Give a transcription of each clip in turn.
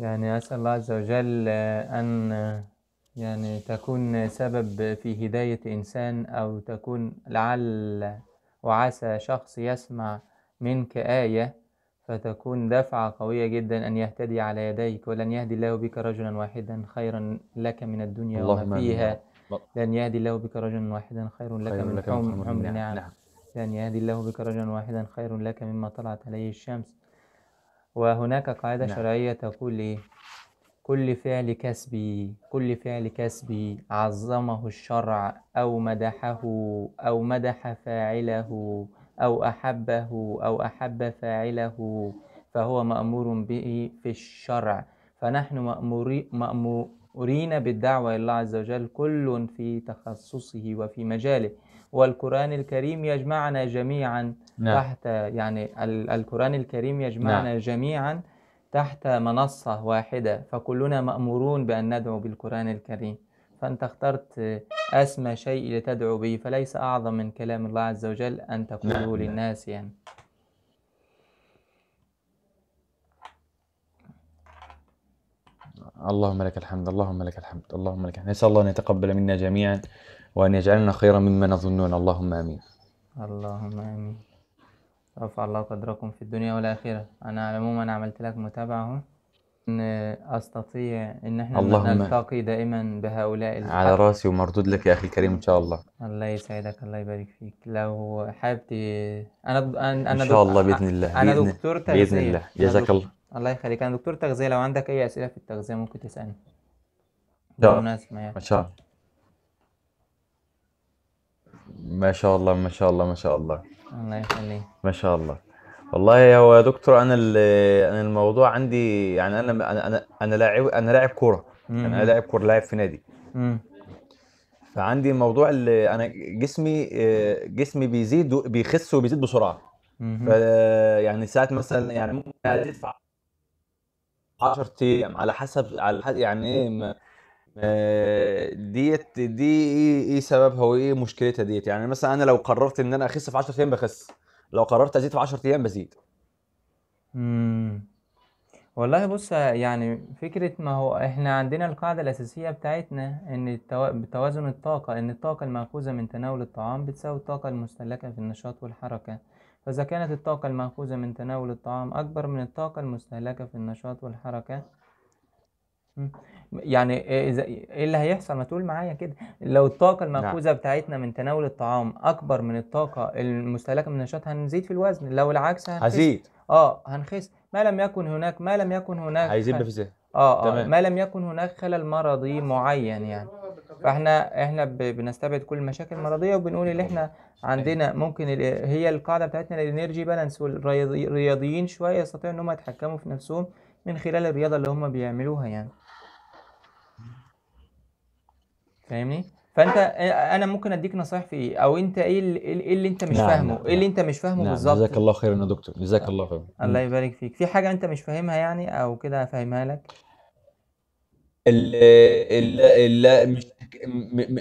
يعني أسأل الله عز وجل آه، أن آه، يعني تكون سبب في هداية إنسان أو تكون لعل وعسى شخص يسمع منك آية فتكون دفعة قوية جدا أن يهتدي على يديك ولن يهدي الله بك رجلا واحدا خيرا لك من الدنيا وما فيها لن يهدي الله بك رجلا واحدا خير لك خير من حمر نعم. نعم. نعم لن يهدي الله بك رجلا واحدا خير لك مما طلعت عليه الشمس وهناك قاعدة نعم. شرعية تقول إيه كل فعل كسبي كل فعل كسبي عظمه الشرع أو مدحه أو مدح فاعله أو أحبه أو أحب فاعله فهو مأمور به في الشرع فنحن مأموري مأمورين بالدعوة إلى الله عز وجل كل في تخصصه وفي مجاله والقرآن الكريم يجمعنا جميعا نعم. تحت يعني القرآن الكريم يجمعنا نعم. جميعا تحت منصة واحدة فكلنا مأمورون بأن ندعو بالقرآن الكريم فأنت اخترت أسمى شيء لتدعو به فليس أعظم من كلام الله عز وجل أن تقوله نعم. نعم. للناس يعني اللهم لك الحمد اللهم لك الحمد اللهم لك الحمد نسأل الله أن يتقبل منا جميعا وأن يجعلنا خيرا مما نظنون اللهم آمين اللهم آمين رفع الله قدركم في الدنيا والآخرة أنا على العموم أنا عملت لك متابعة إن أستطيع إن إحنا اللهم نلتقي دائما بهؤلاء الحق. على راسي ومردود لك يا أخي الكريم إن شاء الله الله يسعدك الله يبارك فيك لو حابب أنا أنا إن شاء الله بإذن الله أنا بإذن دكتور تغذية بإذن الله جزاك الله الله يخليك أنا دكتور تغذية لو عندك أي أسئلة في التغذية ممكن تسألني بالمناسبة يعني ما شاء الله ما شاء الله ما شاء الله ما شاء الله الله يخليك ما شاء الله والله هو يا دكتور انا انا الموضوع عندي يعني انا انا انا, أنا لاعب انا لاعب كوره يعني انا لاعب كوره لاعب في نادي مم. فعندي موضوع اللي انا جسمي آه، جسمي بيزيد بيخس وبيزيد بسرعه ف يعني ساعات مثلا يعني ممكن ادفع 10 ايام على حسب على حسب يعني ايه آه، ديت دي ايه،, ايه سببها وايه مشكلتها ديت يعني مثلا انا لو قررت ان انا اخس في 10 ايام بخس لو قررت ازيد في 10 ايام بزيد امم والله بص يعني فكرة ما هو احنا عندنا القاعدة الأساسية بتاعتنا إن التو... بتوازن الطاقة إن الطاقة المأخوذة من تناول الطعام بتساوي الطاقة المستهلكة في النشاط والحركة فإذا كانت الطاقة المأخوذة من تناول الطعام أكبر من الطاقة المستهلكة في النشاط والحركة يعني إيه-, ايه اللي هيحصل ما تقول معايا كده لو الطاقه المأخوذه نعم. بتاعتنا من تناول الطعام اكبر من الطاقه المستهلكه من النشاط هنزيد في الوزن لو العكس هنخس هزيد اه هنخس ما لم يكن هناك ما لم يكن هناك هيزيد ما في اه اه ما لم يكن هناك خلل مرضي معين يعني فاحنا احنا بنستبعد كل المشاكل المرضيه وبنقول ان احنا عندنا ممكن هي القاعده بتاعتنا الانرجي بالانس والرياضيين شويه يستطيعوا ان هم يتحكموا في نفسهم من خلال الرياضه اللي هم بيعملوها يعني فاهمني فانت انا ممكن اديك نصايح في ايه او انت ايه اللي, إيه اللي انت مش نعم فاهمه نعم ايه اللي نعم. انت مش فاهمه نعم بالظبط جزاك الله خيرا يا دكتور جزاك الله خيرا الله يبارك فيك في حاجه انت مش فاهمها يعني او كده فاهمها لك ال مش م... م...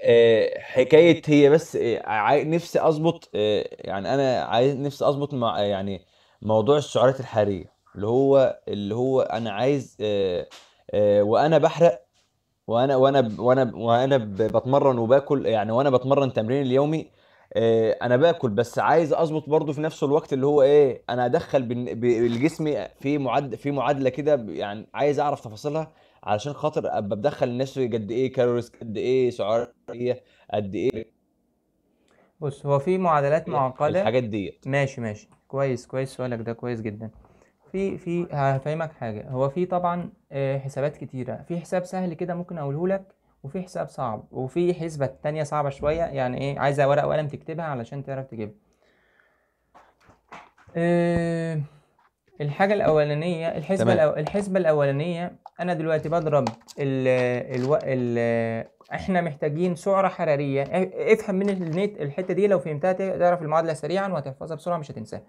آه، حكايه هي بس آه، نفسي اظبط آه، يعني انا عايز نفسي اظبط مع يعني موضوع السعرات الحراريه اللي هو اللي هو انا عايز وانا بحرق وانا وانا وانا وانا بتمرن وباكل يعني وانا بتمرن تمرين اليومي آه، انا باكل بس عايز اظبط برضو في نفس الوقت اللي هو ايه انا ادخل بالجسم في معد في معادله كده يعني عايز اعرف تفاصيلها علشان خاطر ابقى بدخل الناس قد ايه كالوريز قد ايه سعرات قد ايه بص هو في معادلات يعني معقده الحاجات ديت ماشي ماشي كويس كويس سؤالك ده كويس جدا في في هفهمك حاجه هو في طبعا آه، حسابات كتيرة في حساب سهل كده ممكن اقوله لك وفي حساب صعب وفي حسبة تانية صعبة شوية يعني ايه عايزة ورقة وقلم تكتبها علشان تعرف تجيبها أه الحاجة الأولانية الحسبة الأو... الحسبة الأولانية أنا دلوقتي بضرب ال... ال... ال... إحنا محتاجين سعرة حرارية إيه، افهم من النت الحتة دي لو فهمتها تعرف المعادلة سريعا وهتحفظها بسرعة مش هتنساها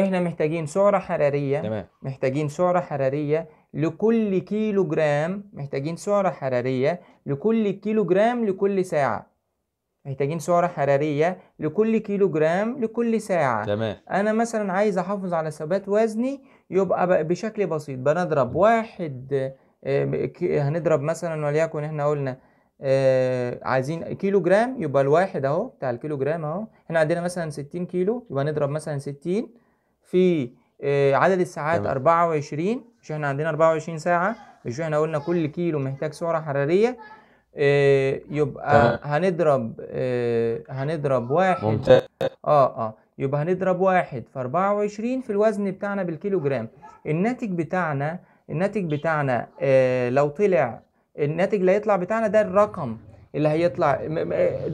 احنا محتاجين سعرة حرارية تمام محتاجين سعرة حرارية لكل كيلو جرام محتاجين سعرة حرارية لكل كيلو جرام لكل ساعة محتاجين سعرة حرارية لكل كيلو جرام لكل ساعة تمام أنا مثلا عايز أحافظ على ثبات وزني يبقى بشكل بسيط بنضرب واحد هنضرب مثلا وليكن احنا قلنا آه عايزين كيلو جرام يبقى الواحد اهو بتاع الكيلو جرام اهو احنا عندنا مثلا 60 كيلو يبقى نضرب مثلا 60 في آه، عدد الساعات 24 مش احنا عندنا 24 ساعة مش احنا قلنا كل كيلو محتاج سعرة حرارية آه، يبقى هنضرب آه، هنضرب واحد ممتاز اه اه يبقى هنضرب واحد في 24 في الوزن بتاعنا بالكيلو جرام الناتج بتاعنا الناتج بتاعنا لو طلع الناتج اللي هيطلع بتاعنا ده الرقم اللي هيطلع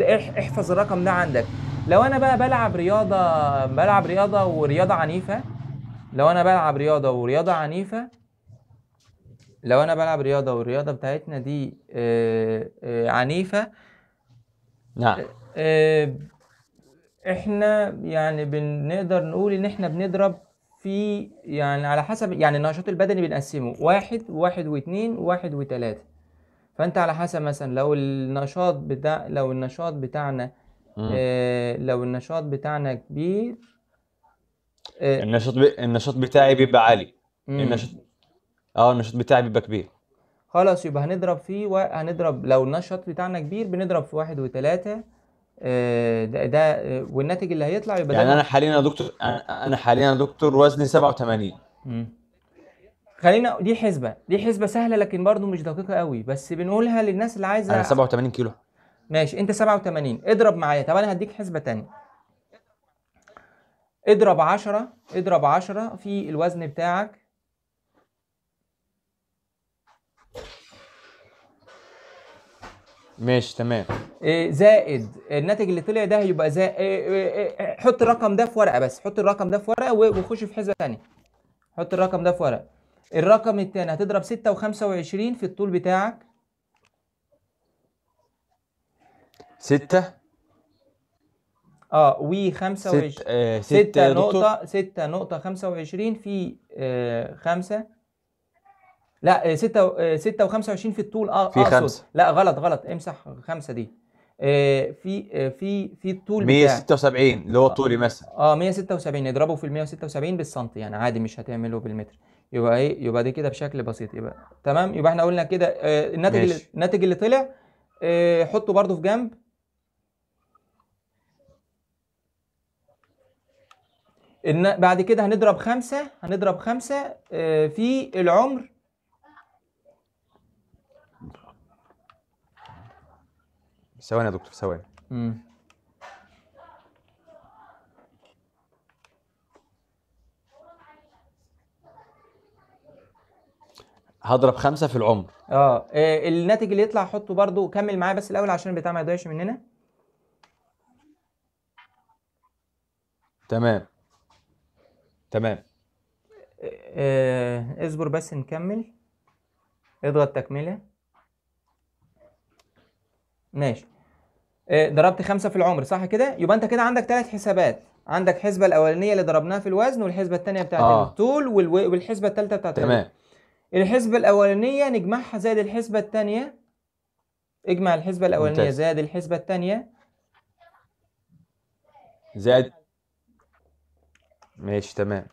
احفظ الرقم ده عندك لو انا بقى بلعب رياضه بلعب رياضه ورياضه عنيفه لو انا بلعب رياضه ورياضه عنيفه لو انا بلعب رياضه والرياضه بتاعتنا دي آآ آه، آآ آه، عنيفه نعم آه، احنا يعني بنقدر نقول ان احنا بنضرب في يعني على حسب يعني النشاط البدني بنقسمه واحد واحد واثنين واحد وثلاثة فانت على حسب مثلا لو النشاط بتاع لو النشاط بتاعنا آه، لو النشاط بتاعنا كبير آه، النشاط ب... النشاط بتاعي بيبقى عالي مم. النشاط اه النشاط بتاعي بيبقى كبير خلاص يبقى هنضرب فيه و... هنضرب لو النشاط بتاعنا كبير بنضرب في واحد وثلاثة آه، ده, ده والناتج اللي هيطلع يبقى يعني انا حاليا يا دكتور انا حاليا يا دكتور وزني 87 خلينا دي حسبه دي حسبه سهله لكن برضو مش دقيقه قوي بس بنقولها للناس اللي عايزه انا 87 كيلو ماشي انت 87 اضرب معايا طب انا هديك حسبه ثانيه اضرب 10 اضرب 10 في الوزن بتاعك ماشي تمام آه، زائد الناتج اللي طلع ده هيبقى زائد آه، آه، حط الرقم ده في ورقه بس حط الرقم ده في ورقه وخش في حسبه ثانيه حط الرقم ده في ورقه الرقم الثاني هتضرب 6 و25 في الطول بتاعك ستة اه وي 25 ست آه ستة نقطة ستة نقطة 25 في آه خمسة لا آه ستة آه ستة وخمسة في الطول اه في أقصد خمسة. لا غلط غلط امسح خمسة دي آه، في آه، في في الطول 176 اللي هو آه. الطولي مثلا اه 176 اضربه في ال 176 بالسنتي يعني عادي مش هتعمله بالمتر يبقى ايه يبقى ده كده بشكل بسيط يبقى تمام يبقى احنا قلنا كده الناتج الناتج اللي طلع حطه برده في جنب إن بعد كده هنضرب خمسة هنضرب خمسة آه، في العمر ثواني يا دكتور ثواني هضرب خمسة في العمر اه, آه، الناتج اللي يطلع حطه برضو كمل معايا بس الاول عشان بتاع ما يضيعش مننا تمام تمام آه، اصبر بس نكمل اضغط تكملة ماشي آه، ضربت خمسة في العمر صح كده يبقى انت كده عندك ثلاث حسابات عندك الحسبة الأولانية اللي ضربناها في الوزن والحسبة الثانية بتاعت آه. الطول والحسبة الثالثة بتاعت تمام الحسبة الأولانية نجمعها زائد الحسبة الثانية اجمع الحسبة الأولانية زائد الحسبة الثانية زائد ماشي تمام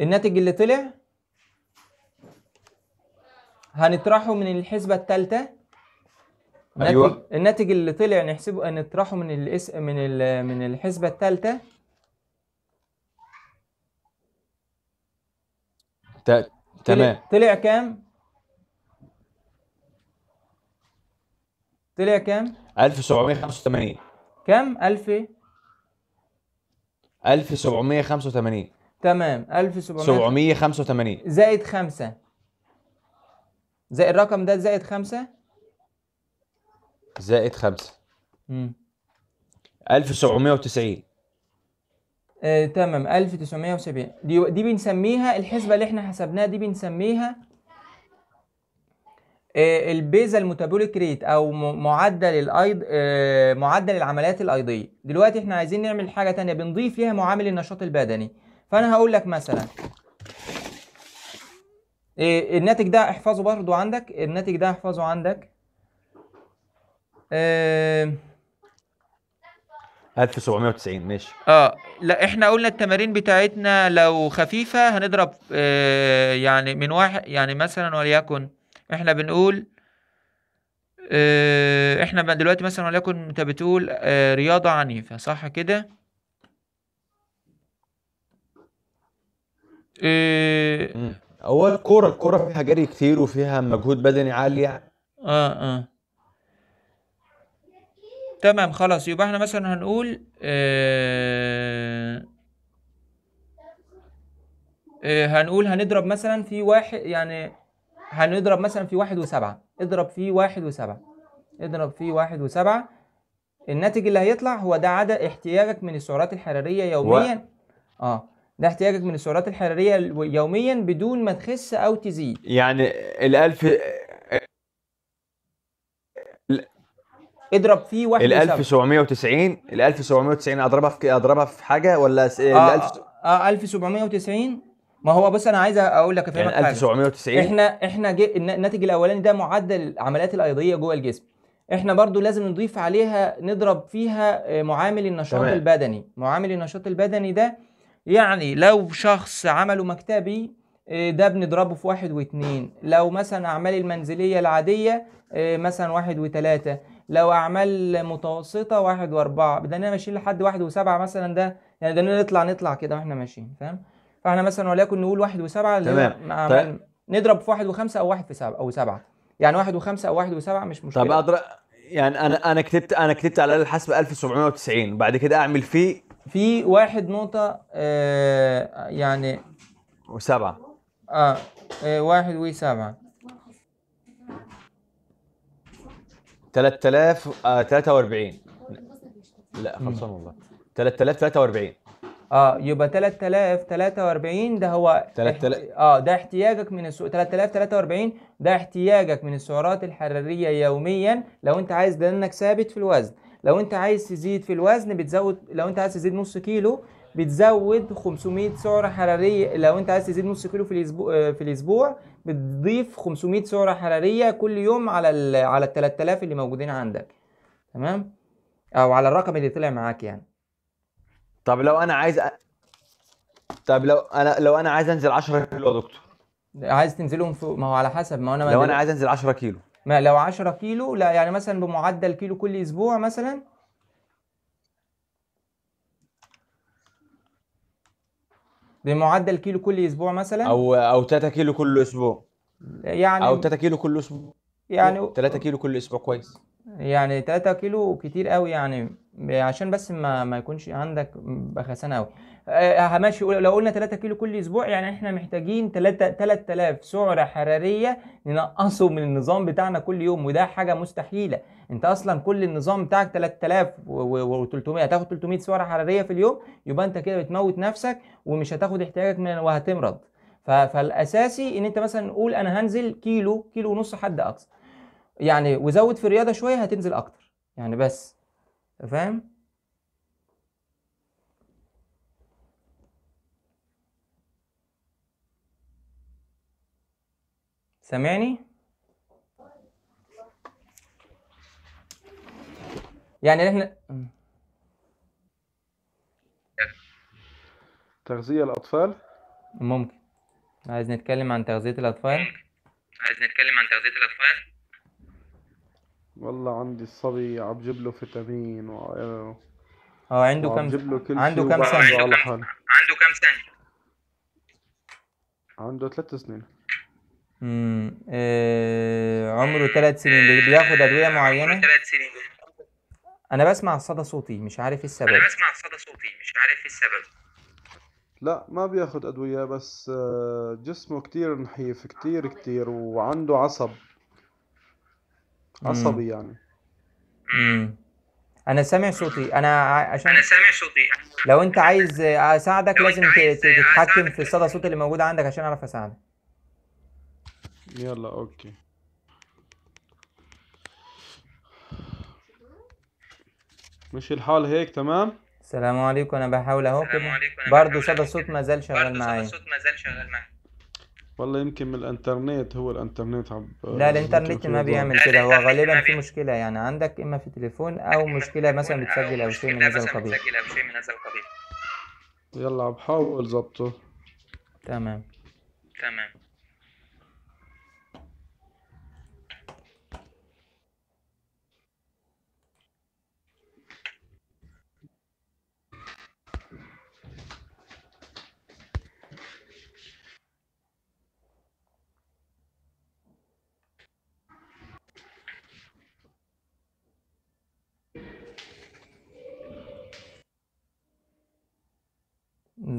الناتج اللي طلع هنطرحه من الحسبه الثالثه ايوه الناتج اللي طلع نحسبه نطرحه من الاس من ال من الحسبه الثالثه تمام طلع كام؟ طلع كام؟ 1785 كام؟ 1000 1785 تمام 1785 زائد 5 زائد الرقم ده زائد 5 زائد 5 1790 آه، تمام 1970 دي دي بنسميها الحسبه اللي احنا حسبناها دي بنسميها آه، البيزا الميتابوليك ريت او معدل الايض آه، معدل العمليات الايضيه دلوقتي احنا عايزين نعمل حاجه تانية بنضيف ليها معامل النشاط البدني فانا هقول لك مثلا آه، الناتج ده احفظه برضو عندك الناتج ده احفظه عندك 1790 ماشي اه لا احنا قلنا التمارين بتاعتنا لو خفيفه هنضرب آه يعني من واحد يعني مثلا وليكن احنا بنقول آه، احنا دلوقتي مثلا وليكن انت بتقول اه رياضة عنيفة صح كده اه هو الكورة الكورة فيها جري كتير وفيها مجهود بدني عالي يعني اه اه تمام خلاص يبقى احنا مثلا هنقول اه, آه، هنقول هنضرب مثلا في واحد يعني هنضرب مثلا في واحد وسبعة اضرب في واحد وسبعة اضرب في واحد وسبعة الناتج اللي هيطلع هو ده عدد احتياجك من السعرات الحرارية يوميا و... اه ده احتياجك من السعرات الحرارية يوميا بدون ما تخس أو تزيد يعني الألف اضرب في واحد ال 1790 ال 1790 اضربها في اضربها في حاجه ولا ال 1000 اه 1790 ما هو بص انا عايز اقول لك افهمك يعني 1990 احنا احنا الناتج الاولاني ده معدل العمليات الايضيه جوه الجسم احنا برضو لازم نضيف عليها نضرب فيها آه، معامل النشاط تمام. البدني معامل النشاط البدني ده يعني لو شخص عمله مكتبي آه، ده بنضربه في واحد واثنين لو مثلا اعمال المنزلية العادية آه، مثلا واحد وثلاثه لو اعمال متوسطة واحد واربعة بدنا ماشيين لحد واحد وسبعة مثلا ده يعني ده نطلع نطلع كده واحنا ماشيين فاهم فاحنا مثلا وليكن نقول واحد وسبعه تمام طيب. نضرب في واحد وخمسه او واحد في سبعه او سبعه يعني واحد وخمسه او واحد وسبعه مش مشكله طب اضرب يعني انا انا كتبت انا كتبت على الاقل الحاسبه 1790 بعد كده اعمل فيه في واحد نقطه آه يعني وسبعه اه, آه، واحد وسبعه 3000 43 آه، لا خلصان والله 3043 اه يبقى 3043 ده هو 3000 احت... اه ده احتياجك من السو... 3043 ده احتياجك من السعرات الحراريه يوميا لو انت عايز لانك ثابت في الوزن لو انت عايز تزيد في الوزن بتزود لو انت عايز تزيد نص كيلو بتزود 500 سعره حراريه لو انت عايز تزيد نص كيلو في الاسبوع آه، في الاسبوع بتضيف 500 سعره حراريه كل يوم على ال على ال 3000 اللي موجودين عندك تمام او على الرقم اللي طلع معاك يعني طب لو انا عايز أ... طب لو انا لو انا عايز انزل 10 كيلو يا دكتور عايز تنزلهم فوق ما هو على حسب ما انا لو انا عايز انزل 10 كيلو ما لو 10 كيلو لا يعني مثلا بمعدل كيلو كل اسبوع مثلا بمعدل كيلو كل اسبوع مثلا او او 3 كيلو كل اسبوع يعني او 3 كيلو كل اسبوع يعني 3 كيلو كل اسبوع كويس يعني 3 كيلو كتير قوي يعني عشان بس ما ما يكونش عندك بخسانه قوي آه, آه، ماشي لو قلنا 3 كيلو كل اسبوع يعني احنا محتاجين 3 3000 سعره حراريه ننقصه من النظام بتاعنا كل يوم وده حاجه مستحيله انت اصلا كل النظام بتاعك 3000 و300 هتاخد 300 سعره حراريه في اليوم يبقى انت كده بتموت نفسك ومش هتاخد احتياجك من وهتمرض فالاساسي ان انت مثلا قول انا هنزل كيلو كيلو ونص حد اقصى يعني وزود في الرياضه شويه هتنزل اكتر يعني بس فاهم سامعني يعني احنا تغذية الأطفال ممكن عايز نتكلم عن تغذية الأطفال عايز نتكلم عن تغذية الأطفال والله عندي الصبي عم بجيب له فيتامين و اه عنده كم جيب له كل عنده كم سنة؟ عنده كم عنده كم سنة؟ عنده ثلاث سنين امم إيه... عمره ثلاث سنين بياخد أدوية معينة؟ ثلاث سنين أنا بسمع صدى صوتي مش عارف إيه السبب أنا بسمع صدى صوتي مش عارف إيه السبب لا ما بياخد أدوية بس آه، جسمه كتير نحيف كتير كتير وعنده عصب عصبي يعني انا سامع صوتي انا عشان انا سامع صوتي لو انت عايز اساعدك لازم تتحكم في صدى الصوت اللي موجود عندك عشان اعرف اساعدك يلا اوكي مشي الحال هيك تمام السلام عليكم انا بحاول اهو كده برضه صدى الصوت ما زال شغال معايا والله يمكن من الانترنت هو الانترنت عم لا الانترنت ما بيعمل كده هو غالبا في مشكله يعني عندك اما في تليفون او مشكله مثلا بتسجل او شيء من هذا القبيل يلا بحاول ظبطه تمام تمام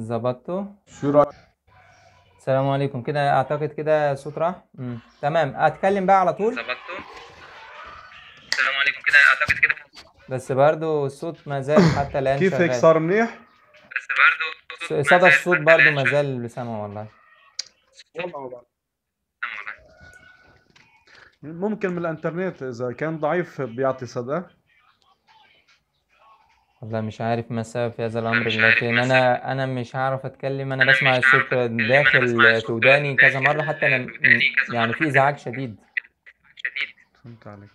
ظبطته شو رايك السلام عليكم كده اعتقد كده صوت راح مم. تمام اتكلم بقى على طول ظبطته السلام عليكم كده اعتقد كده بس برضو الصوت ما زال حتى الان كيف هيك صار منيح بس برضو صدى الصوت برضو ما زال بسمع والله ممكن من الانترنت اذا كان ضعيف بيعطي صدى والله مش عارف ما السبب في هذا الامر لكن انا انا مش هعرف اتكلم انا بسمع الصوت داخل في وداني كذا مره حتى انا يعني في ازعاج شديد فهمت عليك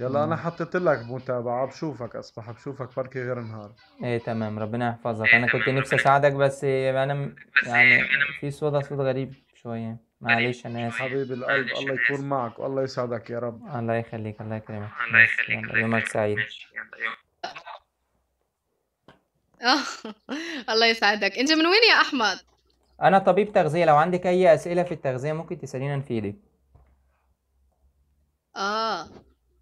يلا انا حطيت لك متابعه بشوفك اصبح بشوفك بركي غير نهار ايه تمام ربنا يحفظك انا كنت نفسي اساعدك بس انا يعني في صوت صوت غريب شويه معلش انا اسف حبيب القلب الله يكون معك والله يسعدك يا رب الله يخليك الله يكرمك الله يخليك يومك سعيد آه، الله يسعدك انت من وين يا احمد انا طبيب تغذية لو عندك اي اسئلة في التغذية ممكن تسالينا نفيدك اه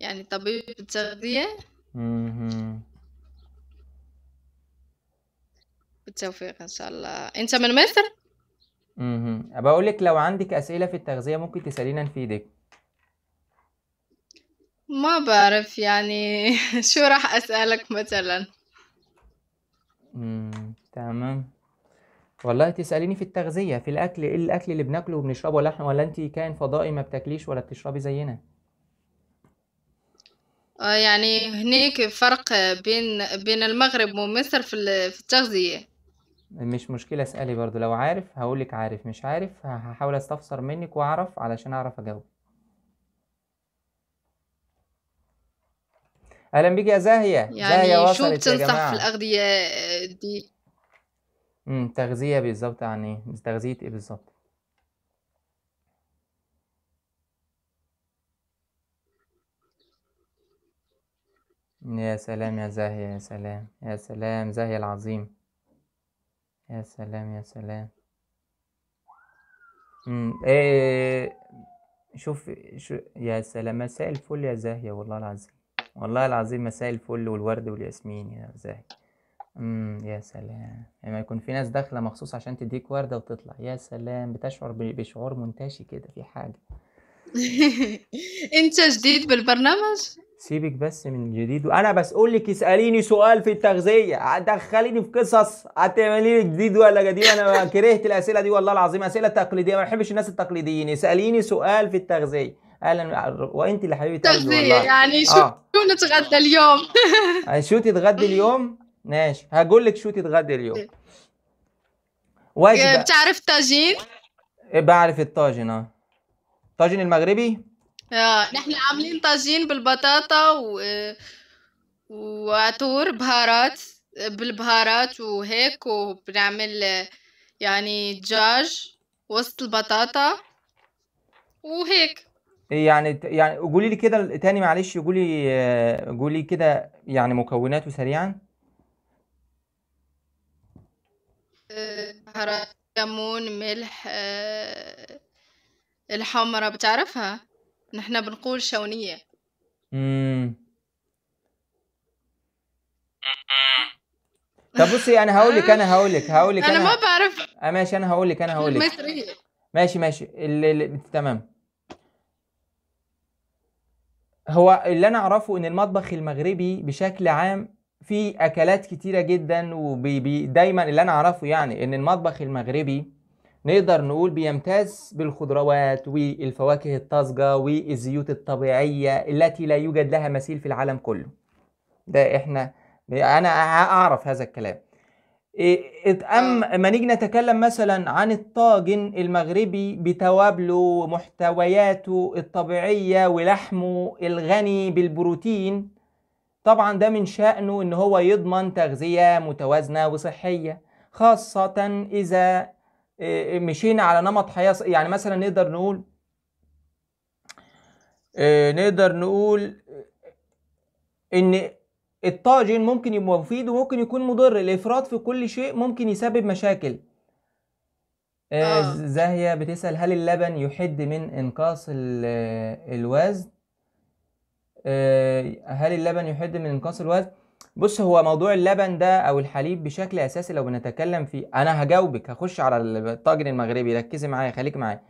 يعني طبيب تغذية بالتوفيق ان شاء الله انت من مصر مهم. بقول لك لو عندك اسئلة في التغذية ممكن تسالينا نفيدك ما بعرف يعني شو راح اسألك مثلا تمام والله تسأليني في التغذية في الأكل إيه الأكل اللي بناكله وبنشربه ولا إحنا ولا أنت كائن فضائي ما بتاكليش ولا بتشربي زينا؟ آه يعني هناك فرق بين بين المغرب ومصر في في التغذية مش مشكلة اسألي برضو لو عارف هقولك عارف مش عارف هحاول استفسر منك وأعرف علشان أعرف أجاوب اهلا بك يا زاهيه يعني زاهيه شو بتنصح في الاغذيه دي امم تغذيه بالظبط يعني ايه تغذيه ايه بالظبط يا سلام يا زاهية يا سلام يا سلام زاهية العظيم يا سلام يا سلام امم ايه شوف شو يا سلام مساء الفل يا زاهية والله العظيم والله العظيم مساء الفل والورد والياسمين يا ازيك امم يا سلام لما يعني يكون في ناس داخله مخصوص عشان تديك ورده وتطلع يا سلام بتشعر بشعور منتشي كده في حاجه انت جديد بالبرنامج سيبك بس من جديد وانا بسأل لك اساليني سؤال في التغذيه هتدخليني في قصص هتعملي لي جديد ولا جديد انا كرهت الاسئله دي والله العظيم اسئله تقليديه ما بحبش الناس التقليديين اساليني سؤال في التغذيه اهلا وانت اللي حبيبتي تغذيه يعني شو آه. شو نتغدى اليوم يعني شو تتغدي اليوم ماشي هقول لك شو تتغدي اليوم إيه. وجبه إيه، بتعرف طاجين إيه، بعرف الطاجن اه الطاجن المغربي اه نحن عاملين طاجين بالبطاطا و وعطور بهارات بالبهارات وهيك وبنعمل يعني دجاج وسط البطاطا وهيك يعني يعني قولي لي كده تاني معلش قولي قولي كده يعني مكوناته سريعا بهارات آه، كمون ملح آه، الحمرة بتعرفها نحنا بنقول شونية طب بصي انا هقول لك انا هقول لك هقول لك انا ما بعرف آه، ماشي انا هقول لك انا هقول لك ماشي ماشي ال- ال- تمام هو اللي انا اعرفه ان المطبخ المغربي بشكل عام في اكلات كتيره جدا ودايما اللي انا اعرفه يعني ان المطبخ المغربي نقدر نقول بيمتاز بالخضروات والفواكه الطازجه والزيوت الطبيعيه التي لا يوجد لها مثيل في العالم كله ده احنا انا اعرف هذا الكلام إيه، أم آه. ما نيجي نتكلم مثلا عن الطاجن المغربي بتوابله ومحتوياته الطبيعية ولحمه الغني بالبروتين طبعا ده من شأنه إن هو يضمن تغذية متوازنة وصحية خاصة إذا إيه، مشينا على نمط حياة يعني مثلا نقدر نقول إيه، نقدر نقول إن الطاجن ممكن يبقى مفيد وممكن يكون مضر الافراط في كل شيء ممكن يسبب مشاكل آه. آه. زاهية بتسأل هل اللبن يحد من انقاص الوزن آه، هل اللبن يحد من انقاص الوزن بص هو موضوع اللبن ده او الحليب بشكل اساسي لو بنتكلم فيه انا هجاوبك هخش على الطاجن المغربي ركزي معايا خليك معايا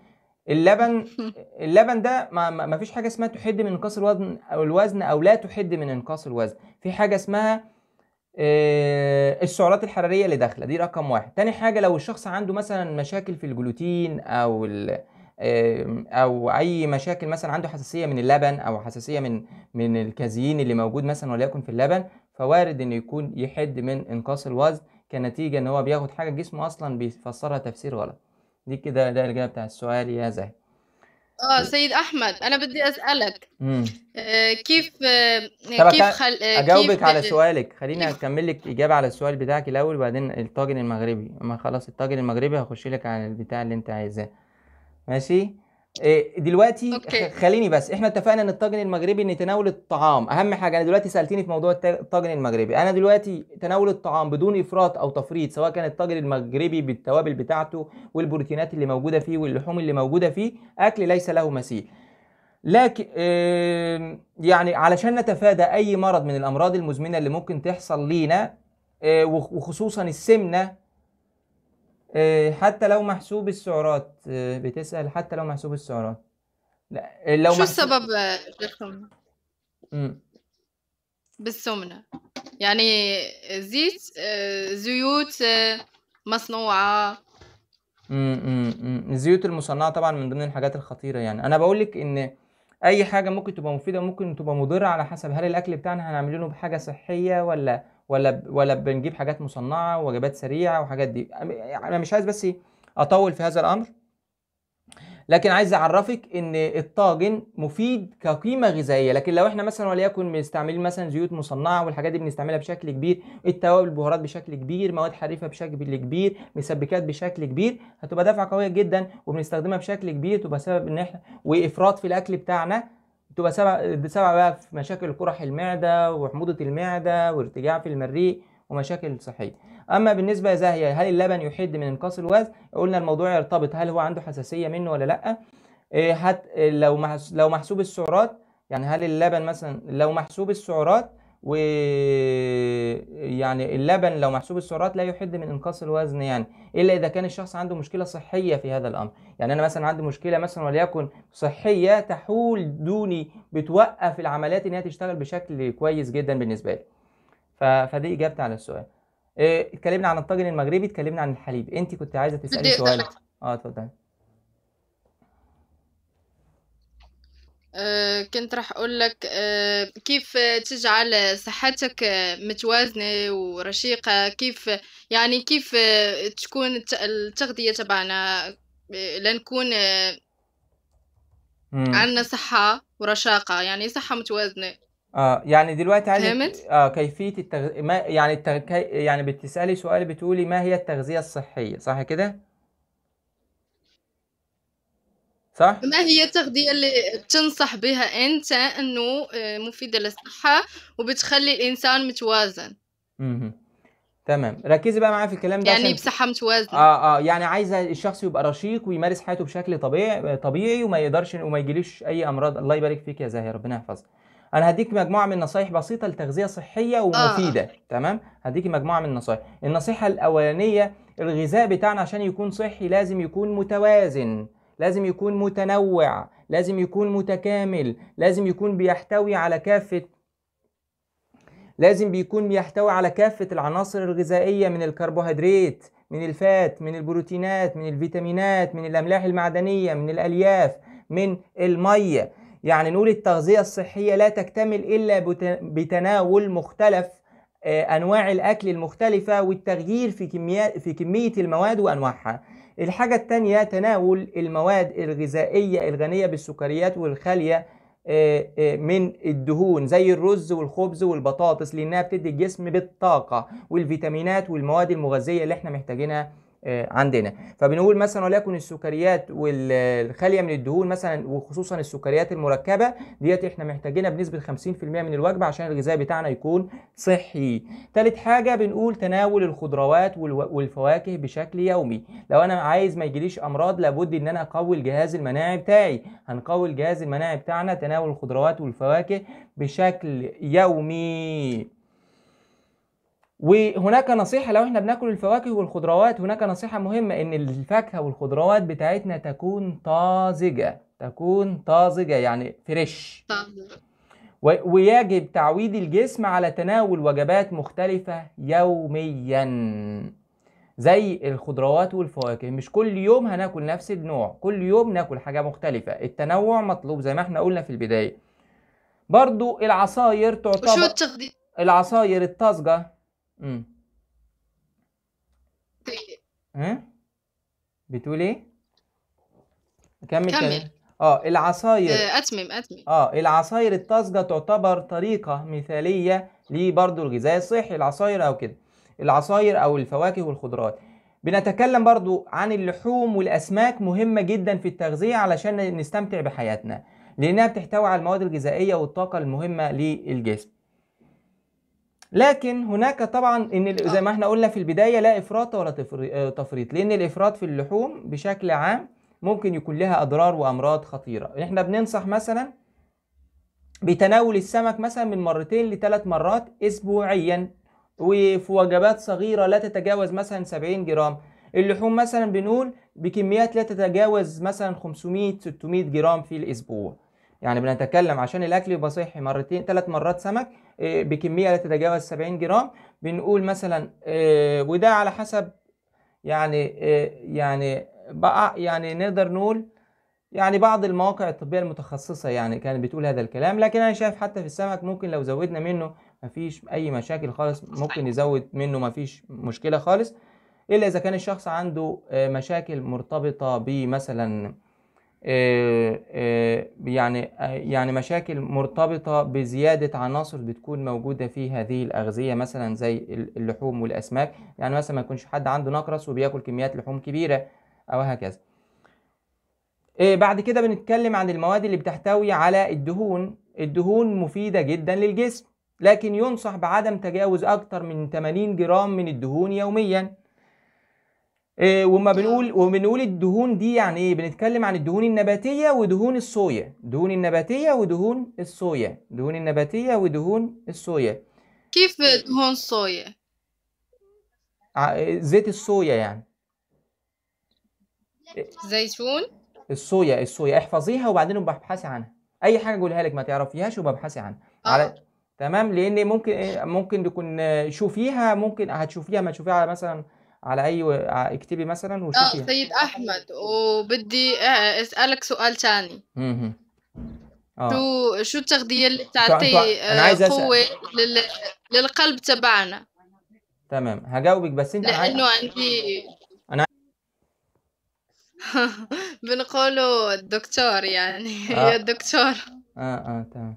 اللبن اللبن ده ما, ما فيش حاجه اسمها تحد من انقاص الوزن او الوزن او لا تحد من انقاص الوزن في حاجه اسمها آه، السعرات الحراريه اللي داخله دي رقم واحد تاني حاجه لو الشخص عنده مثلا مشاكل في الجلوتين او آه، او اي مشاكل مثلا عنده حساسيه من اللبن او حساسيه من من الكازيين اللي موجود مثلا وليكن في اللبن فوارد انه يكون يحد من انقاص الوزن كنتيجه ان هو بياخد حاجه جسمه اصلا بيفسرها تفسير غلط دي كده ده الإجابة بتاع السؤال يا زي اه سيد احمد انا بدي اسالك مم. آه كيف آه كيف خل... آه اجاوبك كيف على سؤالك خليني اكمل لك اجابه على السؤال بتاعك الاول وبعدين الطاجن المغربي اما خلاص الطاجن المغربي هخش لك على البتاع اللي انت عايزاه ماشي آه، دلوقتي أوكي. خليني بس احنا اتفقنا ان الطاجن المغربي ان تناول الطعام اهم حاجه انا دلوقتي سالتني في موضوع الطاجن المغربي انا دلوقتي تناول الطعام بدون افراط او تفريط سواء كان الطاجن المغربي بالتوابل بتاعته والبروتينات اللي موجوده فيه واللحوم اللي موجوده فيه اكل ليس له مثيل لكن يعني علشان نتفادى اي مرض من الامراض المزمنه اللي ممكن تحصل لينا آه، وخصوصا السمنه آه، حتى لو محسوب السعرات آه، بتسأل حتى لو محسوب السعرات لا آه، لو شو محسوب... السبب للسمنة؟ بالسمنة يعني زيت زيوت مصنوعة امم الزيوت المصنعة طبعا من ضمن الحاجات الخطيرة يعني أنا بقول لك إن أي حاجة ممكن تبقى مفيدة ممكن تبقى مضرة على حسب هل الأكل بتاعنا هنعمله بحاجة صحية ولا ولا ولا بنجيب حاجات مصنعه وجبات سريعه وحاجات دي يعني انا مش عايز بس اطول في هذا الامر لكن عايز اعرفك ان الطاجن مفيد كقيمه غذائيه لكن لو احنا مثلا وليكن مستعملين مثلا زيوت مصنعه والحاجات دي بنستعملها بشكل كبير التوابل البهارات بشكل كبير مواد حريفه بشكل كبير مسبكات بشكل كبير هتبقى دافعه قويه جدا وبنستخدمها بشكل كبير تبقى سبب ان احنا وافراط في الاكل بتاعنا بتبقى سبب بقى في مشاكل قرح المعده وحموضه المعده وارتجاع في المريء ومشاكل صحيه اما بالنسبه زاهيه هل اللبن يحد من انقاص الوزن قلنا الموضوع يرتبط هل هو عنده حساسيه منه ولا لا إيه لو لو محسوب السعرات يعني هل اللبن مثلا لو محسوب السعرات ويعني اللبن لو محسوب السعرات لا يحد من انقاص الوزن يعني الا اذا كان الشخص عنده مشكله صحيه في هذا الامر يعني انا مثلا عندي مشكله مثلا وليكن صحيه تحول دوني بتوقف العمليات ان هي تشتغل بشكل كويس جدا بالنسبه لي فدي اجابتي على السؤال آه، اتكلمنا عن الطاجن المغربي اتكلمنا عن الحليب انت كنت عايزه تسالي سؤال اه اتفضلي آه، كنت راح اقول لك آه، كيف تجعل صحتك آه، متوازنه ورشيقه كيف يعني كيف تكون التغذيه تبعنا لنكون عندنا صحه ورشاقه يعني صحه متوازنه اه يعني دلوقتي عايز اه كيفيه التغذيه يعني التغ... يعني بتسالي سؤال بتقولي ما هي التغذيه الصحيه صح كده صح ما هي التغذيه اللي تنصح بها انت انه آه، مفيده للصحه وبتخلي الانسان متوازن اها تمام ركزي بقى معايا في الكلام ده يعني بصحه متوازنه اه اه يعني عايزه الشخص يبقى رشيق ويمارس حياته بشكل طبيعي طبيعي وما يقدرش وما يجيليش اي امراض الله يبارك فيك يا زاهي ربنا يحفظك انا هديك مجموعه من نصايح بسيطه لتغذيه صحيه آه، آه. ومفيده آه. تمام هديكي مجموعه من النصايح النصيحه الاولانيه الغذاء بتاعنا عشان يكون صحي لازم يكون متوازن لازم يكون متنوع لازم يكون متكامل لازم يكون بيحتوي على كافة لازم بيكون بيحتوي على كافة العناصر الغذائية من الكربوهيدرات من الفات من البروتينات من الفيتامينات من الأملاح المعدنية من الألياف من المية يعني نقول التغذية الصحية لا تكتمل إلا بتناول مختلف آه، أنواع الأكل المختلفة والتغيير في كمية في كمية المواد وأنواعها الحاجة الثانية تناول المواد الغذائية الغنية بالسكريات والخالية آه، آه، من الدهون زي الرز والخبز والبطاطس لأنها بتدي الجسم بالطاقة والفيتامينات والمواد المغذية اللي احنا محتاجينها آه، عندنا فبنقول مثلا وليكن السكريات والخاليه من الدهون مثلا وخصوصا السكريات المركبه ديت احنا محتاجينها بنسبه 50% من الوجبه عشان الغذاء بتاعنا يكون صحي ثالث حاجه بنقول تناول الخضروات والفواكه بشكل يومي لو انا عايز ما يجيليش امراض لابد ان انا اقوي الجهاز المناعي بتاعي هنقوي الجهاز المناعي بتاعنا تناول الخضروات والفواكه بشكل يومي وهناك نصيحة لو احنا بناكل الفواكه والخضروات هناك نصيحة مهمة ان الفاكهة والخضروات بتاعتنا تكون طازجة تكون طازجة يعني فريش ويجب تعويد الجسم على تناول وجبات مختلفة يوميا زي الخضروات والفواكه مش كل يوم هناكل نفس النوع كل يوم ناكل حاجة مختلفة التنوع مطلوب زي ما احنا قلنا في البداية برضو العصاير تعتبر العصاير الطازجة طيب. ها بتقول ايه كمل كمل اه العصاير آه، اتمم اتمم اه العصاير الطازجه تعتبر طريقه مثاليه لبرضه الغذاء الصحي العصاير او كده العصاير او الفواكه والخضروات بنتكلم برضو عن اللحوم والاسماك مهمه جدا في التغذيه علشان نستمتع بحياتنا لانها بتحتوي على المواد الغذائيه والطاقه المهمه للجسم لكن هناك طبعا ان زي آه. ما احنا قلنا في البدايه لا افراط ولا آه، تفريط لان الافراط في اللحوم بشكل عام ممكن يكون لها اضرار وامراض خطيره احنا بننصح مثلا بتناول السمك مثلا من مرتين لثلاث مرات اسبوعيا وفي وجبات صغيره لا تتجاوز مثلا 70 جرام اللحوم مثلا بنقول بكميات لا تتجاوز مثلا 500 600 جرام في الاسبوع يعني بنتكلم عشان الاكل يبقى صحي مرتين ثلاث مرات سمك آه، بكميه لا تتجاوز 70 جرام بنقول مثلا آه، وده على حسب يعني آه، يعني بقى يعني نقدر نقول يعني بعض المواقع الطبيه المتخصصه يعني كانت بتقول هذا الكلام لكن انا شايف حتى في السمك ممكن لو زودنا منه مفيش اي مشاكل خالص ممكن يزود منه مفيش مشكله خالص الا اذا كان الشخص عنده مشاكل مرتبطه بمثلا آه، آه، يعني آه، يعني مشاكل مرتبطه بزياده عناصر بتكون موجوده في هذه الاغذيه مثلا زي اللحوم والاسماك يعني مثلا ما يكونش حد عنده نقرس وبياكل كميات لحوم كبيره او هكذا بعد كده بنتكلم عن المواد اللي بتحتوي على الدهون الدهون مفيده جدا للجسم لكن ينصح بعدم تجاوز أكثر من 80 جرام من الدهون يوميا آه، وما نعم. بنقول وبنقول الدهون دي يعني ايه بنتكلم عن الدهون النباتيه ودهون الصويا دهون النباتيه ودهون الصويا دهون النباتيه ودهون الصويا كيف دهون الصويا آه، زيت الصويا يعني زيتون الصويا الصويا احفظيها وبعدين ببحثي عنها اي حاجه اقولها لك ما تعرفيهاش وببحثي عنها آه. على تمام لان ممكن ممكن تكون شوفيها ممكن هتشوفيها ما تشوفيها على مثلا على اي و... اكتبي مثلا وشوفي اه سيد احمد وبدي آه، اسالك سؤال ثاني اها آه. شو شو التغذيه اللي بتعطي آه، قوه لل... للقلب تبعنا تمام هجاوبك بس انت لانه عاي... عندي انا بنقوله الدكتور يعني آه. يا الدكتور اه اه تمام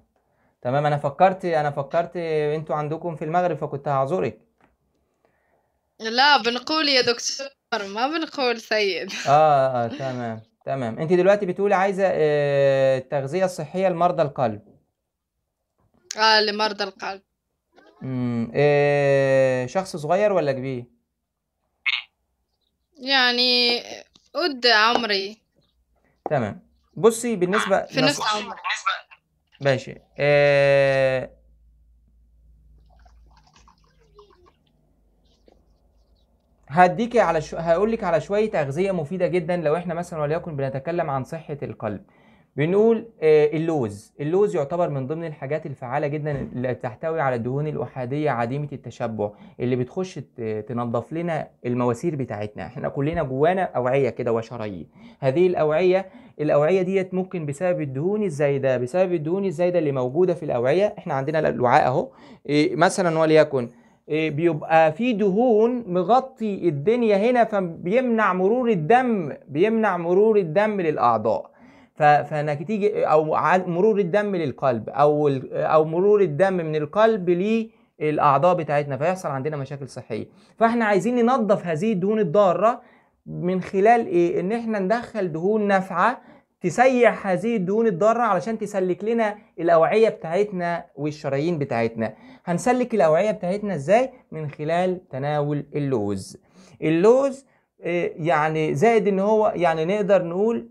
تمام انا فكرت انا فكرت انتوا عندكم في المغرب فكنت هعذرك لا بنقول يا دكتور ما بنقول سيد اه اه تمام تمام انت دلوقتي بتقولي عايزه التغذيه آه، الصحيه لمرضى القلب اه لمرضى القلب امم آه شخص صغير ولا كبير يعني قد عمري تمام بصي بالنسبه في نص عمري ماشي آه هديك على شو... هقول لك على شويه اغذيه مفيده جدا لو احنا مثلا وليكن بنتكلم عن صحه القلب بنقول آه، اللوز اللوز يعتبر من ضمن الحاجات الفعالة جدا اللي تحتوي على الدهون الأحادية عديمة التشبع اللي بتخش تنظف لنا المواسير بتاعتنا احنا كلنا جوانا أوعية كده وشرايين هذه الأوعية الأوعية ديت ممكن بسبب الدهون الزايدة بسبب الدهون الزايدة اللي موجودة في الأوعية احنا عندنا الوعاء اهو إيه، مثلا وليكن إيه، بيبقى في دهون مغطي الدنيا هنا فبيمنع مرور الدم بيمنع مرور الدم للاعضاء فنتيجه او مرور الدم للقلب او او مرور الدم من القلب للاعضاء بتاعتنا فيحصل عندنا مشاكل صحيه فاحنا عايزين ننظف هذه الدهون الضاره من خلال ايه ان احنا ندخل دهون نافعه تسيح هذه الدهون الضاره علشان تسلك لنا الاوعيه بتاعتنا والشرايين بتاعتنا هنسلك الاوعيه بتاعتنا ازاي من خلال تناول اللوز اللوز آه، يعني زائد ان هو يعني نقدر نقول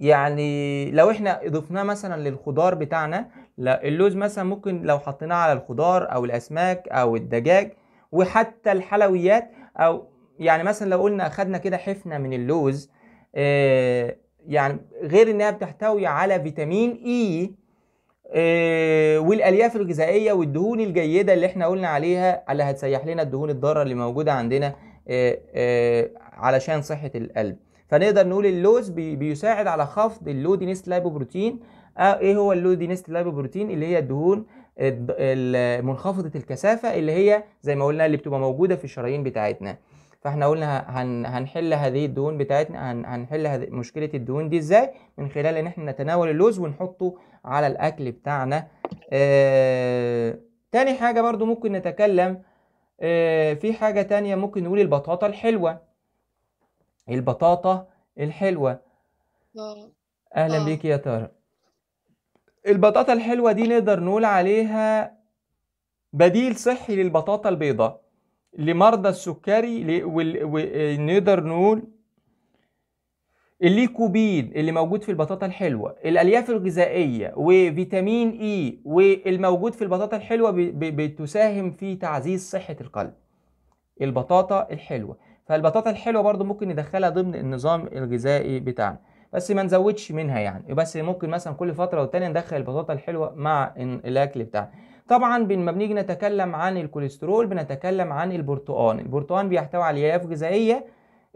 يعني لو احنا اضفناه مثلا للخضار بتاعنا اللوز مثلا ممكن لو حطيناه على الخضار او الاسماك او الدجاج وحتى الحلويات او يعني مثلا لو قلنا اخدنا كده حفنه من اللوز آه، يعني غير انها بتحتوي على فيتامين e، اي آه، والالياف الغذائيه والدهون الجيده اللي احنا قلنا عليها اللي هتسيح لنا الدهون الضاره اللي موجوده عندنا آه، آه، علشان صحه القلب فنقدر نقول اللوز بيساعد على خفض اللودينست لايبوبروتين آه ايه هو اللودينست لايبوبروتين اللي هي الدهون منخفضه الكثافه اللي هي زي ما قلنا اللي بتبقى موجوده في الشرايين بتاعتنا فاحنا قلنا هن هنحل هذه الدهون بتاعتنا هن هنحل هذه مشكله الدهون دي ازاي من خلال ان احنا نتناول اللوز ونحطه على الاكل بتاعنا آه تاني حاجه برضو ممكن نتكلم آه في حاجه تانية ممكن نقول البطاطا الحلوه البطاطا الحلوه آه. اهلا آه. بيك يا ترى البطاطا الحلوه دي نقدر نقول عليها بديل صحي للبطاطا البيضاء لمرضى السكري ونقدر نقول الليكوبين اللي موجود في البطاطا الحلوة الألياف الغذائية وفيتامين إي e، والموجود في البطاطا الحلوة بتساهم في تعزيز صحة القلب البطاطا الحلوة فالبطاطا الحلوة برضو ممكن ندخلها ضمن النظام الغذائي بتاعنا بس ما نزودش منها يعني بس ممكن مثلا كل فترة والتانية ندخل البطاطا الحلوة مع الأكل بتاعنا طبعا لما بنيجي نتكلم عن الكوليسترول بنتكلم عن البرتقان البرتقان بيحتوي على الياف غذائيه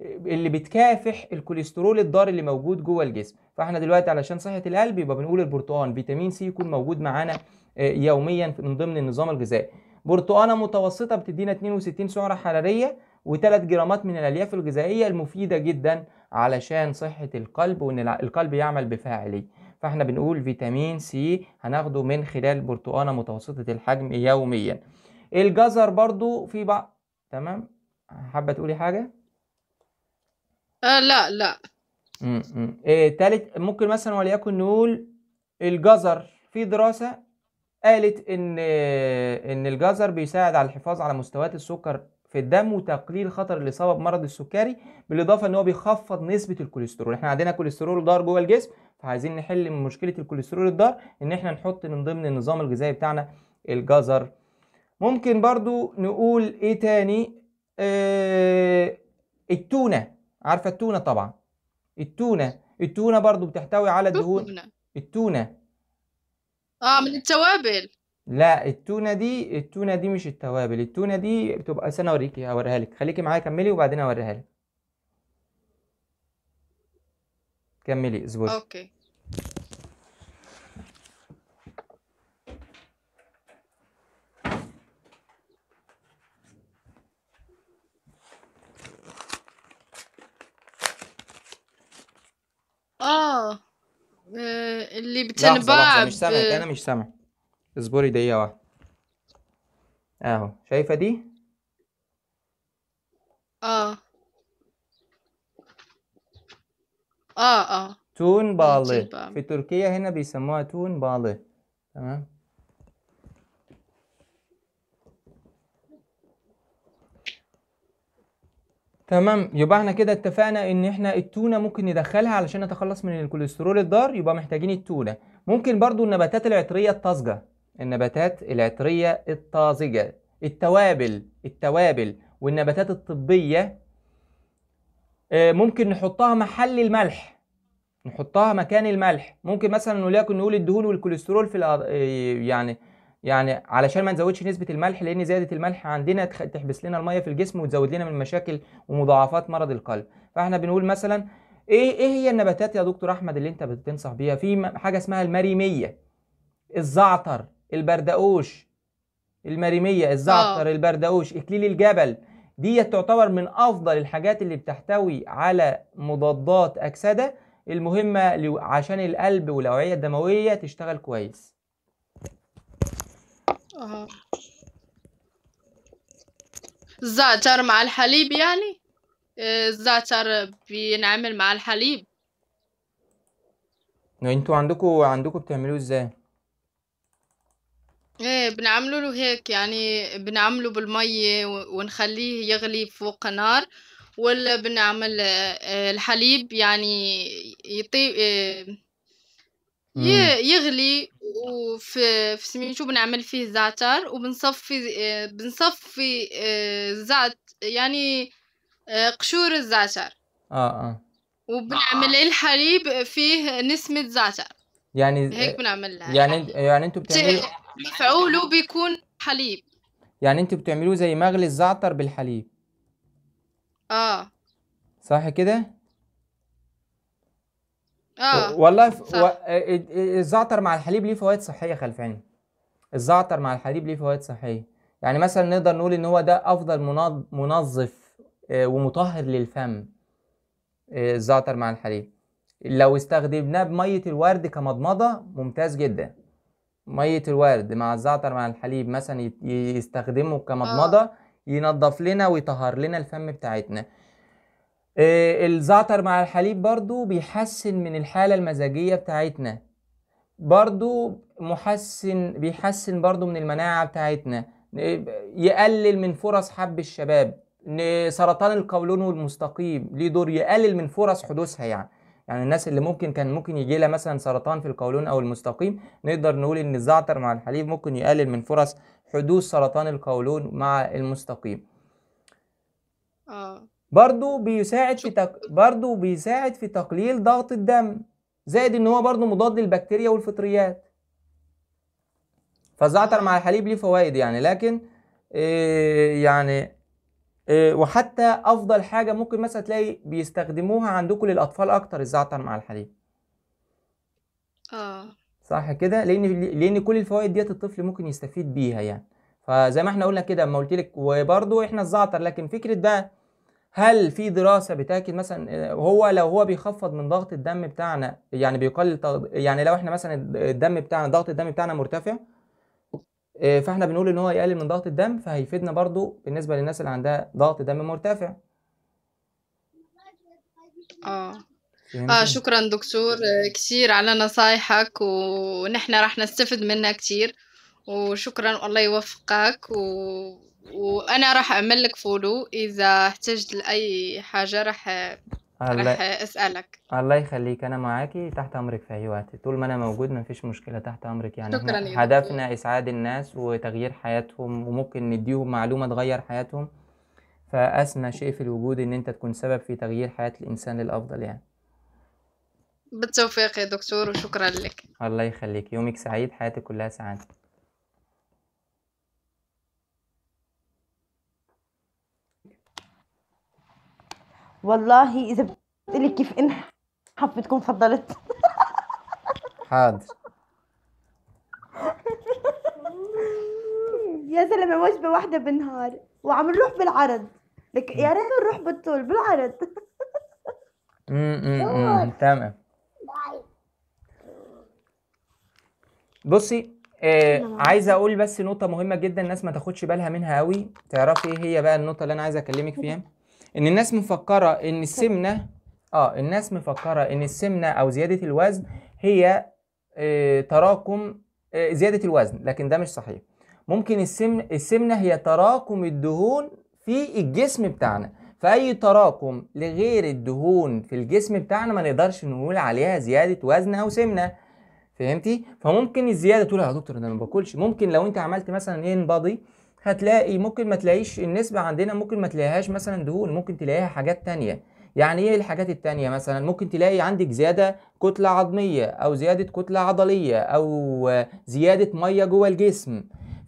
آه، اللي بتكافح الكوليسترول الضار اللي موجود جوه الجسم فاحنا دلوقتي علشان صحه القلب يبقى بنقول البرتقان فيتامين سي يكون موجود معانا آه، يوميا من ضمن النظام الغذائي برتقانه متوسطه بتدينا 62 سعره حراريه و3 جرامات من الالياف الغذائيه المفيده جدا علشان صحه القلب وان القلب يعمل بفاعليه فاحنا بنقول فيتامين سي هناخده من خلال برتقانه متوسطه الحجم يوميا الجزر برضو في بعض تمام حابه تقولي حاجه آه لا لا إيه تالت ممكن مثلا وليكن نقول الجزر في دراسه قالت ان آه، ان الجزر بيساعد على الحفاظ على مستويات السكر في الدم وتقليل خطر الاصابه بمرض السكري بالاضافه ان هو بيخفض نسبه الكوليسترول احنا عندنا كوليسترول ضار جوه الجسم فعايزين نحل من مشكله الكوليسترول الضار ان احنا نحط من ضمن النظام الغذائي بتاعنا الجزر ممكن برضو نقول ايه تاني آه التونه عارفه التونه طبعا التونه التونه برضو بتحتوي على دهون التونه اه من التوابل لا التونه دي التونه دي مش التوابل التونه دي بتبقى استنى اوريكي هوريها لك خليكي معايا كملي وبعدين اوريها لك كملي اصبري اوكي اه بتنباع آه، اللي لحظه لحظه مش سامعك انا مش سامعك اصبري دقيقة واحدة اهو شايفة دي اه اه اه تون بالي في تركيا هنا بيسموها تون بالي تمام تمام يبقى احنا كده اتفقنا ان احنا التونه ممكن ندخلها علشان نتخلص من الكوليسترول الضار يبقى محتاجين التونه ممكن برضو النباتات العطريه الطازجه النباتات العطرية الطازجة التوابل التوابل والنباتات الطبية آه، ممكن نحطها محل الملح نحطها مكان الملح ممكن مثلا وليكن نقول الدهون والكوليسترول في آه، يعني يعني علشان ما نزودش نسبة الملح لأن زيادة الملح عندنا تحبس لنا المية في الجسم وتزود لنا من مشاكل ومضاعفات مرض القلب فاحنا بنقول مثلا ايه ايه هي النباتات يا دكتور احمد اللي انت بتنصح بيها في حاجه اسمها المريميه الزعتر البردقوش المريميه الزعتر آه. البردقوش اكليل الجبل دي تعتبر من افضل الحاجات اللي بتحتوي على مضادات اكسده المهمه عشان القلب والاوعيه الدمويه تشتغل كويس اه الزعتر مع الحليب يعني آه، الزعتر بينعمل مع الحليب انتوا عندكم عندكم بتعملوه ازاي إيه بنعملو له هيك يعني بنعمله بالمية و- ونخليه يغلي فوق نار ولا بنعمل آه، الحليب يعني يطيب آه، يغلي وفي في سميتو بنعمل فيه زعتر وبنصفي آه، بنصفي زعت يعني قشور الزعتر اه اه وبنعمل الحليب فيه نسمة زعتر يعني هيك آه، لها يعني يعني, يعني انتوا بتعملوا مفعوله بيكون حليب يعني انتوا بتعملوه زي مغلي الزعتر بالحليب اه صح كده اه والله ف... و... آه، آه، الزعتر مع الحليب ليه فوائد صحيه خلف عيني الزعتر مع الحليب ليه فوائد صحيه يعني مثلا نقدر نقول ان هو ده افضل منظف ومطهر للفم الزعتر مع الحليب لو استخدمناه بمية الورد كمضمضة ممتاز جدا مية الورد مع الزعتر مع الحليب مثلا يستخدمه كمضمضة آه. ينظف لنا ويطهر لنا الفم بتاعتنا آه الزعتر مع الحليب برضو بيحسن من الحالة المزاجية بتاعتنا برضو محسن بيحسن برضو من المناعة بتاعتنا يقلل من فرص حب الشباب سرطان القولون والمستقيم ليه دور يقلل من فرص حدوثها يعني يعني الناس اللي ممكن كان ممكن يجي لها مثلا سرطان في القولون او المستقيم نقدر نقول ان الزعتر مع الحليب ممكن يقلل من فرص حدوث سرطان القولون مع المستقيم آه. برضو بيساعد في تق... برضو بيساعد في تقليل ضغط الدم زائد ان هو برضو مضاد للبكتيريا والفطريات فالزعتر مع الحليب ليه فوائد يعني لكن إيه يعني آه، وحتى افضل حاجه ممكن مثلا تلاقي بيستخدموها عندكم للاطفال اكتر الزعتر مع الحليب اه صح كده لان لان كل الفوائد ديت الطفل ممكن يستفيد بيها يعني فزي ما احنا قلنا كده اما قلت لك وبرده احنا الزعتر لكن فكره بقى هل في دراسه بتاكد مثلا آه، هو لو هو بيخفض من ضغط الدم بتاعنا يعني بيقلل يعني لو احنا مثلا الدم بتاعنا ضغط الدم بتاعنا مرتفع آه، فاحنا بنقول ان هو يقلل من ضغط الدم فهيفيدنا برضو بالنسبه للناس اللي عندها ضغط دم مرتفع اه اه شكرا دكتور آه، كثير على نصايحك ونحن راح نستفد منها كثير وشكرا والله يوفقك و... وانا راح اعمل لك فولو اذا احتجت لاي حاجه راح الله رح اسالك الله يخليك انا معاكي تحت امرك في اي وقت طول ما انا موجود مفيش مشكله تحت امرك يعني شكرا احنا هدفنا اسعاد الناس وتغيير حياتهم وممكن نديهم معلومه تغير حياتهم فاسمى شيء في الوجود ان انت تكون سبب في تغيير حياه الانسان للافضل يعني بالتوفيق يا دكتور وشكرا لك الله يخليك يومك سعيد حياتك كلها سعاده والله اذا بتقولي كيف انحف بتكون فضلت حاضر يا زلمه وجبه واحده بالنهار وعم نروح بالعرض لك يا ريت نروح بالطول بالعرض امم تمام بصي آه عايزه اقول بس نقطه مهمه جدا الناس ما تاخدش بالها منها قوي تعرفي ايه هي بقى النقطه اللي انا عايز اكلمك فيها ان الناس مفكره ان السمنه اه الناس مفكره ان السمنه او زياده الوزن هي آه تراكم آه زياده الوزن لكن ده مش صحيح ممكن السمن السمنه هي تراكم الدهون في الجسم بتاعنا فاي تراكم لغير الدهون في الجسم بتاعنا ما نقدرش نقول عليها زياده وزن او سمنه فهمتي فممكن الزياده تقول يا دكتور انا ما باكلش ممكن لو انت عملت مثلا ان بادي هتلاقي ممكن ما تلاقيش النسبة عندنا ممكن ما تلاقيهاش مثلا دهون ممكن تلاقيها حاجات تانية يعني ايه الحاجات التانية مثلا ممكن تلاقي عندك زيادة كتلة عظمية او زيادة كتلة عضلية او زيادة مية جوه الجسم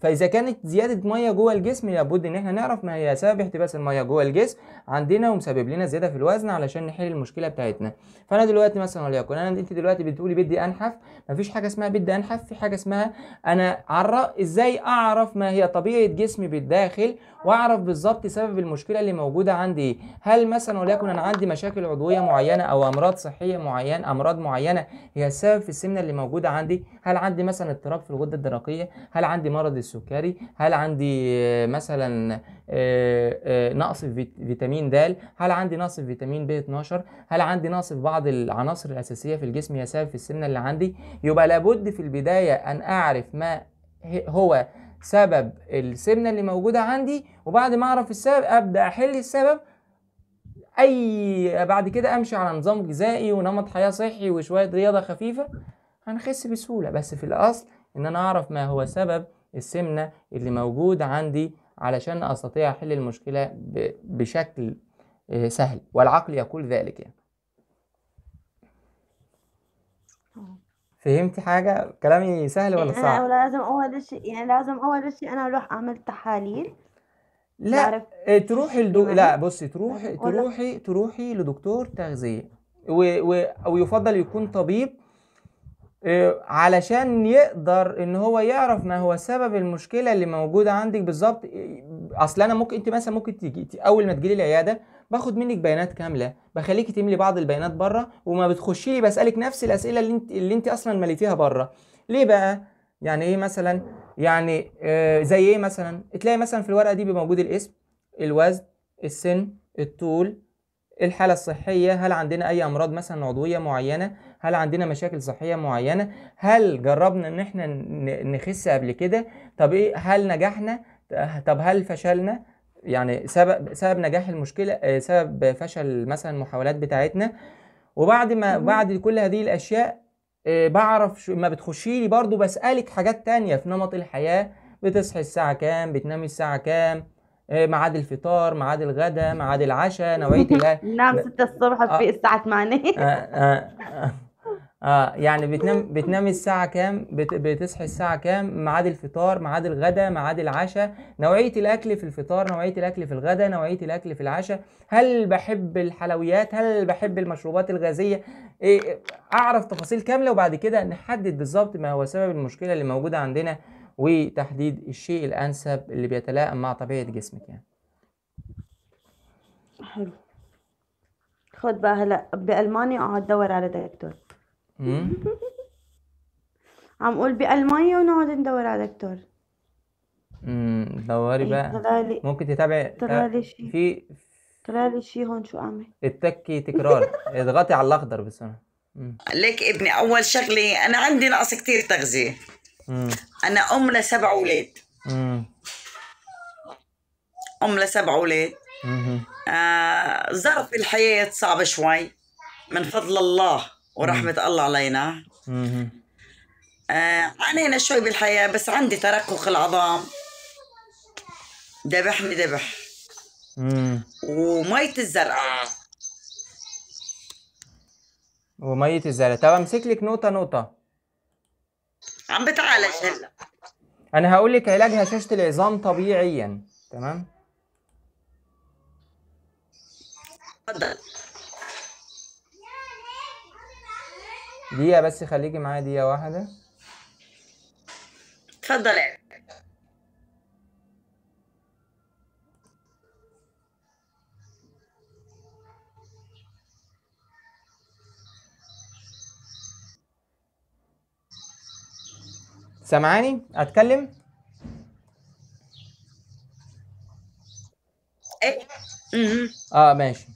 فاذا كانت زياده ميه جوه الجسم لابد ان احنا نعرف ما هي سبب احتباس الميه جوه الجسم عندنا ومسبب لنا زياده في الوزن علشان نحل المشكله بتاعتنا فانا دلوقتي مثلا وليكن انا انت دلوقتي بتقولي بدي انحف مفيش حاجه اسمها بدي انحف في حاجه اسمها انا عرق ازاي اعرف ما هي طبيعه جسمي بالداخل واعرف بالظبط سبب المشكله اللي موجوده عندي ايه هل مثلا وليكن انا عندي مشاكل عضويه معينه او امراض صحيه معينه امراض معينه هي السبب في السمنه اللي موجوده عندي هل عندي مثلا اضطراب في الغده الدرقيه هل عندي مرض السمنة؟ السكري هل عندي آه، مثلا آه، آه، نقص في فيتامين د هل عندي نقص في فيتامين ب 12 هل عندي نقص في بعض العناصر الاساسيه في الجسم يا سبب في السمنه اللي عندي يبقى لابد في البدايه ان اعرف ما هو سبب السمنه اللي موجوده عندي وبعد ما اعرف السبب ابدا احل السبب اي بعد كده امشي على نظام غذائي ونمط حياه صحي وشويه رياضه خفيفه هنخس بسهوله بس في الاصل ان انا اعرف ما هو سبب السمنة اللي موجود عندي علشان أستطيع أحل المشكلة بشكل آه، سهل والعقل يقول ذلك يعني. فهمتي حاجة؟ كلامي سهل ولا يعني صعب؟ أنا لازم أول شيء يعني لازم أول شيء أنا أروح أعمل تحاليل لا آه، تروحي لدو... إيه، لا بصي تروحي تروحي تروحي لدكتور تغذية و... و... ويفضل يكون طبيب آه، علشان يقدر ان هو يعرف ما هو سبب المشكله اللي موجوده عندك بالظبط اصل انا ممكن انت مثلا ممكن تيجي اول ما تجيلي العياده باخد منك بيانات كامله بخليكي تملي بعض البيانات بره وما بتخشي لي بسالك نفس الاسئله اللي انت اللي انت اصلا مليتيها بره ليه بقى يعني ايه مثلا يعني آه زي ايه مثلا تلاقي مثلا في الورقه دي بموجود الاسم الوزن السن الطول الحاله الصحيه هل عندنا اي امراض مثلا عضويه معينه هل عندنا مشاكل صحيه معينه هل جربنا ان احنا نخس قبل كده طب ايه هل نجحنا طب هل فشلنا يعني سبب سبب نجاح المشكله آه، سبب فشل مثلا المحاولات بتاعتنا وبعد ما بعد كل هذه الاشياء آه، بعرف ما بتخشي لي برضو بسالك حاجات تانية في نمط الحياه بتصحي الساعه كام بتنامي الساعه كام آه، ميعاد الفطار ميعاد الغدا ميعاد العشاء نوعيه الأكل نعم 6 الصبح في الساعه 8 اه يعني بتنام بتنام الساعة كام بت... بتصحي الساعة كام ميعاد الفطار ميعاد الغداء ميعاد العشاء نوعية الأكل في الفطار نوعية الأكل في الغداء نوعية الأكل في العشاء هل بحب الحلويات هل بحب المشروبات الغازية إيه أعرف تفاصيل كاملة وبعد كده نحدد بالظبط ما هو سبب المشكلة اللي موجودة عندنا وتحديد الشيء الأنسب اللي بيتلائم مع طبيعة جسمك يعني حلو خد بقى هلا بألمانيا اقعد ادور على دكتور إيه؟ عم قول بالمانيا ونقعد ندور على دكتور امم دوري إيه، بقى طلع لي ممكن تتابعي طلع لي آه، شي في طلع لي شي هون شو اعمل التكي تكرار اضغطي على الاخضر بس انا ليك ابني اول شغله انا عندي نقص كتير تغذيه انا ام لسبع اولاد ام لسبع اولاد ظرف آه ظرف الحياه صعب شوي من فضل الله ورحمه الله علينا آه عانينا شوي بالحياه بس عندي ترقق العظام ذبحني ذبح ومية الزرع ومية الزرع طب امسك لك نقطة نقطة عم بتعالج هلا انا هقول لك علاج هشاشة العظام طبيعيا تمام؟ تفضل دقيقة بس خليكي معايا دقيقة واحدة اتفضل سامعاني اتكلم إيه؟ اه ماشي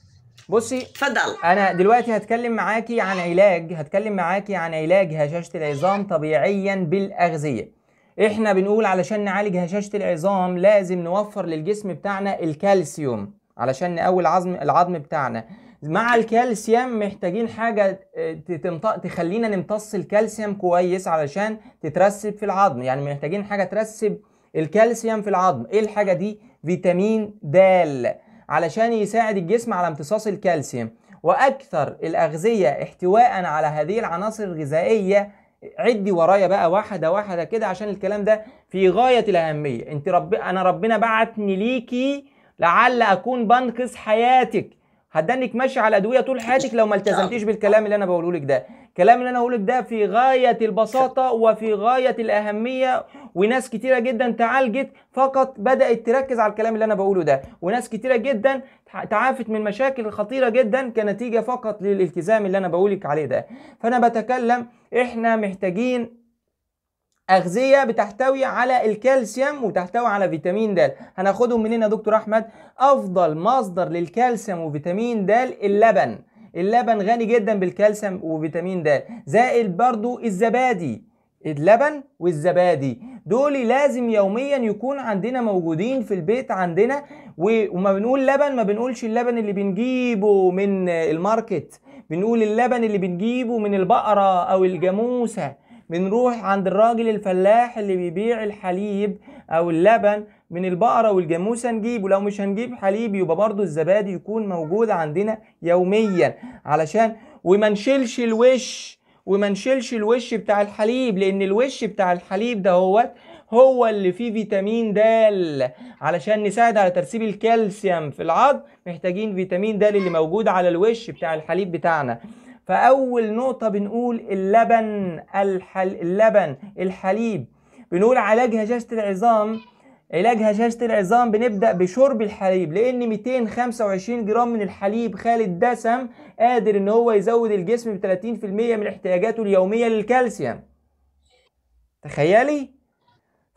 بصي اتفضل انا دلوقتي هتكلم معاكي عن علاج هتكلم معاكي عن علاج هشاشه العظام طبيعيا بالاغذيه احنا بنقول علشان نعالج هشاشه العظام لازم نوفر للجسم بتاعنا الكالسيوم علشان نقوي العظم العظم بتاعنا مع الكالسيوم محتاجين حاجه آه، تخلينا نمتص الكالسيوم كويس علشان تترسب في العظم يعني محتاجين حاجه ترسب الكالسيوم في العظم ايه الحاجه دي فيتامين د علشان يساعد الجسم على امتصاص الكالسيوم واكثر الاغذيه احتواء على هذه العناصر الغذائيه عدي ورايا بقى واحده واحده كده عشان الكلام ده في غايه الاهميه انت رب انا ربنا بعتني ليكي لعل اكون بنقذ حياتك هتدنك ماشي على ادويه طول حياتك لو ما التزمتيش بالكلام اللي انا بقوله لك ده الكلام اللي انا هقوله لك ده في غايه البساطه وفي غايه الاهميه وناس كتيره جدا تعالجت فقط بدات تركز على الكلام اللي انا بقوله ده وناس كتيره جدا تعافت من مشاكل خطيره جدا كنتيجه فقط للالتزام اللي انا بقولك عليه ده فانا بتكلم احنا محتاجين أغذية بتحتوي على الكالسيوم وتحتوي على فيتامين د هناخدهم منين يا دكتور أحمد؟ أفضل مصدر للكالسيوم وفيتامين د اللبن اللبن غني جدا بالكالسيوم وفيتامين د زائد برضو الزبادي اللبن والزبادي دول لازم يوميا يكون عندنا موجودين في البيت عندنا وما بنقول لبن ما بنقولش اللبن اللي بنجيبه من الماركت بنقول اللبن اللي بنجيبه من البقرة أو الجاموسة بنروح عند الراجل الفلاح اللي بيبيع الحليب او اللبن من البقرة والجاموسة نجيبه لو مش هنجيب حليب يبقى برضو الزبادي يكون موجود عندنا يوميا علشان وما نشيلش الوش وما نشيلش الوش بتاع الحليب لان الوش بتاع الحليب ده هو هو اللي فيه فيتامين د علشان نساعد على ترسيب الكالسيوم في العظم محتاجين فيتامين د اللي موجود على الوش بتاع الحليب بتاعنا فأول نقطة بنقول اللبن الحل... اللبن الحليب بنقول علاج هشاشة العظام علاج هشاشة العظام بنبدأ بشرب الحليب لأن 225 جرام من الحليب خالي الدسم قادر إن هو يزود الجسم ب 30% من احتياجاته اليومية للكالسيوم. تخيلي؟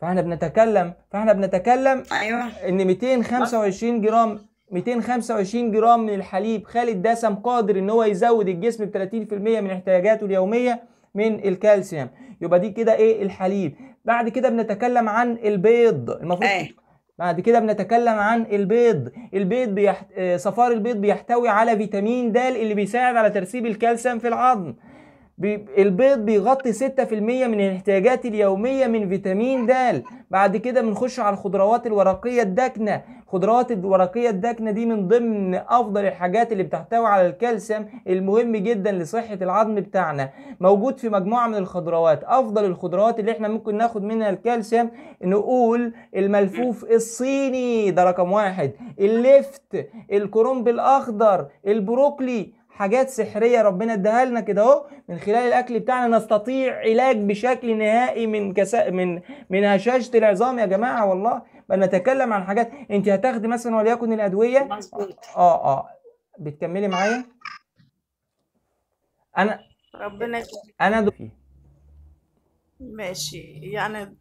فاحنا بنتكلم فاحنا بنتكلم أيوه إن 225 جرام 225 جرام من الحليب خالي الدسم قادر ان هو يزود الجسم ب 30% من احتياجاته اليوميه من الكالسيوم يبقى دي كده ايه الحليب بعد كده بنتكلم عن البيض المفروض أيه. بعد كده بنتكلم عن البيض البيض بيحت... آه، صفار البيض بيحتوي على فيتامين د اللي بيساعد على ترسيب الكالسيوم في العظم بي... البيض بيغطي 6% من الاحتياجات اليومية من فيتامين د بعد كده بنخش على الخضروات الورقية الداكنة الخضروات الورقيه الداكنه دي من ضمن افضل الحاجات اللي بتحتوي على الكالسيوم المهم جدا لصحه العظم بتاعنا موجود في مجموعه من الخضروات افضل الخضروات اللي احنا ممكن ناخد منها الكالسيوم نقول الملفوف الصيني ده رقم واحد اللفت الكرنب الاخضر البروكلي حاجات سحريه ربنا اداها لنا كده اهو من خلال الاكل بتاعنا نستطيع علاج بشكل نهائي من كسا من من هشاشه العظام يا جماعه والله بل نتكلم عن حاجات انت هتاخدي مثلا وليكن الادويه اه اه بتكملي معايا انا ربنا يكرمك انا دو... ماشي يعني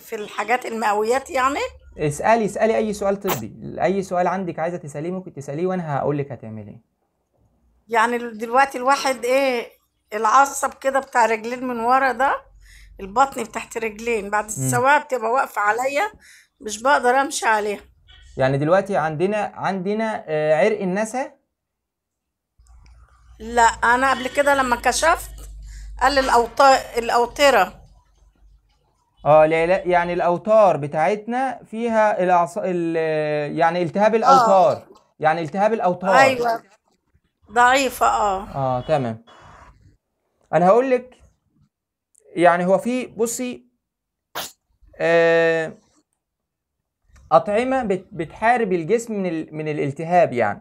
في الحاجات المئويات يعني اسالي اسالي اي سؤال طبي اي سؤال عندك عايزه تساليه ممكن تساليه وانا هقول لك هتعملي ايه يعني دلوقتي الواحد ايه العصب كده بتاع رجلين من ورا ده البطن تحت رجلين بعد الثواب بتبقى واقفه عليا مش بقدر امشي عليها يعني دلوقتي عندنا عندنا آه، عرق النسا لا انا قبل كده لما كشفت قال الاوطار الاوتره اه لا لا يعني الاوتار بتاعتنا فيها الاعصا يعني التهاب آه. الاوتار آه. يعني التهاب الاوتار ايوه ضعيفه اه اه تمام انا هقول لك يعني هو في بصي آه، أطعمة بتحارب الجسم من من الالتهاب يعني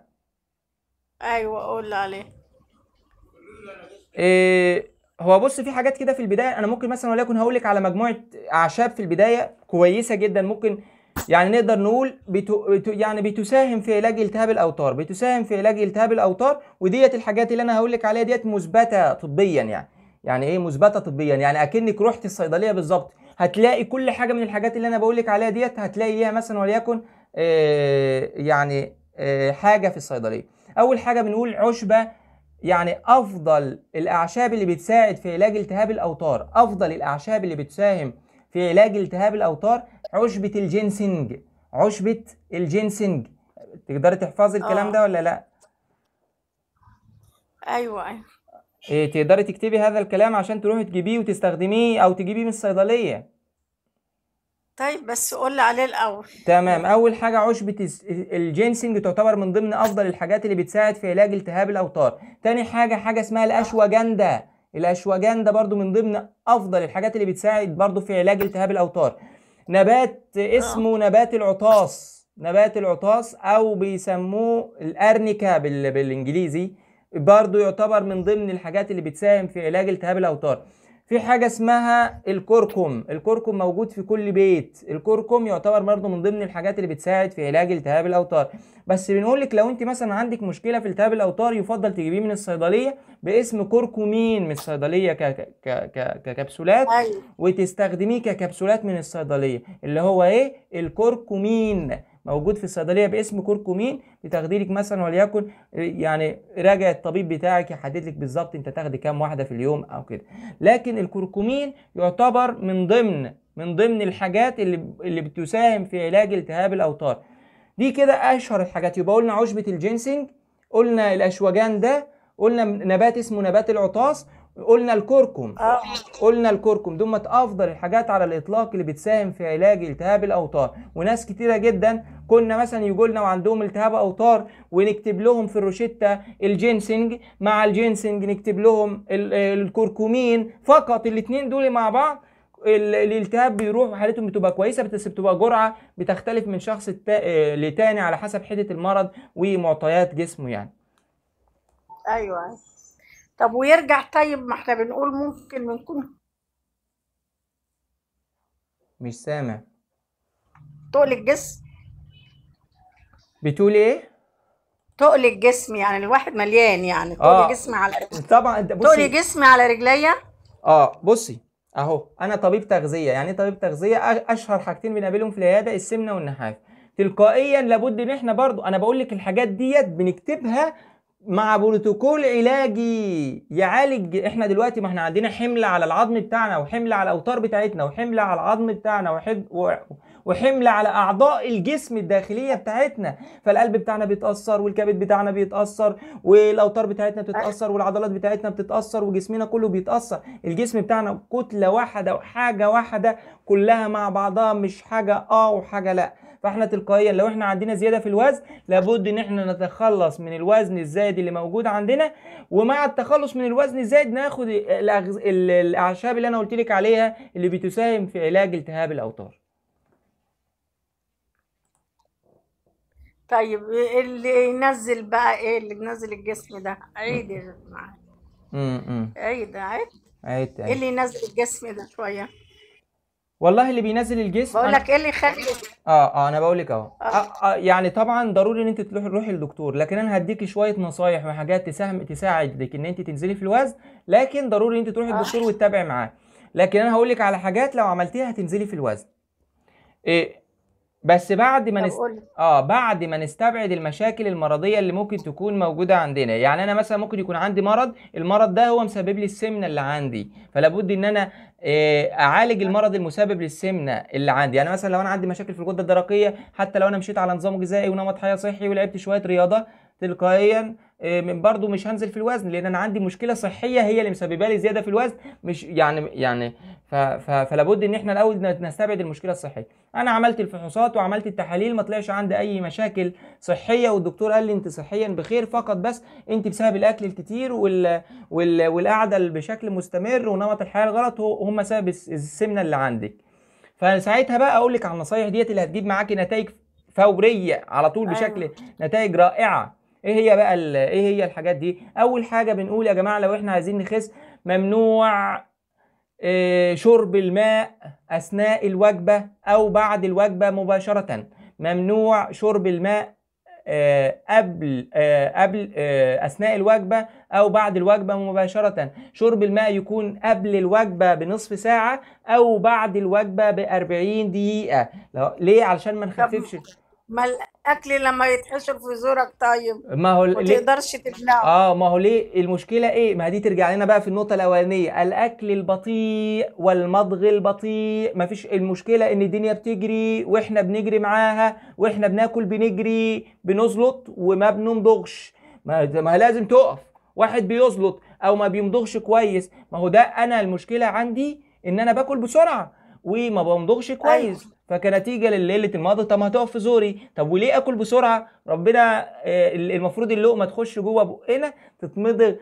أيوة قول عليه إيه هو بص في حاجات كده في البداية أنا ممكن مثلا وليكن هقول لك على مجموعة أعشاب في البداية كويسة جدا ممكن يعني نقدر نقول بتو بتو يعني بتساهم في علاج التهاب الأوتار بتساهم في علاج التهاب الأوتار وديت الحاجات اللي أنا هقول لك عليها ديت مثبتة طبيا يعني يعني ايه مثبته طبيا يعني اكنك رحت الصيدليه بالظبط هتلاقي كل حاجه من الحاجات اللي انا بقول لك عليها ديت هتلاقي ليها مثلا وليكن آه، يعني آه، حاجه في الصيدليه اول حاجه بنقول عشبه يعني افضل الاعشاب اللي بتساعد في علاج التهاب الاوتار افضل الاعشاب اللي بتساهم في علاج التهاب الاوتار عشبه الجينسنج عشبه الجينسنج تقدري تحفظي الكلام آه. ده ولا لا ايوه ايوه إيه، تقدري تكتبي هذا الكلام عشان تروحي تجيبيه وتستخدميه او تجيبيه من الصيدليه طيب بس قول عليه الاول تمام اول حاجه عشبه الجينسنج تعتبر من ضمن افضل الحاجات اللي بتساعد في علاج التهاب الاوتار تاني حاجه حاجه اسمها الاشواجندا الاشواجندا برضو من ضمن افضل الحاجات اللي بتساعد برضو في علاج التهاب الاوتار نبات اسمه أوه. نبات العطاس نبات العطاس او بيسموه الارنكا بالانجليزي برضو يعتبر من ضمن الحاجات اللي بتساهم في علاج التهاب الاوتار في حاجة اسمها الكركم الكركم موجود في كل بيت الكركم يعتبر برضو من ضمن الحاجات اللي بتساعد في علاج التهاب الأوتار بس بنقول لك لو أنت مثلا عندك مشكلة في التهاب الأوتار يفضل تجيبيه من الصيدلية باسم كركمين من الصيدلية ك... ك... ك... ككبسولات أيوه. وتستخدميه ككبسولات من الصيدلية اللي هو إيه الكركمين موجود في الصيدليه باسم كركمين لتخديرك مثلا وليكن يعني راجع الطبيب بتاعك يحدد لك بالظبط انت تاخدي كام واحده في اليوم او كده لكن الكركمين يعتبر من ضمن من ضمن الحاجات اللي اللي بتساهم في علاج التهاب الاوتار دي كده اشهر الحاجات يبقى قلنا عشبه الجينسنج قلنا الاشوجان ده قلنا نبات اسمه نبات العطاس قلنا الكركم آه. قلنا الكركم دمت افضل الحاجات على الاطلاق اللي بتساهم في علاج التهاب الاوتار وناس كتيره جدا كنا مثلا يجوا لنا وعندهم التهاب اوتار ونكتب لهم في الروشتة الجينسنج مع الجينسنج نكتب لهم الكركمين فقط الاثنين دول مع بعض الالتهاب بيروح وحالتهم بتبقى كويسه بس بتبقى جرعه بتختلف من شخص آه، لتاني على حسب حده المرض ومعطيات جسمه يعني ايوه طب ويرجع طيب ما احنا بنقول ممكن بنكون مش سامع طول الجسم بتقول ايه؟ تقل الجسم يعني الواحد مليان يعني تقل آه. جسمي على طبعا انت بصي تقل جسمي على رجليا اه بصي اهو انا طبيب تغذيه يعني ايه طبيب تغذيه اشهر حاجتين بنقابلهم في العياده السمنه والنحاف تلقائيا لابد ان احنا برضو انا بقول لك الحاجات ديت بنكتبها مع بروتوكول علاجي يعالج احنا دلوقتي ما احنا عندنا حمل على العظم بتاعنا وحمل على الاوتار بتاعتنا وحمل على العظم بتاعنا وحد و... وحمل على اعضاء الجسم الداخليه بتاعتنا فالقلب بتاعنا بيتاثر والكبد بتاعنا بيتاثر والاوتار بتاعتنا بتتاثر والعضلات بتاعتنا بتتاثر وجسمنا كله بيتاثر الجسم بتاعنا كتله واحده وحاجه واحده كلها مع بعضها مش حاجه اه وحاجه لا فاحنا تلقائيا لو احنا عندنا زياده في الوزن لابد ان احنا نتخلص من الوزن الزايد اللي موجود عندنا ومع التخلص من الوزن الزايد ناخد الاعشاب اللي انا قلت لك عليها اللي بتساهم في علاج التهاب الاوتار طيب اللي ينزل بقى ايه اللي ينزل الجسم ده عيد يا جماعه امم عيد عيد عيد ايه اللي ينزل الجسم ده شويه والله اللي بينزل الجسم بقول لك ايه اللي يخلي اه اه انا بقول لك اهو آه. آه، آه، يعني طبعا ضروري ان انت تروحي للدكتور لكن انا هديكي شويه نصايح وحاجات تساهم تساعدك ان انت تنزلي في الوزن لكن ضروري ان انت تروحي للدكتور وتتابعي معاه لكن انا هقول لك على حاجات لو عملتيها هتنزلي في الوزن إيه بس بعد ما نست... اه بعد ما نستبعد المشاكل المرضيه اللي ممكن تكون موجوده عندنا يعني انا مثلا ممكن يكون عندي مرض المرض ده هو مسبب لي السمنه اللي عندي فلا بد ان انا آه، اعالج المرض المسبب للسمنه اللي عندي يعني مثلا لو انا عندي مشاكل في الغده الدرقيه حتى لو انا مشيت على نظام غذائي ونمط حياه صحي ولعبت شويه رياضه تلقائيا آه، من برضو مش هنزل في الوزن لان انا عندي مشكله صحيه هي اللي مسببه لي زياده في الوزن مش يعني يعني فلا بد ان احنا الاول نستبعد المشكله الصحيه انا عملت الفحوصات وعملت التحاليل ما طلعش عندي اي مشاكل صحيه والدكتور قال لي انت صحيا بخير فقط بس انت بسبب الاكل الكتير وال... وال... والقعده بشكل مستمر ونمط الحياه الغلط هم سبب السمنه اللي عندك فساعتها بقى اقول لك على النصايح ديت اللي هتجيب معاكي نتائج فوريه على طول أيوه. بشكل نتائج رائعه ايه هي بقى ايه هي الحاجات دي اول حاجه بنقول يا جماعه لو احنا عايزين نخس ممنوع آه، شرب الماء اثناء الوجبه او بعد الوجبه مباشره ممنوع شرب الماء آه، قبل آه، قبل اثناء الوجبه او بعد الوجبه مباشره شرب الماء يكون قبل الوجبه بنصف ساعه او بعد الوجبه ب 40 دقيقه ليه علشان ما نخففش ما الاكل لما يتحشر في زورك طيب ما هو ما تقدرش تبلعه اه ما هو ليه المشكله ايه ما دي ترجع لنا بقى في النقطه الاولانيه الاكل البطيء والمضغ البطيء ما فيش المشكله ان الدنيا بتجري واحنا بنجري معاها واحنا بناكل بنجري بنزلط وما بنمضغش ما, ما لازم تقف واحد بيزلط او ما بيمضغش كويس ما هو ده انا المشكله عندي ان انا باكل بسرعه وما بمضغش كويس أيوه. فكنتيجه لليله الماضي طب ما هتقف في زوري طب وليه اكل بسرعه ربنا آه، المفروض اللقمه تخش جوه بقنا تتمضغ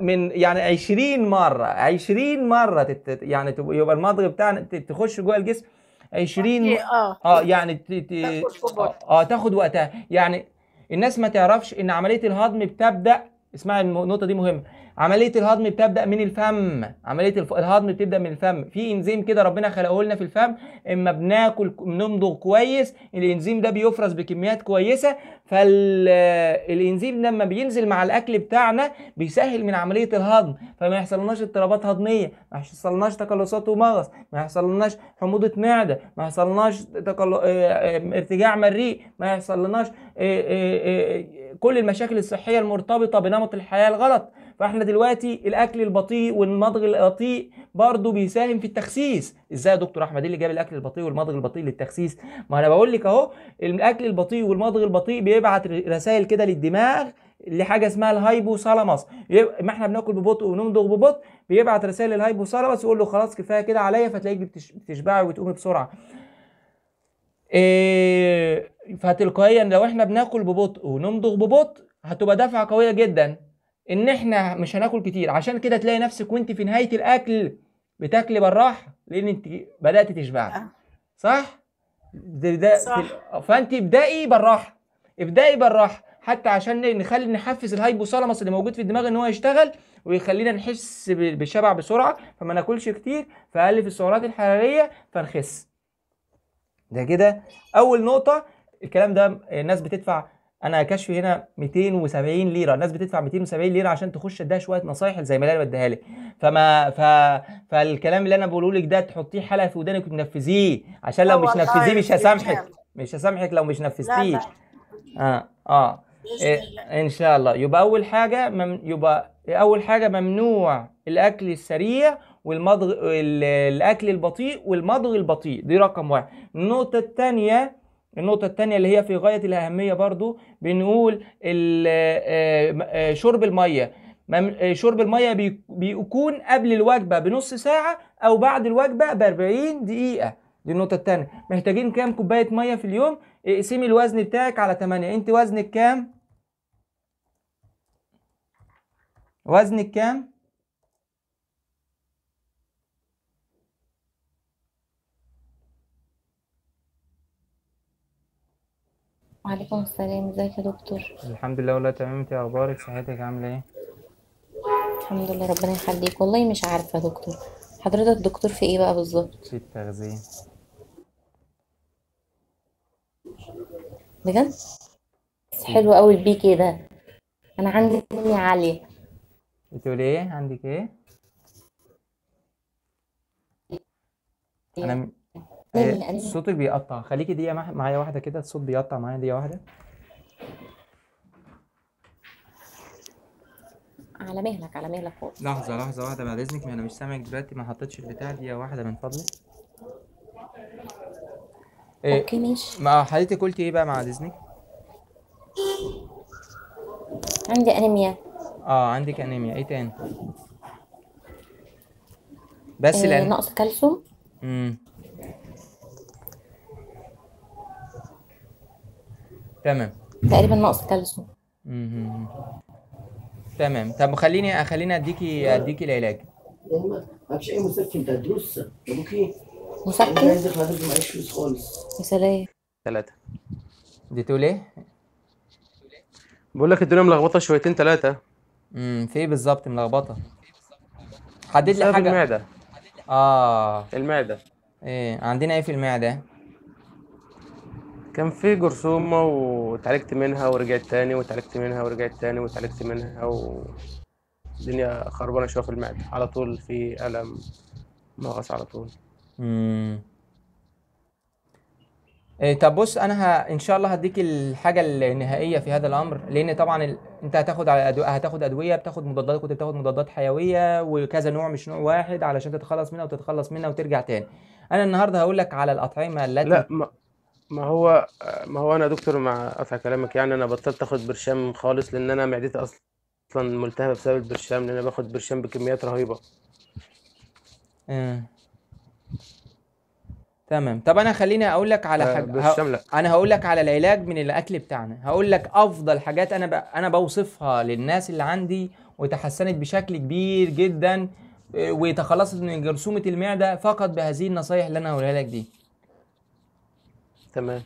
من يعني 20 مره 20 مره تت يعني يبقى المضغ بتاعنا تخش جوه الجسم 20 اه اه يعني ت... آه،, اه تاخد وقتها يعني الناس ما تعرفش ان عمليه الهضم بتبدا اسمع النقطه دي مهمه عمليه الهضم بتبدا من الفم عمليه الهضم بتبدا من الفم في انزيم كده ربنا خلقه لنا في الفم اما بناكل بنمضغ كويس الانزيم ده بيفرز بكميات كويسه فالانزيم لما بينزل مع الاكل بتاعنا بيسهل من عمليه الهضم فما يحصلناش اضطرابات هضميه ما يحصلناش تقلصات ومغص ما يحصلناش حموضه معده ما يحصلناش تقل... آه، آه، ارتجاع مريء ما يحصلناش آه، كل المشاكل الصحيه المرتبطه بنمط الحياه الغلط فاحنا دلوقتي الاكل البطيء والمضغ البطيء برضه بيساهم في التخسيس ازاي يا دكتور احمد ايه اللي جاب الاكل البطيء والمضغ البطيء للتخسيس ما انا بقول لك اهو الاكل البطيء والمضغ البطيء بيبعت رسائل كده للدماغ لحاجه اسمها الهايبوثالاموس ما احنا بناكل ببطء ونمضغ ببطء بيبعت رسائل للهايبوثالاموس يقول له خلاص كفايه كده عليا فتلاقيك بتشبعي وتقومي بسرعه إيه فتلقائيا لو احنا بناكل ببطء ونمضغ ببطء هتبقى دفعه قويه جدا ان احنا مش هناكل كتير عشان كده تلاقي نفسك وانت في نهايه الاكل بتاكلي بالراحه لان انت بدات تشبعي آه. صح ده ده صح فانت ابدأي بالراحه ابدأي بالراحه حتى عشان نخلي نحفز الهايبوثالاموس اللي موجود في الدماغ ان هو يشتغل ويخلينا نحس بالشبع بسرعه فما ناكلش كتير في السعرات الحراريه فنخس ده كده اول نقطه الكلام ده الناس بتدفع انا كشفي هنا 270 ليره الناس بتدفع 270 ليره عشان تخش اديها شويه نصايح زي ما انا بديها لك فما ف... فالكلام اللي انا بقوله لك ده تحطيه حلقه في ودانك وتنفذيه عشان لو مش طيب، نفذيه مش هسامحك مش هسامحك لو مش نفذتيه اه اه إيه ان شاء الله يبقى اول حاجه مم... يبقى اول حاجه ممنوع الاكل السريع والمضغ الاكل البطيء والمضغ البطيء دي رقم واحد النقطه الثانيه النقطة الثانية اللي هي في غاية الأهمية برضو بنقول آه، آه، آه، شرب المية شرب المية بيكون قبل الوجبة بنص ساعة أو بعد الوجبة بأربعين 40 دقيقة دي النقطة الثانية محتاجين كام كوباية مية في اليوم اقسمي الوزن بتاعك على 8 أنت وزنك كام؟ وزنك كام؟ وعليكم السلام ازيك يا دكتور الحمد لله والله تمام انت اخبارك صحتك عامله ايه الحمد لله ربنا يخليك والله مش عارفة يا دكتور حضرتك دكتور في ايه بقى بالظبط في التغذيه بجد حلو قوي البي كي ده انا عندي سمنة عالية بتقولي ايه عندك ايه انا إيه صوتك بيقطع خليكي دقيقه معايا واحده كده الصوت بيقطع معايا دقيقه واحده على مهلك على مهلك خالص لحظه لحظه واحده بعد اذنك انا مش سامعك دلوقتي ما حطيتش البتاع دقيقه واحده من فضلك آه، اوكي ماشي ما حضرتك قلتي ايه بقى بعد اذنك عندي انيميا اه عندك انيميا ايه تاني بس إيه لان نقص كالسيوم امم تمام تقريبا ناقص كالسيوم تمام طب خليني خليني اديكي اديكي العلاج ما فيش اي مسكن ده دروس ابوكي مسكن عايز حضرتك معيش فلوس خالص يا سلام ثلاثة دي تقول ايه؟ بقول لك الدنيا ملخبطة شويتين ثلاثة امم في ايه بالظبط ملخبطة؟ حدد لي حاجة المعدة اه المعدة ايه عندنا ايه في المعدة؟ كان في جرثومة واتعالجت منها ورجعت تاني واتعالجت منها ورجعت تاني واتعالجت منها و الدنيا خربانة شوية في المعدة على طول في ألم مغص على طول امم إيه طب بص انا ه... ان شاء الله هديك الحاجه النهائيه في هذا الامر لان طبعا ال... انت هتاخد على أدو... هتاخد ادويه بتاخد مضادات كنت بتاخد مضادات حيويه وكذا نوع مش نوع واحد علشان تتخلص منها وتتخلص منها وترجع تاني انا النهارده هقول لك على الاطعمه التي لا ما ما هو ما هو انا دكتور مع قطع كلامك يعني انا بطلت اخد برشام خالص لان انا معدتي اصلا ملتهبه بسبب البرشام لان انا باخد برشام بكميات رهيبه آه. تمام طب انا خليني اقول لك على آه، حاجه ه... انا هقول لك على العلاج من الاكل بتاعنا هقول لك افضل حاجات انا ب... انا بوصفها للناس اللي عندي وتحسنت بشكل كبير جدا آه، وتخلصت من جرثومه المعده فقط بهذه النصايح اللي انا هقولها لك دي تمام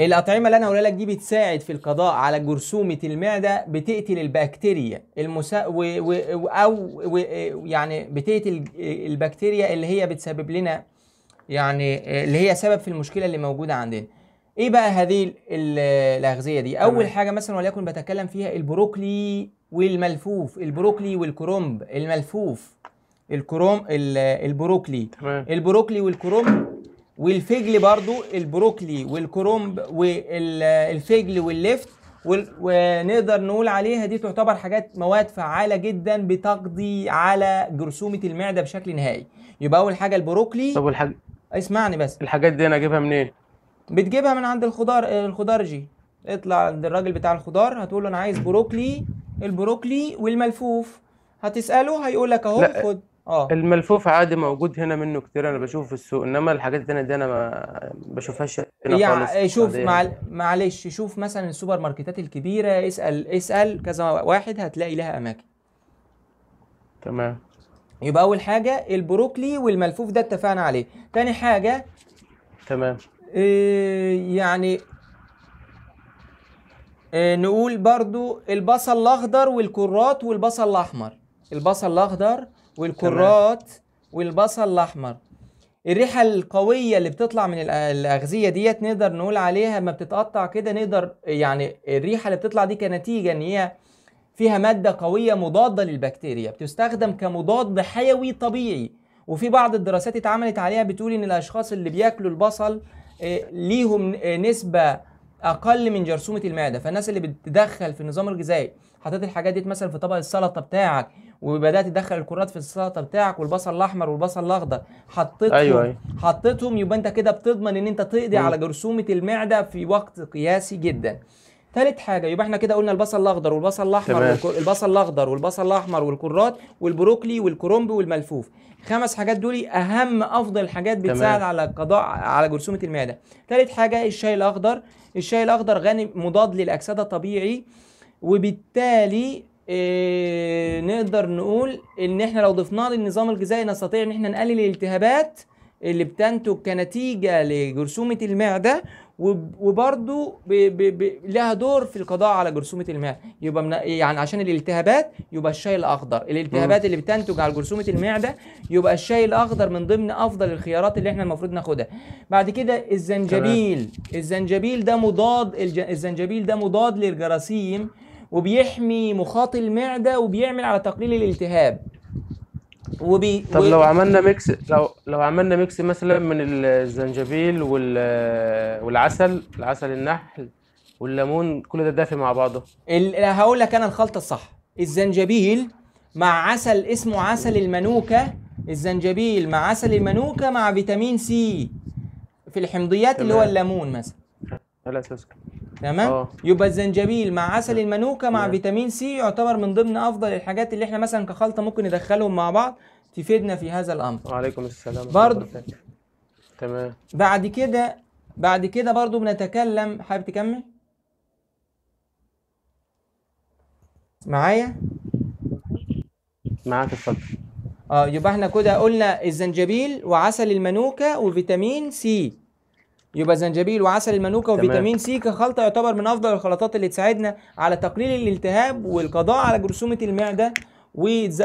الأطعمة اللي أنا هقولها لك دي بتساعد في القضاء على جرثومة المعدة بتقتل البكتيريا المسا... و... و... أو و... يعني بتقتل البكتيريا اللي هي بتسبب لنا يعني اللي هي سبب في المشكلة اللي موجودة عندنا. إيه بقى هذه الأغذية دي؟ أول تمام. حاجة مثلا وليكن بتكلم فيها البروكلي والملفوف، البروكلي والكرومب الملفوف الكروم البروكلي تمام. البروكلي والكرومب والفجل برضو البروكلي والكرومب والفجل والليفت ونقدر نقول عليها دي تعتبر حاجات مواد فعاله جدا بتقضي على جرثومه المعده بشكل نهائي يبقى اول حاجه البروكلي طب والحاج اسمعني بس الحاجات دي انا اجيبها منين بتجيبها من عند الخضار الخضارجي اطلع عند الراجل بتاع الخضار هتقول له انا عايز بروكلي البروكلي والملفوف هتساله هيقول لك اهو خد اه الملفوف عادي موجود هنا منه كتير انا بشوفه في السوق انما الحاجات الثانيه دي انا ما بشوفهاش هنا خالص يعني شوف معلش شوف مثلا السوبر ماركتات الكبيرة اسأل اسأل كذا واحد هتلاقي لها أماكن تمام يبقى أول حاجة البروكلي والملفوف ده اتفقنا عليه تاني حاجة تمام إيه يعني إيه نقول برضو البصل الأخضر والكرات والبصل الأحمر البصل الأخضر والكرات والبصل الاحمر الريحه القويه اللي بتطلع من الاغذيه ديت نقدر نقول عليها ما بتتقطع كده نقدر يعني الريحه اللي بتطلع دي كنتيجه ان هي فيها ماده قويه مضاده للبكتيريا بتستخدم كمضاد حيوي طبيعي وفي بعض الدراسات اتعملت عليها بتقول ان الاشخاص اللي بياكلوا البصل آه، ليهم آه، نسبه اقل من جرثومه المعده فالناس اللي بتدخل في النظام الغذائي حطيت الحاجات دي مثلا في طبق السلطه بتاعك وبدات تدخل الكرات في السلطه بتاعك والبصل الاحمر والبصل الاخضر حطيتهم أيوة أيوة. حطيتهم يبقى انت كده بتضمن ان انت تقضي على جرثومه المعده في وقت قياسي جدا ثالث حاجه يبقى احنا كده قلنا البصل الاخضر والبصل الاحمر البصل الاخضر والبصل الاحمر والكرات والبروكلي والكرومب والملفوف خمس حاجات دول اهم افضل حاجات بتساعد على قضاء على جرثومه المعده ثالث حاجه الشاي الاخضر الشاي الاخضر غني مضاد للاكسده طبيعي وبالتالي إيه نقدر نقول ان احنا لو ضفناه للنظام الغذائي نستطيع ان احنا نقلل الالتهابات اللي بتنتج كنتيجه لجرثومه المعده وبرده ب... ب... ب... لها دور في القضاء على جرثومه المعده يبقى من... يعني عشان الالتهابات يبقى الشاي الاخضر الالتهابات اللي بتنتج على جرثومه المعده يبقى الشاي الاخضر من ضمن افضل الخيارات اللي احنا المفروض ناخدها بعد كده الزنجبيل الزنجبيل ده مضاد الج... الزنجبيل ده مضاد للجراثيم وبيحمي مخاط المعده وبيعمل على تقليل الالتهاب وبي طب و... لو عملنا ميكس لو لو عملنا ميكس مثلا من الزنجبيل وال... والعسل العسل النحل والليمون كل ده دافي مع بعضه ال... هقول لك انا الخلطه الصح الزنجبيل مع عسل اسمه عسل المنوكه الزنجبيل مع عسل المنوكه مع فيتامين سي في الحمضيات تمام. اللي هو الليمون مثلا تمام أوه. يبقى الزنجبيل مع عسل المانوكا مع فيتامين سي يعتبر من ضمن افضل الحاجات اللي احنا مثلا كخلطه ممكن ندخلهم مع بعض تفيدنا في هذا الامر وعليكم السلام برضو تمام بعد كده بعد كده برضو بنتكلم حابب تكمل معايا معاك اتفضل اه يبقى احنا كده قلنا الزنجبيل وعسل المانوكا وفيتامين سي يبقى زنجبيل وعسل المانوكا وفيتامين سي كخلطه يعتبر من افضل الخلطات اللي تساعدنا على تقليل الالتهاب والقضاء على جرثومه المعده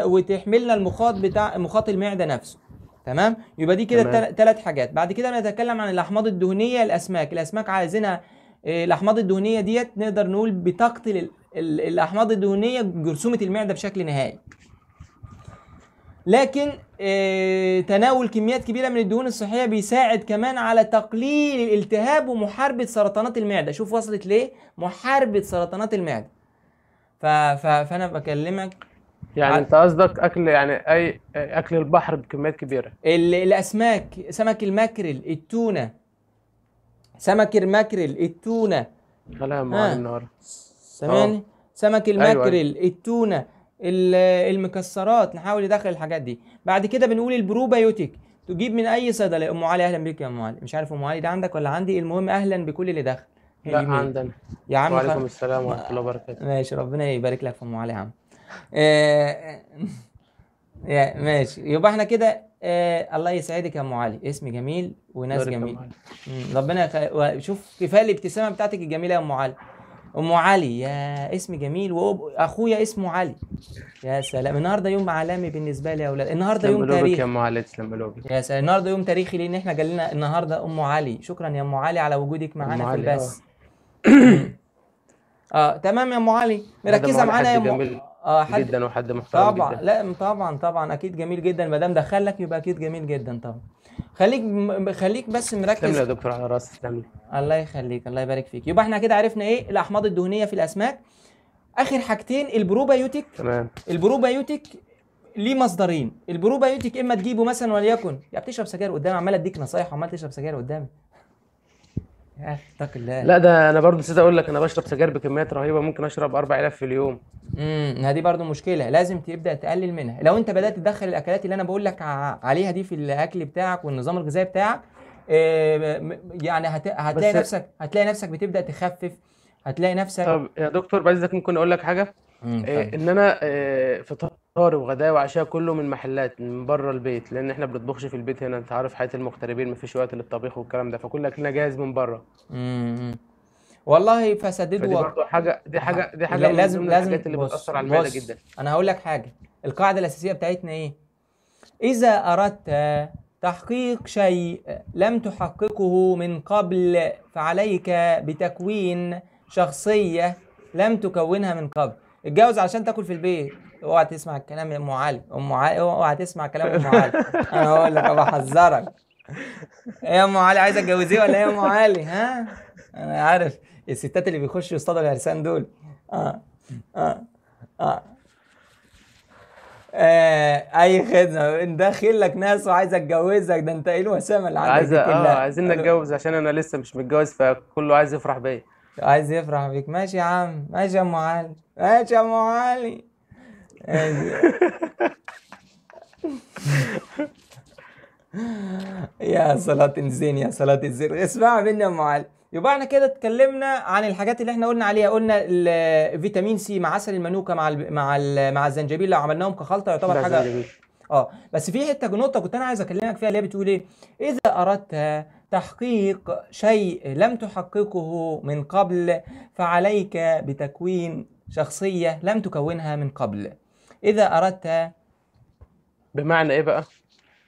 وتحملنا المخاط بتاع مخاط المعده نفسه تمام يبقى دي كده ثلاث حاجات بعد كده نتكلم عن الاحماض الدهنيه الاسماك الاسماك عايزينها آه، الاحماض الدهنيه ديت نقدر نقول بتقتل الاحماض الدهنيه جرثومه المعده بشكل نهائي لكن آه، تناول كميات كبيره من الدهون الصحيه بيساعد كمان على تقليل الالتهاب ومحاربه سرطانات المعده شوف وصلت ليه محاربه سرطانات المعده ف... ف... فانا بكلمك يعني انت قصدك اكل يعني اي اكل البحر بكميات كبيره الاسماك سمك الماكريل التونه سمك الماكريل التونه كلام معانا آه. النهارده سامعني سمك أيوة، أيوة. الماكريل أيوة. التونه المكسرات نحاول ندخل الحاجات دي بعد كده بنقول البروبايوتيك تجيب من اي صيدليه ام علي اهلا بيك يا ام علي مش عارف ام علي ده عندك ولا عندي المهم اهلا بكل اللي دخل لا عندنا يا عم وعليكم خ... السلام ورحمه الله وبركاته ماشي ربنا يبارك لك في ام علي يا عم آه، يا ماشي يبقى احنا كده آه... الله يسعدك يا ام علي اسم جميل وناس جميل ربنا يخ... شوف كفايه الابتسامه بتاعتك الجميله يا ام علي ام علي يا اسم جميل واخويا اسمه علي يا سلام النهارده يوم عالمي بالنسبه لي يا اولاد النهارده يوم تاريخي يا ام علي تسلم يا سلام النهارده يوم تاريخي لان احنا جالنا النهارده ام علي شكرا يا ام علي على وجودك معانا في البث آه. اه تمام يا ام علي مركزه معانا يا ام اه حد جدا وحد محترم طبعا جداً. لا طبعا طبعا اكيد جميل جدا ما دام لك يبقى اكيد جميل جدا طبعا خليك م... خليك بس مركز تسلم يا دكتور على راسي تسلم الله يخليك الله يبارك فيك يبقى احنا كده عرفنا ايه الاحماض الدهنيه في الاسماك اخر حاجتين البروبايوتيك تمام البروبايوتيك ليه مصدرين البروبايوتيك اما تجيبه مثلا وليكن يا بتشرب سجاير قدامي عمال اديك نصايح وعمال تشرب سجاير قدامي اتق الله لا ده انا برضه نسيت اقول لك انا بشرب سجاير بكميات رهيبه ممكن اشرب 4000 في اليوم امم دي برضه مشكله لازم تبدا تقلل منها لو انت بدات تدخل الاكلات اللي انا بقول لك عليها دي في الاكل بتاعك والنظام الغذائي بتاعك آه، يعني هت... هتلاقي نفسك هتلاقي نفسك بتبدا تخفف هتلاقي نفسك طب يا دكتور بعد اذنك ممكن اقول لك حاجه إيه ان انا آه، فطار وغداء وعشاء كله من محلات من بره البيت لان احنا بنطبخش في البيت هنا انت عارف حياه المغتربين ما فيش وقت للطبيخ والكلام ده فكل اكلنا جاهز من بره والله فسدد و... برضه حاجه دي حاجه آه، دي حاجه لازم من لازم الحاجات اللي بص بتاثر على المعده جدا انا هقول لك حاجه القاعده الاساسيه بتاعتنا ايه اذا اردت آه، تحقيق شيء لم تحققه من قبل فعليك بتكوين شخصيه لم تكونها من قبل اتجوز علشان تاكل في البيت اوعى تسمع الكلام يا ام علي ام علي اوعى تسمع كلام ام علي انا اقول لك بحذرك إيه يا ام علي عايزه اتجوزيه ولا إيه يا ام علي ها انا عارف الستات اللي بيخشوا يصطادوا العرسان دول اه اه اه آه اي خدمه داخل لك ناس وعايز اتجوزك ده انت ايه الوسامه اللي عندك عايز اه عايزين نتجوز عشان انا لسه مش متجوز فكله عايز يفرح بيا عايز يفرح بيك ماشي يا عم ماشي يا ام علي ماشي يا ام علي يا صلاة الزين يا صلاة الزين اسمع مني يا ام علي يبقى احنا كده اتكلمنا عن الحاجات اللي احنا قلنا عليها قلنا الفيتامين سي مع عسل المانوكا مع الـ مع الـ مع الزنجبيل لو عملناهم كخلطه يعتبر حاجه اه بس في حته نقطه كنت انا عايز اكلمك فيها اللي هي بتقول ايه اذا اردت تحقيق شيء لم تحققه من قبل فعليك بتكوين شخصية لم تكونها من قبل إذا أردت بمعنى إيه بقى؟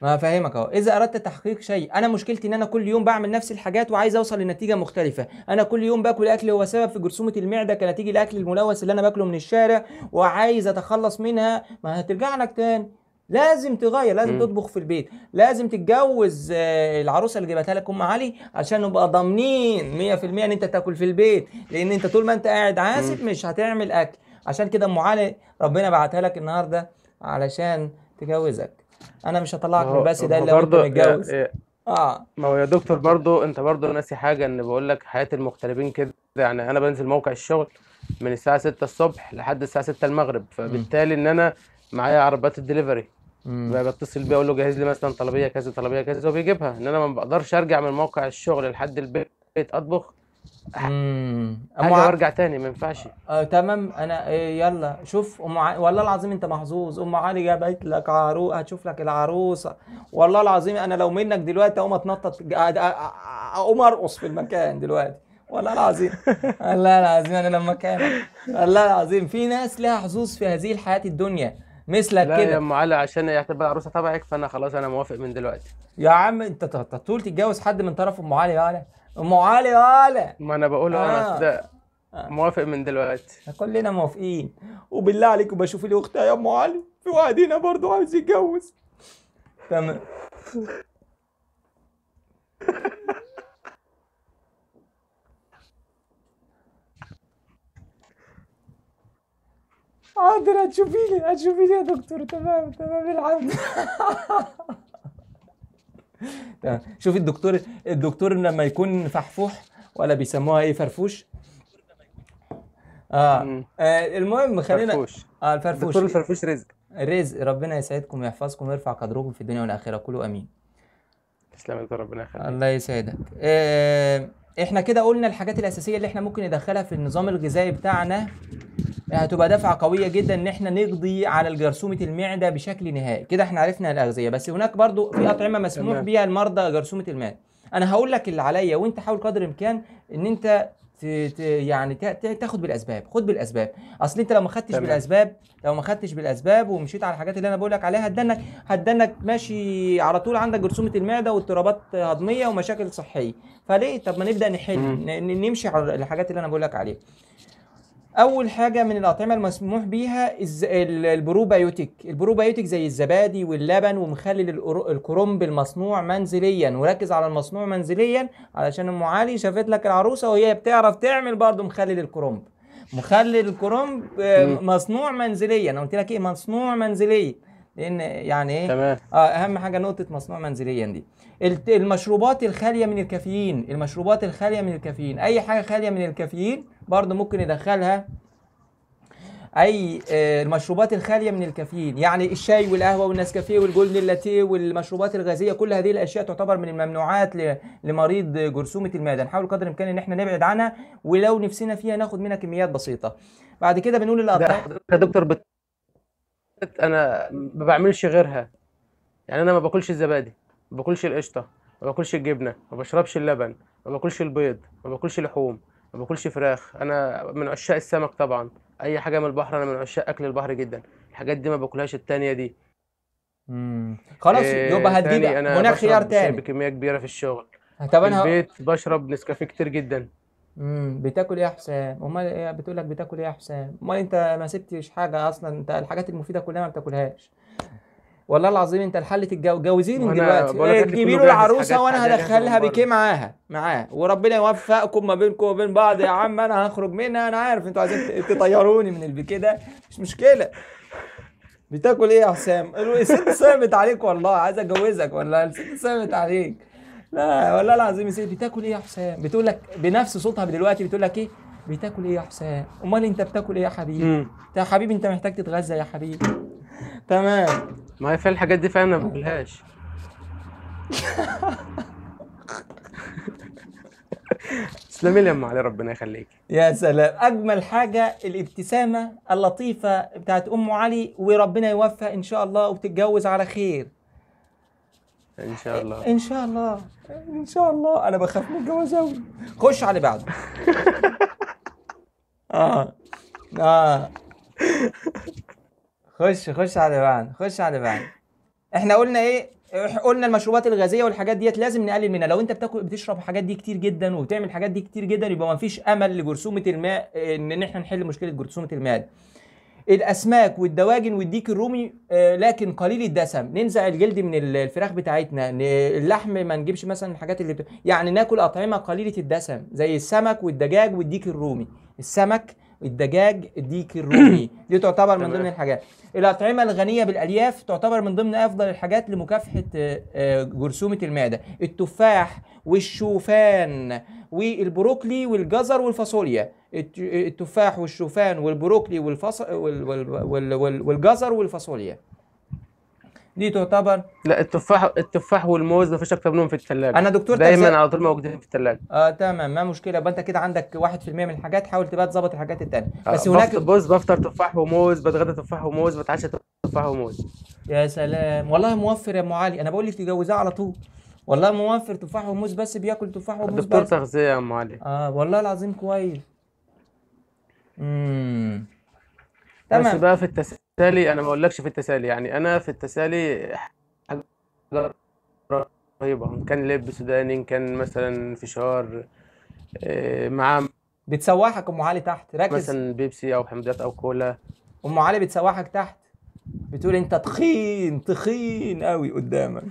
ما فاهمك اهو اذا اردت تحقيق شيء انا مشكلتي ان انا كل يوم بعمل نفس الحاجات وعايز اوصل لنتيجه مختلفه انا كل يوم باكل اكل هو سبب في جرثومه المعده كنتيجه الاكل الملوث اللي انا باكله من الشارع وعايز اتخلص منها ما هترجع لك تاني لازم تغير لازم م. تطبخ في البيت لازم تتجوز آه، العروسه اللي جابتها لك ام علي عشان نبقى ضامنين 100% ان انت تاكل في البيت لان انت طول ما انت قاعد عازب مش هتعمل اكل عشان كده ام علي ربنا بعتها لك النهارده علشان تجوزك انا مش هطلعك من بس ده الا انت متجوز اه ما هو يا دكتور برضو انت برضو ناسي حاجه ان بقول لك حياه المغتربين كده يعني انا بنزل موقع الشغل من الساعه 6 الصبح لحد الساعه 6 المغرب فبالتالي ان انا معايا عربات الدليفري بتصل بيه اقول له جهز لي مثلا طلبيه كذا طلبيه كذا وبيجيبها ان انا ما بقدرش ارجع من موقع الشغل لحد البيت اطبخ امم اما ارجع تاني ما ينفعش آه تمام انا إيه يلا شوف ام ع... والله العظيم انت محظوظ ام علي جابت لك عروس هتشوف لك العروسه والله العظيم انا لو منك دلوقتي اقوم اتنطط اقوم ارقص في المكان دلوقتي والله العظيم والله العظيم انا لما كان والله العظيم في ناس لها حظوظ في هذه الحياه الدنيا مثلك كده لا يا ام علي عشان يعتبر عروسه تبعك فانا خلاص انا موافق من دلوقتي يا عم انت طول تتجوز حد من طرف ام علي يالا ام علي يالا ما انا بقول اه ده آه. موافق من دلوقتي كلنا موافقين وبالله عليك وبشوف لي اختها يا ام علي في واحد هنا برضه عايز يتجوز تمام حاضر هتشوفي لي هتشوفي لي يا دكتور تمام تمام الحمد تمام شوفي الدكتور الدكتور لما يكون فحفوح ولا بيسموها ايه فرفوش اه, آه المهم خلينا فرفوش اه الفرفوش الدكتور الفرفوش رزق رزق ربنا يسعدكم ويحفظكم ويرفع قدركم في الدنيا والاخره كله امين تسلم يا ربنا يخليك الله يسعدك آه احنا كده قلنا الحاجات الاساسيه اللي احنا ممكن ندخلها في النظام الغذائي بتاعنا هتبقى آه، دفعه قويه جدا ان احنا نقضي على جرثومه المعده بشكل نهائي كده احنا عرفنا الاغذيه بس هناك برضو في اطعمه مسموح بيها المرضى جرثومه المعده انا هقول لك اللي عليا وانت حاول قدر الامكان ان انت يعني تاخد بالاسباب خد بالاسباب اصل انت لو ما خدتش بالاسباب لو ما خدتش بالاسباب ومشيت على الحاجات اللي انا بقول لك عليها هتدنك هتدنك ماشي على طول عندك جرثومه المعده واضطرابات هضميه ومشاكل صحيه فليه طب ما نبدا نحل نمشي على الحاجات اللي انا بقول لك عليها اول حاجه من الاطعمه المسموح بيها البروبايوتيك البروبايوتيك زي الزبادي واللبن ومخلل الكرنب المصنوع منزليا وركز على المصنوع منزليا علشان ام علي شافت لك العروسه وهي بتعرف تعمل برضو مخلل الكرنب مخلل الكرنب آه، مصنوع منزليا انا قلت لك ايه مصنوع منزليا لان يعني ايه تمام. اه اهم حاجه نقطه مصنوع منزليا دي المشروبات الخالية من الكافيين المشروبات الخالية من الكافيين أي حاجة خالية من الكافيين برضه ممكن ندخلها اي آه، المشروبات الخاليه من الكافيين يعني الشاي والقهوه والنسكافيه والجولدن اللاتيه والمشروبات الغازيه كل هذه الاشياء تعتبر من الممنوعات لمريض جرثومه المعده نحاول قدر الامكان ان احنا نبعد عنها ولو نفسنا فيها ناخد منها كميات بسيطه بعد كده بنقول للاطفال يا دكتور بت... انا ما بعملش غيرها يعني انا ما باكلش الزبادي ما باكلش القشطه ما باكلش الجبنه ما بشربش اللبن ما باكلش البيض ما باكلش لحوم ما باكلش فراخ انا من عشاق السمك طبعا اي حاجه من البحر انا من عشاق اكل البحر جدا الحاجات دي ما باكلهاش التانية دي امم خلاص إيه يبقى هتجيب هناك خيار تاني بكميه كبيره في الشغل طب انا البيت بشرب نسكافيه كتير جدا امم بتاكل ايه يا حسام امال إيه بتقول لك بتاكل ايه يا حسام امال انت ما سبتش حاجه اصلا انت الحاجات المفيده كلها ما بتاكلهاش والله العظيم انت الحل تتجوزيني دلوقتي ايه تجيبي له العروسه وانا هدخلها بكيه معاها معاه وربنا يوفقكم ما بينكم وبين بعض يا عم انا هخرج منها انا عارف انتوا عايزين تطيروني من البكيه ده مش مشكله بتاكل ايه يا حسام؟ الست صعبت عليك والله عايز اتجوزك والله الست صعبت عليك لا والله العظيم الست بتاكل ايه يا حسام؟ بتقول لك بنفس صوتها دلوقتي بتقول لك ايه؟ بتاكل ايه يا حسام؟ امال انت بتاكل ايه يا حبيبي؟ يا حبيبي انت محتاج تتغذى يا حبيبي تمام ما هي فيها الحاجات دي فعلا ما بقولهاش تسلمي لي يا ام علي ربنا يخليك يا سلام اجمل حاجه الابتسامه اللطيفه بتاعت ام علي وربنا يوفق ان شاء الله وتتجوز على خير ان شاء الله ان شاء الله ان شاء الله انا بخاف من الجواز قوي خش على بعده اه اه خش خش على بعض خش على بعض احنا قلنا ايه قلنا المشروبات الغازيه والحاجات ديت لازم نقلل منها لو انت بتاكل بتشرب الحاجات دي كتير جدا وبتعمل الحاجات دي كتير جدا يبقى ما فيش امل لجرثومه الماء ان احنا نحل مشكله جرثومه الماء دي. الاسماك والدواجن والديك الرومي آه، لكن قليل الدسم ننزع الجلد من الفراخ بتاعتنا اللحم ما نجيبش مثلا الحاجات اللي بت... يعني ناكل اطعمه قليله الدسم زي السمك والدجاج والديك الرومي السمك الدجاج الديك الرومي دي تعتبر من ضمن الحاجات الأطعمة الغنية بالألياف تعتبر من ضمن أفضل الحاجات لمكافحة آه، آه، جرثومة المعدة التفاح والشوفان والبروكلي والجزر والفاصوليا التفاح والشوفان والبروكلي والفص... وال... وال... وال... والجزر والفاصوليا دي تعتبر لا التفاح التفاح والموز مفيش اكتر منهم في الثلاجه انا دكتور دايما تجزئ... على طول موجودين في الثلاجه اه تمام ما مشكله يبقى انت كده عندك 1% من الحاجات حاول تبقى تظبط الحاجات الثانيه آه بس هناك بص بفطر تفاح وموز بتغدى تفاح وموز بتعشى تفاح وموز يا سلام والله موفر يا ام علي انا بقول لك تجوزها على طول والله موفر تفاح وموز بس بياكل تفاح وموز دكتور بس تغذيه يا ام علي اه والله العظيم كويس امم تمام بس بقى في التسالي تسالي انا ما اقولكش في التسالي يعني انا في التسالي حاجه رهيبه كان لب سوداني كان مثلا فشار آه، مع بتسوحك ام علي تحت ركز مثلا بيبسي او حمضيات او كولا ام علي بتسوحك تحت بتقول انت تخين تخين قوي قدامك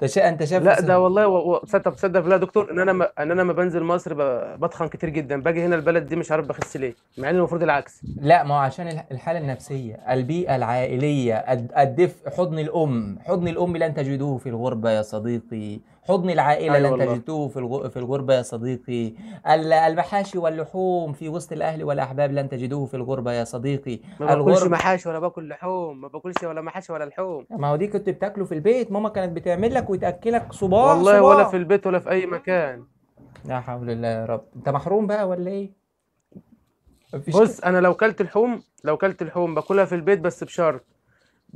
تش... انت شايف لا ده والله و... تصدق تصدق بالله يا دكتور ان انا ما... ان انا ما بنزل مصر ب... بطخن كتير جدا باجي هنا البلد دي مش عارف بخس ليه مع ان المفروض العكس لا ما هو عشان الحاله النفسيه البيئه العائليه الدفء حضن الام حضن الام لن تجدوه في الغربه يا صديقي حضن العائلة أيوة لن تجدوه في في الغربة يا صديقي المحاشي واللحوم في وسط الأهل والأحباب لن تجدوه في الغربة يا صديقي ما باكلش محاشي ولا باكل لحوم ما باكلش ولا محاشي ولا لحوم ما هو دي كنت بتاكله في البيت ماما كانت بتعمل لك وتأكلك صباع والله صباح. ولا في البيت ولا في أي مكان لا حول الله يا رب أنت محروم بقى ولا إيه؟ بص أنا لو كلت لحوم لو كلت لحوم باكلها في البيت بس بشرط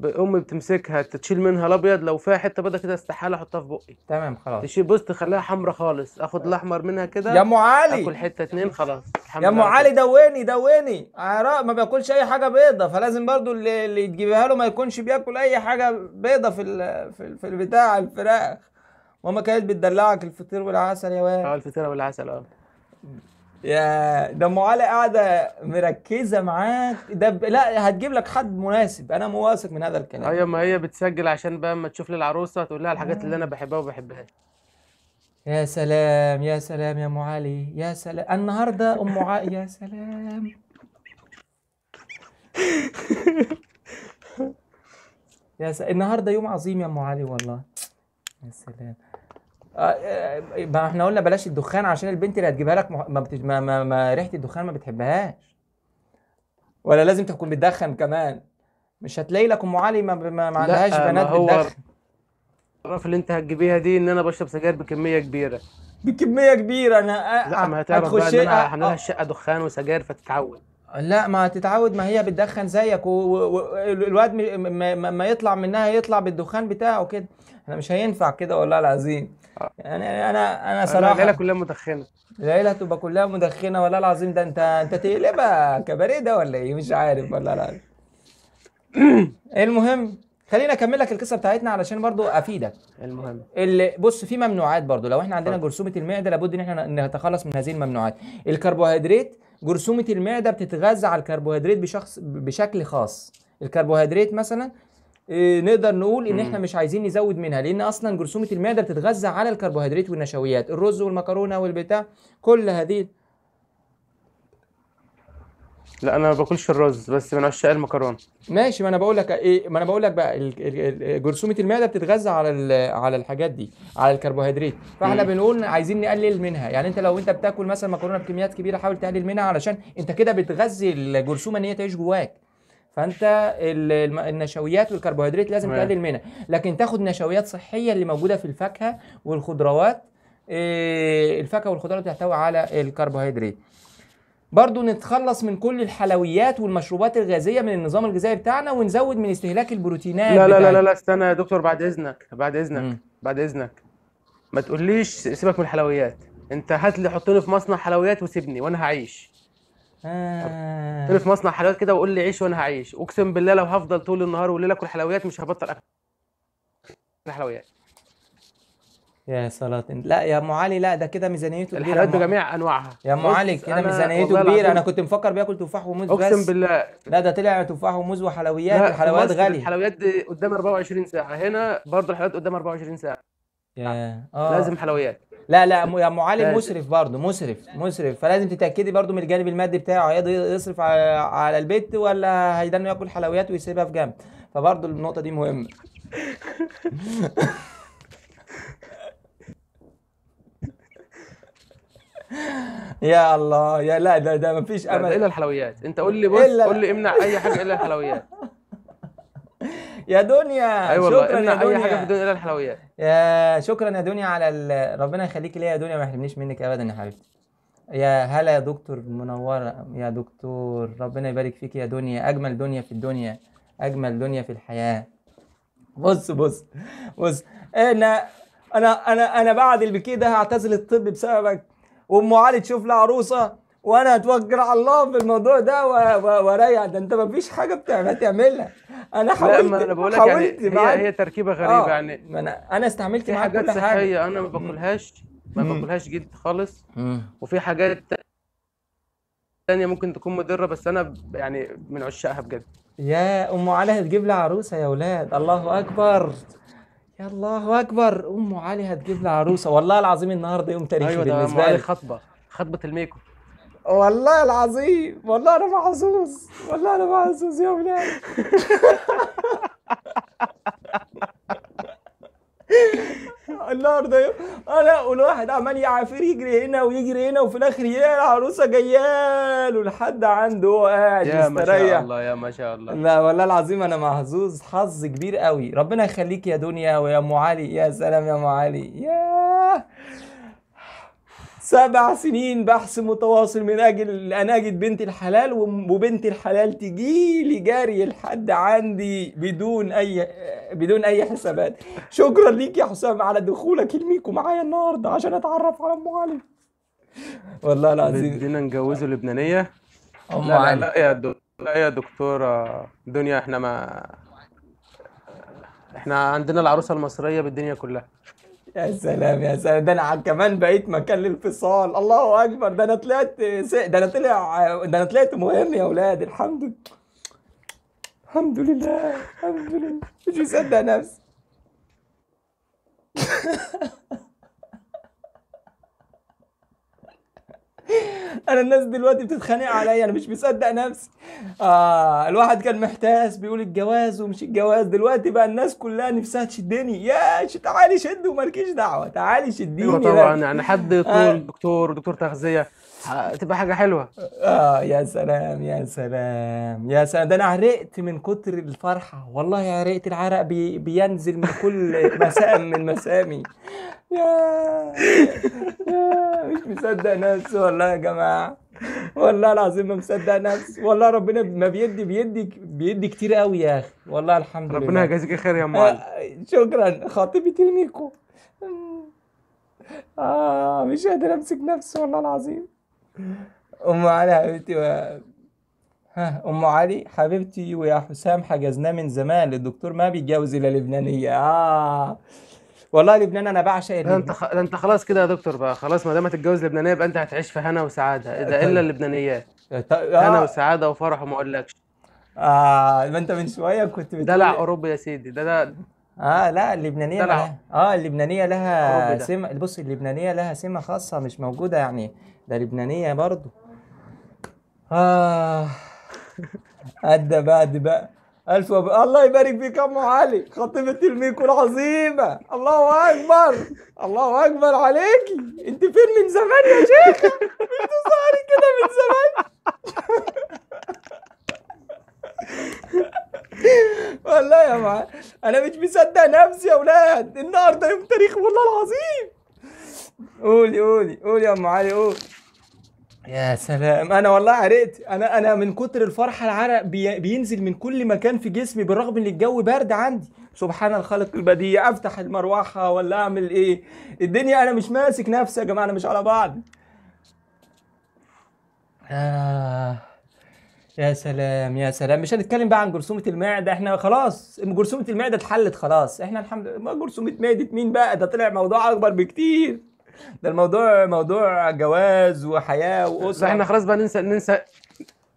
امي بتمسكها تشيل منها الابيض لو فيها حته بيضه كده استحاله احطها في بقي تمام خلاص تشيل بص تخليها حمرا خالص اخد الاحمر منها كده يا ام علي اكل حته اتنين خلاص يا ام علي دوني دوني عراء ما بياكلش اي حاجه بيضه فلازم برضو اللي, اللي تجيبها له ما يكونش بياكل اي حاجه بيضه في في, في البتاع الفراخ ماما كانت بتدلعك الفطير والعسل يا واد اه الفطيره والعسل اه يا ده ام علي قاعده مركزه معاك ده ب... لا هتجيب لك حد مناسب انا مواثق من هذا الكلام ايوه ما هي بتسجل عشان بقى اما تشوف لي العروسه تقول لها الحاجات اللي انا بحبها وما بحبهاش يا سلام يا سلام يا ام علي يا سلام النهارده ام علي يا سلام يا س... النهارده يوم عظيم يا ام علي والله يا سلام آه، آه، ما احنا قلنا بلاش الدخان عشان البنت اللي هتجيبها لك ما, بتج... ما, ما, ما ريحه الدخان ما بتحبهاش ولا لازم تكون بتدخن كمان مش هتلاقي لك ام علي ما, ما, ما عندهاش بنات هو بتدخن الرف اللي انت هتجيبيها دي ان انا بشرب سجاير بكميه كبيره بكميه كبيره انا لا ما هتعرف هتخش بقى ان انا الشقه دخان وسجاير فتتعود لا ما هتتعود ما هي بتدخن زيك والواد و... و... ما... ما يطلع منها يطلع بالدخان بتاعه كده احنا مش هينفع كده والله العظيم يعني انا انا صراحه العيله كلها مدخنه العيله هتبقى كلها مدخنه والله العظيم ده انت انت تقلبها كباريه ده ولا ايه مش عارف والله العظيم المهم خلينا اكمل لك القصه بتاعتنا علشان برضو افيدك المهم اللي بص في ممنوعات برضو لو احنا عندنا جرثومه المعده لابد ان احنا نتخلص من هذه الممنوعات الكربوهيدرات جرثومه المعده بتتغذى على الكربوهيدرات بشخص بشكل خاص الكربوهيدرات مثلا إيه، نقدر نقول ان احنا مش عايزين نزود منها لان اصلا جرثومه المعده بتتغذى على الكربوهيدرات والنشويات الرز والمكرونه والبتاع كل هذه لا انا ما باكلش الرز بس من عشاق المكرونه ماشي ما انا بقول لك ايه ما انا بقول لك بقى جرثومه المعده بتتغذى على على الحاجات دي على الكربوهيدرات فاحنا بنقول عايزين نقلل منها يعني انت لو انت بتاكل مثلا مكرونه بكميات كبيره حاول تقلل منها علشان انت كده بتغذي الجرثومه ان هي تعيش جواك فانت النشويات والكربوهيدرات لازم تقلل منها لكن تاخد نشويات صحيه اللي موجوده في الفاكهه والخضروات آه، الفاكهه والخضروات بتحتوي على الكربوهيدرات برضو نتخلص من كل الحلويات والمشروبات الغازية من النظام الغذائي بتاعنا ونزود من استهلاك البروتينات لا لا لا لا, لا استنى يا دكتور بعد إذنك بعد إذنك م. بعد إذنك ما تقوليش سيبك من الحلويات أنت هات لي حطني في مصنع حلويات وسيبني وأنا هعيش آه. في مصنع حلويات كده وقول لي عيش وانا هعيش اقسم بالله لو هفضل طول النهار والليل اكل حلويات مش هبطل اكل الحلويات يا صلاة لا يا ام علي لا ده كده ميزانيته كبيره الحلويات بجميع انواعها يا ام علي كده ميزانيته كبيره انا كنت مفكر بياكل تفاح وموز بس اقسم بالله لا ده طلع تفاح وموز وحلويات الحلويات غاليه الحلويات دي قدام 24 ساعه هنا برضه الحلويات قدام 24 ساعه يا. آه. لازم حلويات لا لا يا معلم مسرف برضه مسرف مسرف فلازم تتاكدي برضه من الجانب المادي بتاعه هيقدر يصرف على البيت ولا هيدنه ياكل حلويات ويسيبها في جنب فبرضه النقطه دي مهمه يا الله يا لا ده ده مفيش امل الا الحلويات انت قول لي بص قول لي امنع اي حاجه الا الحلويات يا دنيا أيوة شكرا يا دنيا اي حاجه في الدنيا الا الحلويات يا شكرا يا دنيا على ال... ربنا يخليك ليا يا دنيا ما يحرمنيش منك ابدا يا حبيبتي يا هلا يا دكتور منوره يا دكتور ربنا يبارك فيك يا دنيا اجمل دنيا في الدنيا اجمل دنيا في الحياه بص بص بص انا انا انا انا بعد البكي ده هعتزل الطب بسببك وام علي تشوف لها عروسه وانا اتوكل على الله في الموضوع ده واريح ده انت مفيش حاجه بتعملها تعملها انا حاولت لا ما انا بقول لك يعني هي هي تركيبه غريبه آه. يعني ما انا انا استعملت معاك كل حاجه صحيه انا ما باكلهاش ما باكلهاش جد خالص وفي حاجات تانية ممكن تكون مضره بس انا يعني من عشاقها بجد يا ام علي هتجيب لي عروسه يا اولاد الله اكبر يا الله اكبر ام علي هتجيب لي عروسه والله العظيم النهارده يوم تاريخي أيوة بالنسبه لي خطبه خطبه الميكو والله العظيم والله انا محظوظ والله انا محظوظ يا ولاد النهارده يوم اه لا والواحد عمال يعافر يجري هنا ويجري هنا وفي الاخر يا العروسه جايه له لحد عنده هو قاعد يا ما شاء الله يا ما شاء الله لا والله العظيم انا محظوظ حظ كبير قوي ربنا يخليك يا دنيا ويا ام علي يا سلام يا ام علي يا سبع سنين بحث متواصل من اجل ان اجد بنت الحلال وبنت الحلال تجي لي جاري لحد عندي بدون اي بدون اي حسابات شكرا ليك يا حسام على دخولك الميكو معايا النهارده عشان اتعرف على ام علي والله العظيم بدنا نجوزه لبنانيه ام لا, علي. لا, لا يا دكتور لا يا دكتوره دنيا احنا ما احنا عندنا العروسه المصريه بالدنيا كلها يا سلام يا سلام ده انا كمان بقيت مكان للفصال الله اكبر ده انا طلعت ده انا طلع ده انا طلعت مهم يا اولاد الحمد لله الحمد لله الحمد لله مش مصدق نفسي انا الناس دلوقتي بتتخانق عليا انا مش مصدق نفسي اه الواحد كان محتاس بيقول الجواز ومش الجواز دلوقتي بقى الناس كلها نفسها تشدني يا تعالي شد ومالكيش دعوه تعالي شديني ايوه طبعا يعني حد يقول آه. دكتور دكتور تغذيه تبقى حاجه حلوه اه يا سلام يا سلام يا سلام ده انا عرقت من كتر الفرحه والله عرقت العرق بي بينزل من كل مسام من مسامي مش مصدق نفسي والله يا جماعه والله العظيم ما مصدق نفسي والله ربنا ما بيدي بيدي بيدي كتير قوي يا اخي والله الحمد لله ربنا يجازيك خير يا معلم آه، شكرا خطيبتي الميكو اه مش قادر امسك نفسي والله العظيم ام علي حبيبتي و... ها ام علي حبيبتي ويا حسام حجزناه من زمان للدكتور ما بيتجوز الا لبنانيه اه والله لبنان انا بعشق لبنان انت خ... انت خلاص كده يا دكتور بقى خلاص ما دام هتتجوز لبنانيه يبقى انت هتعيش في هنا وسعاده اذا طيب. الا اللبنانيات آه، آه. هنا وسعاده وفرح وما اقولكش اه ما انت من شويه كنت بتقول دلع اوروبا يا سيدي ده ده اه لا اللبنانيه دلع. لها اه اللبنانيه لها سمه بص اللبنانيه لها سمه خاصه مش موجوده يعني ده لبنانيه برضه اه ادى بعد بقى ألف وب... الله يبارك فيك يا أم علي خطيبة الميك العظيمة الله أكبر الله أكبر عليكي أنت فين من زمان يا شيخة أنت ظهري كده من زمان والله يا معلم أنا مش مصدق نفسي يا ولاد النهارده يوم تاريخ والله العظيم قولي قولي قولي يا أم علي قولي يا سلام انا والله عرقت انا انا من كتر الفرحه العرق بي بينزل من كل مكان في جسمي بالرغم ان الجو برد عندي سبحان الخالق البديع افتح المروحه ولا اعمل ايه الدنيا انا مش ماسك نفسي يا جماعه انا مش على بعض آه. يا سلام يا سلام مش هنتكلم بقى عن جرثومه المعده احنا خلاص جرثومه المعده اتحلت خلاص احنا الحمد لله ما جرثومه معده مين بقى ده طلع موضوع اكبر بكتير ده الموضوع موضوع جواز وحياه واسره احنا خلاص بقى ننسى ننسى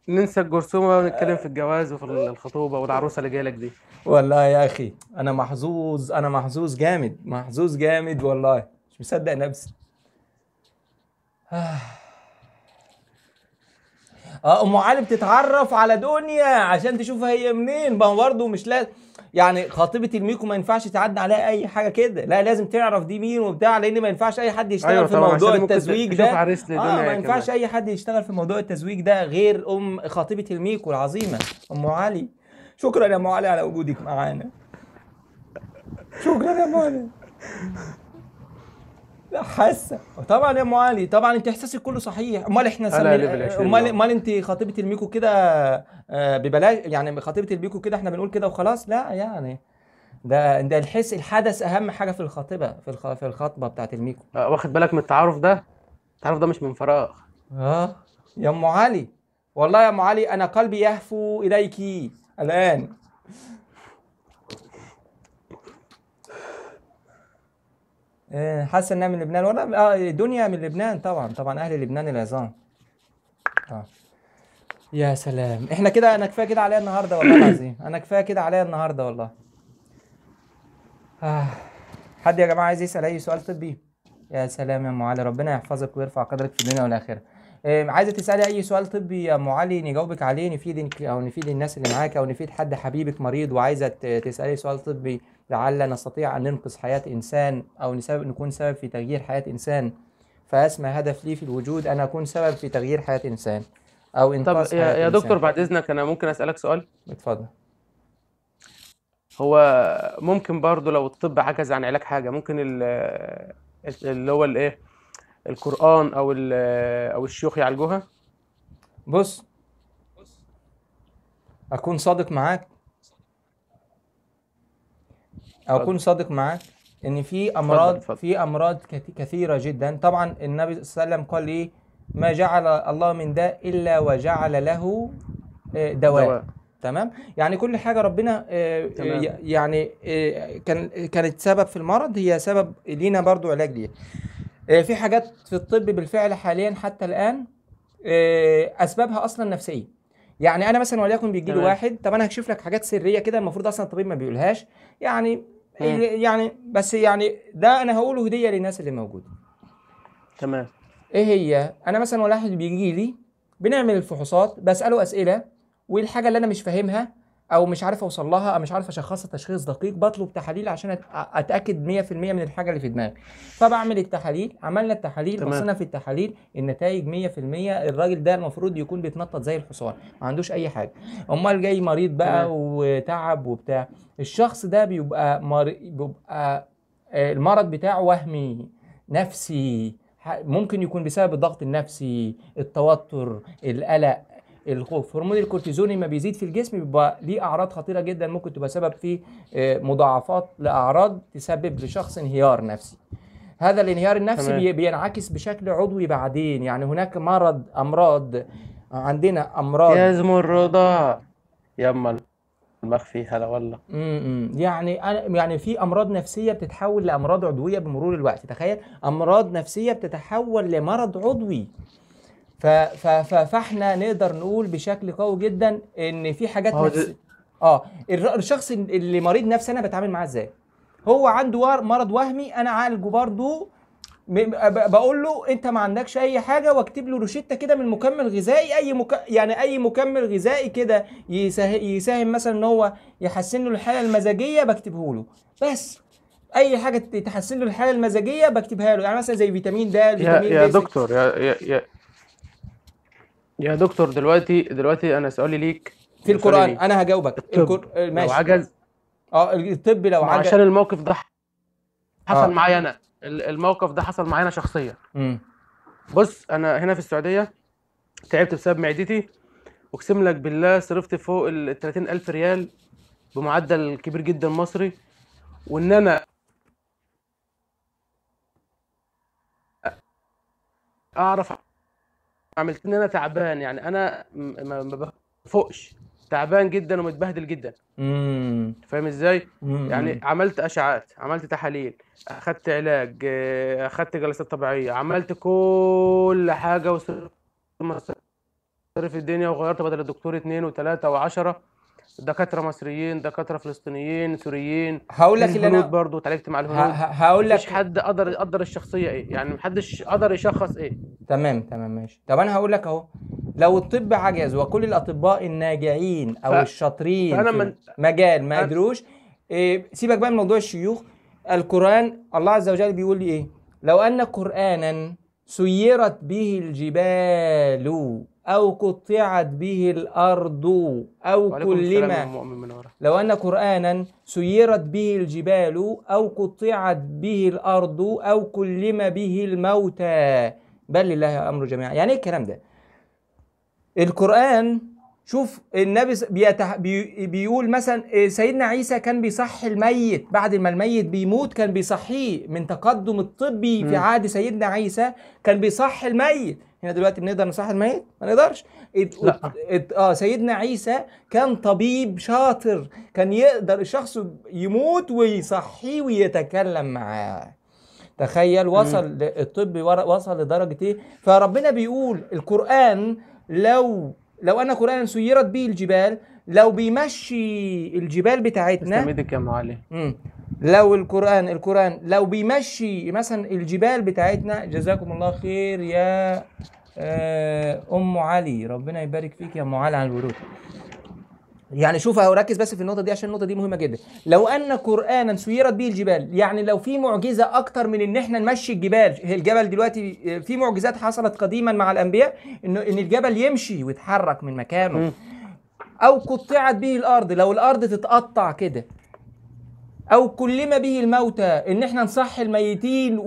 ننسى الجرثومه ونتكلم في الجواز وفي الخطوبه والعروسه اللي جايه لك دي والله يا اخي انا محظوظ انا محظوظ جامد محظوظ جامد والله مش مصدق نفسي اه ام علي بتتعرف على دنيا عشان تشوف هي منين ما برضه مش لازم يعني خطيبه الميكو ما ينفعش تعدي عليها اي حاجه كده لا لازم تعرف دي مين وبتاع لان ما ينفعش اي حد يشتغل أيوة في موضوع التزويج ده اه ما ينفعش اي حد يشتغل في موضوع التزويج ده غير ام خطيبه الميكو العظيمه ام علي شكرا يا ام علي على وجودك معانا شكرا يا ام علي حاسه طبعا يا ام علي طبعا انت احساسك كله صحيح امال احنا امال امال انت خطيبه الميكو كده آه، ببلاش يعني خطيبه الميكو كده احنا بنقول كده وخلاص لا يعني ده ده الحس الحدث اهم حاجه في الخطيبه في في الخطبه بتاعت الميكو آه، واخد بالك من التعارف ده التعارف ده مش من فراغ اه يا ام علي والله يا ام علي انا قلبي يهفو اليك الان إيه، حاسه انها من لبنان والله اه دنيا من لبنان طبعا طبعا اهل لبنان العظام اه يا سلام احنا كده انا كفايه كده عليا النهارده والله العظيم انا كفايه كده عليا النهارده والله آه. حد يا جماعه عايز يسال اي سؤال طبي يا سلام يا ام علي ربنا يحفظك ويرفع قدرك في الدنيا والاخره إيه، عايزه تسالي اي سؤال طبي يا ام علي نجاوبك عليه نفيد او نفيد الناس اللي معاك او نفيد حد حبيبك مريض وعايزه تسالي سؤال طبي لعل نستطيع أن ننقذ حياة إنسان أو نكون سبب في تغيير حياة إنسان فأسمى هدف لي في الوجود أن أكون سبب في تغيير حياة إنسان أو إنقاذ طب يا, حياة يا إنسان. دكتور بعد إذنك أنا ممكن أسألك سؤال؟ اتفضل هو ممكن برضه لو الطب عجز عن علاج حاجة ممكن اللي هو الإيه؟ القرآن أو أو الشيوخ يعالجوها؟ بص أكون صادق معاك او اكون صادق معاك ان في امراض فضل فضل. في امراض كثيره جدا طبعا النبي صلى الله عليه وسلم قال ايه ما جعل الله من داء الا وجعل له آه، دواء, دواء. تمام يعني كل حاجه ربنا آه، يعني آه، كان كانت سبب في المرض هي سبب لينا برضو علاج ليها في حاجات في الطب بالفعل حاليا حتى الان اسبابها اصلا نفسيه يعني انا مثلا وليكن بيجي لي واحد طب انا هكشف لك حاجات سريه كده المفروض اصلا الطبيب ما بيقولهاش يعني إيه. يعني بس يعني ده انا هقوله هديه للناس اللي موجوده تمام ايه هي انا مثلا واحد بيجي لي بنعمل الفحوصات بساله اسئله والحاجه اللي انا مش فاهمها او مش عارف اوصل لها او مش عارف اشخصها تشخيص دقيق بطلب تحاليل عشان اتاكد 100% من الحاجه اللي في دماغي فبعمل التحاليل عملنا التحاليل بصينا في التحاليل النتائج 100% الراجل ده المفروض يكون بيتنطط زي الحصان ما عندوش اي حاجه امال جاي مريض بقى تمام. وتعب وبتاع الشخص ده بيبقى مر... بيبقى آه، المرض بتاعه وهمي نفسي ممكن يكون بسبب الضغط النفسي التوتر القلق الخوف هرمون الكورتيزون لما بيزيد في الجسم بيبقى ليه اعراض خطيره جدا ممكن تبقى سبب في آه، مضاعفات لاعراض تسبب لشخص انهيار نفسي هذا الانهيار النفسي تمام. بينعكس بشكل عضوي بعدين يعني هناك مرض امراض عندنا امراض يزم الرضا يما المخفي هلا والله امم يعني انا يعني في امراض نفسيه بتتحول لامراض عضويه بمرور الوقت تخيل امراض نفسيه بتتحول لمرض عضوي فاحنا نقدر نقول بشكل قوي جدا ان في حاجات نفس اه الشخص اللي مريض نفسي انا بتعامل معاه ازاي هو عنده مرض وهمي انا عالجه برضه بقول له انت ما عندكش اي حاجه واكتب له روشته كده من مكمل غذائي اي مك... يعني اي مكمل غذائي كده يسه... يساهم مثلا ان هو يحسن له الحاله المزاجيه بكتبه له بس اي حاجه تحسن له الحاله المزاجيه بكتبها له يعني مثلا زي فيتامين د فيتامين يا, يا دكتور يا, يا, يا دكتور دلوقتي دلوقتي انا سؤالي ليك في القران انا هجاوبك الكر... آه، ماشي لو عجز اه الطب لو عجز عشان الموقف ده حصل آه. معايا انا الموقف ده حصل معايا انا شخصيا بص انا هنا في السعوديه تعبت بسبب معدتي اقسم لك بالله صرفت فوق ال 30000 ريال بمعدل كبير جدا مصري وان انا اعرف عملت ان انا تعبان يعني انا ما بفوقش تعبان جدا ومتبهدل جدا امم فاهم ازاي يعني عملت اشعات عملت تحاليل اخدت علاج آه، اخدت جلسات طبيعيه عملت كل حاجه وصرفت مصاريف الدنيا وغيرت بدل الدكتور اتنين وتلاته وعشره دكاتره مصريين دكاتره فلسطينيين سوريين هقول لك اللي انا برضه اتعالجت مع الهنود هقول لك مفيش حد قدر يقدر الشخصيه ايه يعني محدش قدر يشخص ايه تمام تمام ماشي طب انا هقول لك اهو لو الطب عجز وكل الاطباء الناجعين او ف... الشاطرين فأنا من... مجال ما قدروش أنا... إيه سيبك بقى من موضوع الشيوخ القران الله عز وجل بيقول لي ايه لو ان قرانا سيرت به الجبال أو قطعت به الأرض أو كلما لو أن قرآنا سيرت به الجبال أو قطعت به الأرض أو كلم به الموتى بل لله أمر جميعا يعني إيه الكلام ده القرآن شوف النبي بيتح... بي... بيقول مثلا سيدنا عيسى كان بيصحي الميت بعد ما الميت بيموت كان بيصحيه من تقدم الطبي في عهد سيدنا عيسى كان بيصحي الميت هنا دلوقتي بنقدر نصحح الميت ما نقدرش إد... لا. اه سيدنا عيسى كان طبيب شاطر كان يقدر الشخص يموت ويصحيه ويتكلم معاه تخيل وصل مم. الطب وصل لدرجه ايه فربنا بيقول القران لو لو انا قرآن سيرت به الجبال لو بيمشي الجبال بتاعتنا استمدك يا معلم لو القرآن القرآن لو بيمشي مثلا الجبال بتاعتنا جزاكم الله خير يا آه، أم علي ربنا يبارك فيك يا أم علي على الورود يعني شوف او ركز بس في النقطه دي عشان النقطه دي مهمه جدا لو ان قرانا سيرت به الجبال يعني لو في معجزه اكتر من ان احنا نمشي الجبال الجبل دلوقتي آه، في معجزات حصلت قديما مع الانبياء ان ان الجبل يمشي ويتحرك من مكانه او قطعت به الارض لو الارض تتقطع كده او كلم به الموتى ان احنا نصح الميتين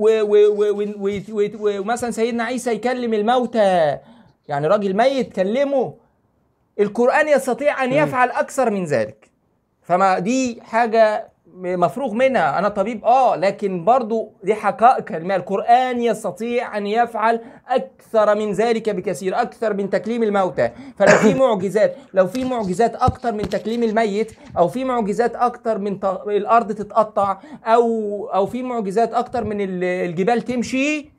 ومثلا سيدنا عيسى يكلم الموتى يعني راجل ميت كلمه القران يستطيع ان يفعل اكثر من ذلك فما دي حاجه مفروغ منها انا طبيب اه لكن برضو دي حقائق علميه القران يستطيع ان يفعل اكثر من ذلك بكثير اكثر من تكليم الموتى فلو في معجزات لو في معجزات اكثر من تكليم الميت او في معجزات اكثر من الارض تتقطع او او في معجزات اكثر من الجبال تمشي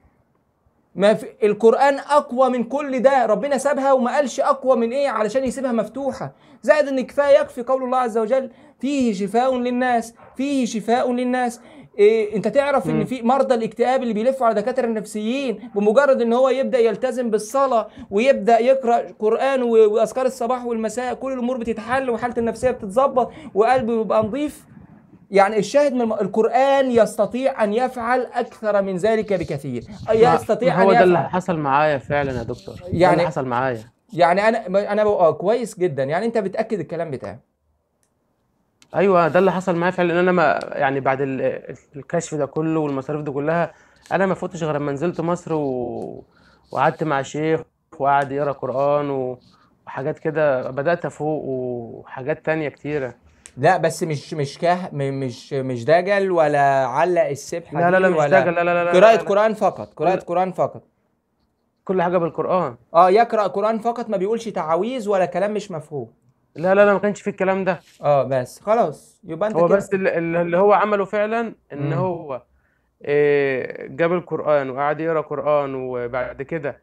ما في القران اقوى من كل ده ربنا سابها وما قالش اقوى من ايه علشان يسيبها مفتوحه زائد ان كفايه يكفي قول الله عز وجل فيه شفاء للناس فيه شفاء للناس إيه انت تعرف ان في مرضى الاكتئاب اللي بيلفوا على دكاتره النفسيين بمجرد ان هو يبدا يلتزم بالصلاه ويبدا يقرا قران واذكار الصباح والمساء كل الامور بتتحل وحالته النفسيه بتتظبط وقلبه بيبقى نظيف يعني الشاهد من القرآن يستطيع أن يفعل أكثر من ذلك بكثير يستطيع هو أن يفعل هو ده اللي حصل معايا فعلا يا دكتور يعني اللي حصل معايا يعني أنا أنا كويس جدا يعني أنت بتأكد الكلام بتاعي أيوه، ده اللي حصل معايا فعلًا، ان أنا ما يعني بعد الكشف ده كله والمصاريف دي كلها، أنا ما فوتش غير لما نزلت مصر و وقعدت مع شيخ وقعد يقرا قرآن و وحاجات كده، بدأت أفوق وحاجات تانية كتيرة. لأ، بس مش مش كه مش مش دجل ولا علّق السبحة لا، لا، لا، مش دجل، ولا لا، لا، لا، لا، قراءة لا، لا. قرآن قراءه قراءة قرآن فقط. كل حاجة بالقرآن. آه، يقرأ قرآن فقط ما بيقولش تعاويذ ولا كلام مش مفهوم. لا لا لا ما كانش فيه الكلام ده اه بس خلاص يبقى انت هو كده بس اللي هو عمله فعلا ان مم. هو آه، جاب القرآن وقعد يقرا قرآن وبعد كده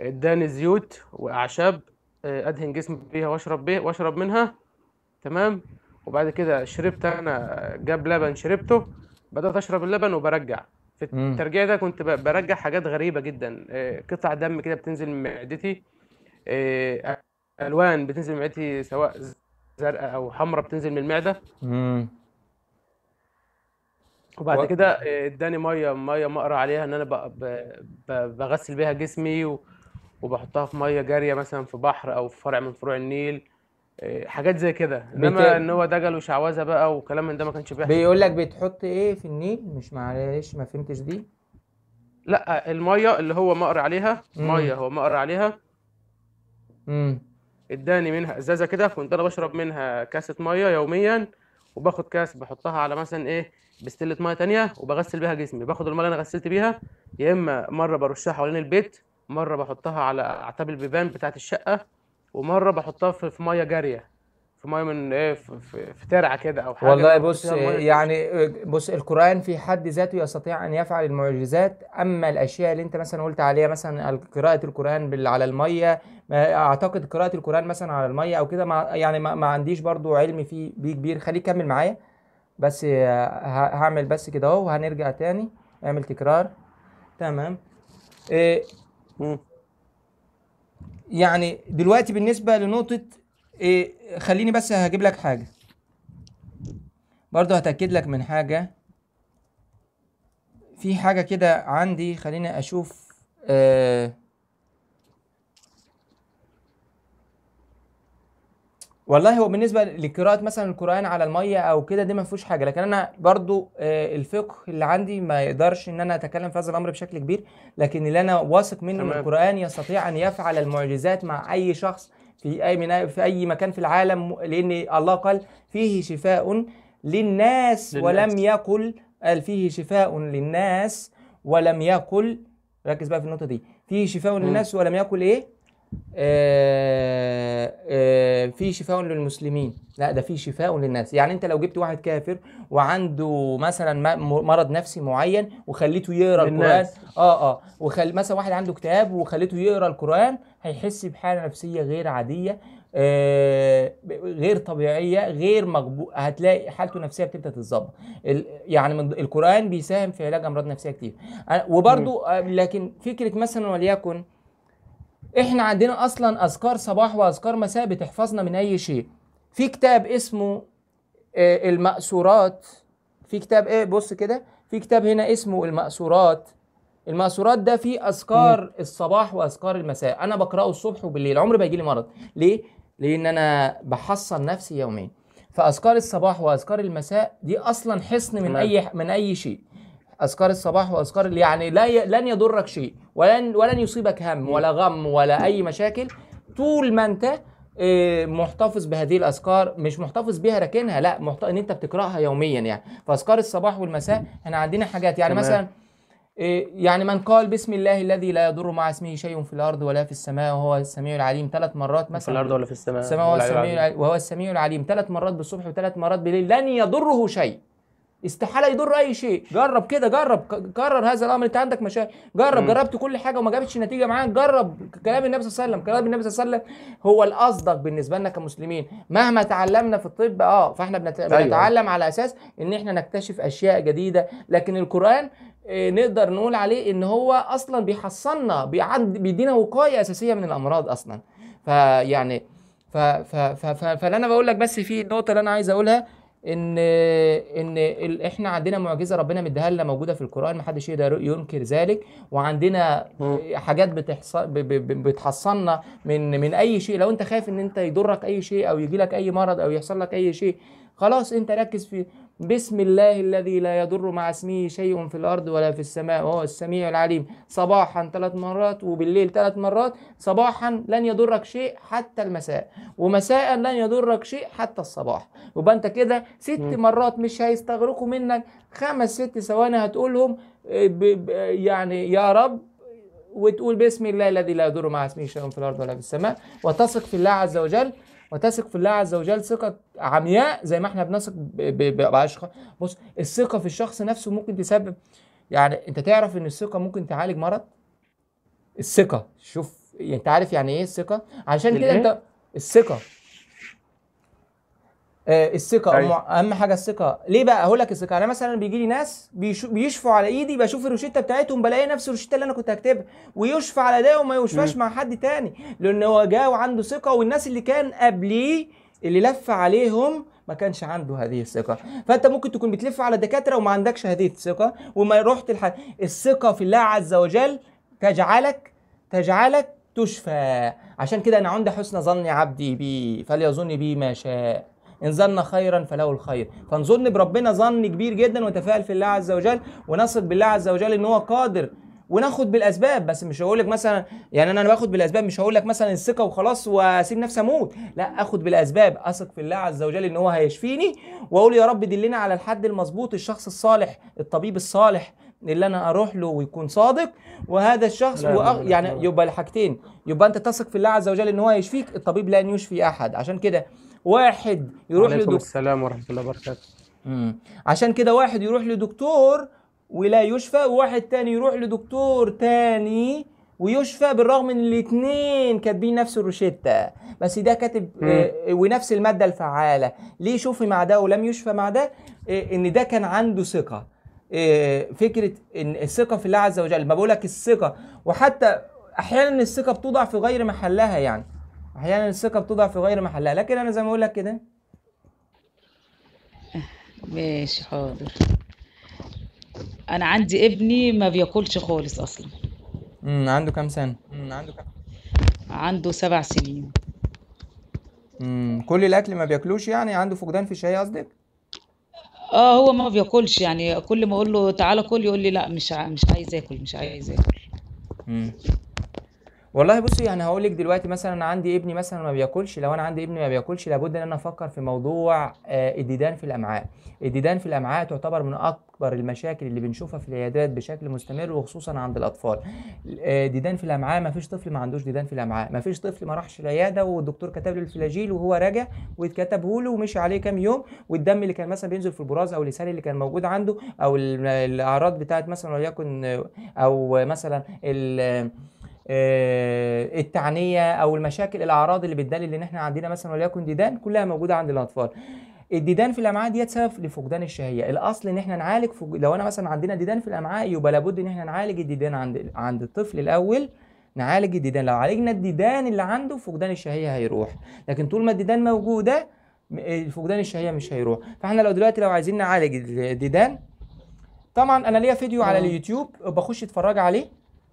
اداني زيوت واعشاب آه، ادهن جسمي بيها واشرب بيه واشرب منها تمام وبعد كده شربت انا جاب لبن شربته بدأت اشرب اللبن وبرجع في الترجيع ده كنت برجع حاجات غريبة جدا آه، قطع دم كده بتنزل من معدتي الوان بتنزل من معدتي سواء زرقاء او حمراء بتنزل من المعده امم وبعد و... كده آه، اداني ميه ميه مقرا عليها ان انا ب... ب... بغسل بيها جسمي و... وبحطها في ميه جاريه مثلا في بحر او في فرع من فروع النيل آه، حاجات زي كده انما بت... ان هو دجل وشعوذه بقى وكلام من ده ما كانش بيحصل بيقول لك بتحط ايه في النيل مش معلش ما فهمتش دي لا الميه اللي هو مقر عليها ميه هو مقر عليها امم اداني منها ازازه كده كنت انا بشرب منها كاسه ميه يوميا وباخد كاس بحطها على مثلا ايه بستله ميه تانية وبغسل بيها جسمي باخد الميه اللي انا غسلت بيها يا اما مره برشها حوالين البيت مره بحطها على اعتاب البيبان بتاعه الشقه ومره بحطها في ميه جاريه في ميه من ايه في, في, في ترعه كده او حاجه والله بص يعني آه، بص القران في حد ذاته يستطيع ان يفعل المعجزات اما الاشياء اللي انت مثلا قلت عليها مثلا قراءه القران على الميه اعتقد قراءه القران مثلا على الميه او كده ما يعني ما, ما عنديش برضو علم فيه بيه كبير خليك كمل معايا بس آه، هعمل بس كده اهو وهنرجع تاني اعمل تكرار تمام إيه يعني دلوقتي بالنسبه لنقطه إيه خليني بس هجيب لك حاجة برضو هتأكد لك من حاجة في حاجة كده عندي خليني أشوف آه والله هو بالنسبه لقراءه مثلا القران على الميه او كده دي ما فيهوش حاجه لكن انا برضو آه، الفقه اللي عندي ما يقدرش ان انا اتكلم في هذا الامر بشكل كبير لكن اللي انا واثق منه ان القران يستطيع ان يفعل المعجزات مع اي شخص في اي من في اي مكان في العالم لان الله قال فيه شفاء للناس, للناس. ولم يقل قال فيه شفاء للناس ولم يقل ركز بقى في النقطه دي فيه شفاء للناس ولم يقل ايه آه، آه، في شفاء للمسلمين لا ده في شفاء للناس يعني انت لو جبت واحد كافر وعنده مثلا مرض نفسي معين وخليته يقرا القران اه اه وخل مثلا واحد عنده اكتئاب وخليته يقرا القران هيحس بحاله نفسيه غير عاديه آه غير طبيعيه غير مقبول هتلاقي حالته النفسيه بتبدا تتظبط يعني من القران بيساهم في علاج امراض نفسيه كتير وبرده آه، لكن فكره مثلا وليكن احنا عندنا اصلا اذكار صباح واذكار مساء بتحفظنا من اي شيء في كتاب اسمه آه، المأسورات في كتاب ايه بص كده في كتاب هنا اسمه المأسورات المأسورات ده فيه اذكار الصباح واذكار المساء انا بقراه الصبح وبالليل عمري ما يجي لي مرض ليه لان انا بحصن نفسي يوميا فاذكار الصباح واذكار المساء دي اصلا حصن من اي من اي شيء اذكار الصباح واذكار يعني لا ي... لن يضرك شيء ولن ولن يصيبك هم ولا غم ولا اي مشاكل طول ما انت آه، محتفظ بهذه الاذكار مش محتفظ بيها راكنها لا محت... ان انت بتقراها يوميا يعني فاذكار الصباح والمساء احنا عندنا حاجات يعني مثلا آه، يعني من قال بسم الله الذي لا يضر مع اسمه شيء في الارض ولا في السماء وهو السميع العليم ثلاث مرات مثلا في الارض ولا في السماء, السماء وهو السميع العليم وهو السميع العليم ثلاث مرات بالصبح وثلاث مرات بالليل لن يضره شيء استحاله يضر اي شيء جرب كده جرب كرر هذا الامر انت عندك مشاكل جرب جربت كل حاجه وما جابتش نتيجه معاك جرب كلام النبي صلى الله عليه وسلم كلام النبي صلى الله عليه وسلم هو الاصدق بالنسبه لنا كمسلمين مهما تعلمنا في الطب اه فاحنا بنت... أيوة. بنتعلم على اساس ان احنا نكتشف اشياء جديده لكن القران إيه نقدر نقول عليه ان هو اصلا بيحصننا بيدينا وقايه اساسيه من الامراض اصلا فيعني ف... ف... ف... ف... فانا بقول لك بس في نقطه اللي انا عايز اقولها ان ان احنا عندنا معجزه ربنا مديها لنا موجوده في القران محدش يقدر ينكر ذلك وعندنا حاجات بتحصل بتحصلنا من من اي شيء لو انت خايف ان انت يضرك اي شيء او يجي لك اي مرض او يحصل لك اي شيء خلاص انت ركز في بسم الله الذي لا يضر مع اسمه شيء في الأرض ولا في السماء وهو السميع العليم صباحا ثلاث مرات وبالليل ثلاث مرات صباحا لن يضرك شيء حتى المساء ومساء لن يضرك شيء حتى الصباح يبقى انت كده ست مرات مش هيستغرقوا منك خمس ست ثواني هتقولهم آه، يعني يا رب وتقول بسم الله الذي لا يضر مع اسمه شيء في الارض ولا في السماء وتثق في الله عز وجل وتثق في الله عز وجل ثقة عمياء زي ما احنا بنثق بأشخاص بص الثقة في الشخص نفسه ممكن تسبب يعني انت تعرف ان الثقة ممكن تعالج مرض الثقة شوف يعني انت عارف يعني ايه الثقة عشان كده انت الثقة آه، الثقه أيوة. اهم حاجه الثقه ليه بقى اقول لك الثقه انا مثلا بيجي لي ناس بيشفوا على ايدي بشوف الروشته بتاعتهم بلاقي نفس الروشته اللي انا كنت هكتبها ويشفى على ده وما يشفاش مع حد تاني لان هو جاء وعنده ثقه والناس اللي كان قبليه اللي لف عليهم ما كانش عنده هذه الثقة فأنت ممكن تكون بتلف على دكاترة وما عندكش هذه الثقة وما رحت الح... الثقة في الله عز وجل تجعلك تجعلك تشفى عشان كده أنا عند حسن ظن عبدي بي فليظن بي ما شاء إن ظن خيرا فله الخير فنظن بربنا ظن كبير جدا ونتفائل في الله عز وجل ونثق بالله عز وجل إن هو قادر وناخد بالاسباب بس مش هقول لك مثلا يعني انا باخد بالاسباب مش هقول لك مثلا الثقه وخلاص واسيب نفسي اموت لا اخد بالاسباب اثق في الله عز وجل ان هو هيشفيني واقول يا رب دلنا على الحد المظبوط الشخص الصالح الطبيب الصالح اللي انا اروح له ويكون صادق وهذا الشخص لا وأ... لا يعني يبقى الحاجتين يبقى انت تثق في الله عز وجل ان هو هيشفيك الطبيب لن يشفي احد عشان كده واحد يروح عليكم لدكتور السلام ورحمه الله وبركاته مم. عشان كده واحد يروح لدكتور ولا يشفى وواحد تاني يروح لدكتور تاني ويشفى بالرغم ان الاثنين كاتبين نفس الروشته بس ده كاتب آه ونفس الماده الفعاله ليه شوفي مع ده ولم يشفى مع ده آه ان ده كان عنده ثقه آه فكره ان الثقه في الله عز وجل ما بقولك الثقه وحتى احيانا الثقه بتوضع في غير محلها يعني احيانا الثقه بتوضع في غير محلها لكن انا زي ما اقول لك كده ماشي حاضر انا عندي ابني ما بياكلش خالص اصلا امم عنده كام سنه امم عنده كام عنده سبع سنين امم كل الاكل ما بياكلوش يعني عنده فقدان في الشهيه قصدك اه هو ما بياكلش يعني كل ما اقول له تعالى كل يقول لي لا مش ع... مش عايز اكل مش عايز اكل امم والله بصي يعني هقول لك دلوقتي مثلا انا عندي ابني مثلا ما بياكلش لو انا عندي ابني ما بياكلش لابد ان انا افكر في موضوع الديدان آه، في الامعاء الديدان في الامعاء تعتبر من اكبر المشاكل اللي بنشوفها في العيادات بشكل مستمر وخصوصا عند الاطفال آه، ديدان في الامعاء ما فيش طفل ما عندوش ديدان في الامعاء ما فيش طفل ما راحش العياده والدكتور كتب له الفلاجيل وهو راجع واتكتبه له ومشي عليه كام يوم والدم اللي كان مثلا بينزل في البراز او اللسان اللي كان موجود عنده او الاعراض بتاعت مثلا وليكن آه، او مثلا آه، التعنيه او المشاكل الاعراض اللي بتدلل ان احنا عندنا مثلا وليكن ديدان كلها موجوده عند الاطفال الديدان في الامعاء ديت سبب لفقدان الشهيه الاصل ان احنا نعالج فج... لو انا مثلا عندنا ديدان في الامعاء يبقى لابد ان احنا نعالج الديدان عند عند الطفل الاول نعالج الديدان لو عالجنا الديدان اللي عنده فقدان الشهيه هيروح لكن طول ما الديدان موجوده فقدان الشهيه مش هيروح فاحنا لو دلوقتي لو عايزين نعالج الديدان طبعا انا ليا فيديو على آه. اليوتيوب بخش اتفرج عليه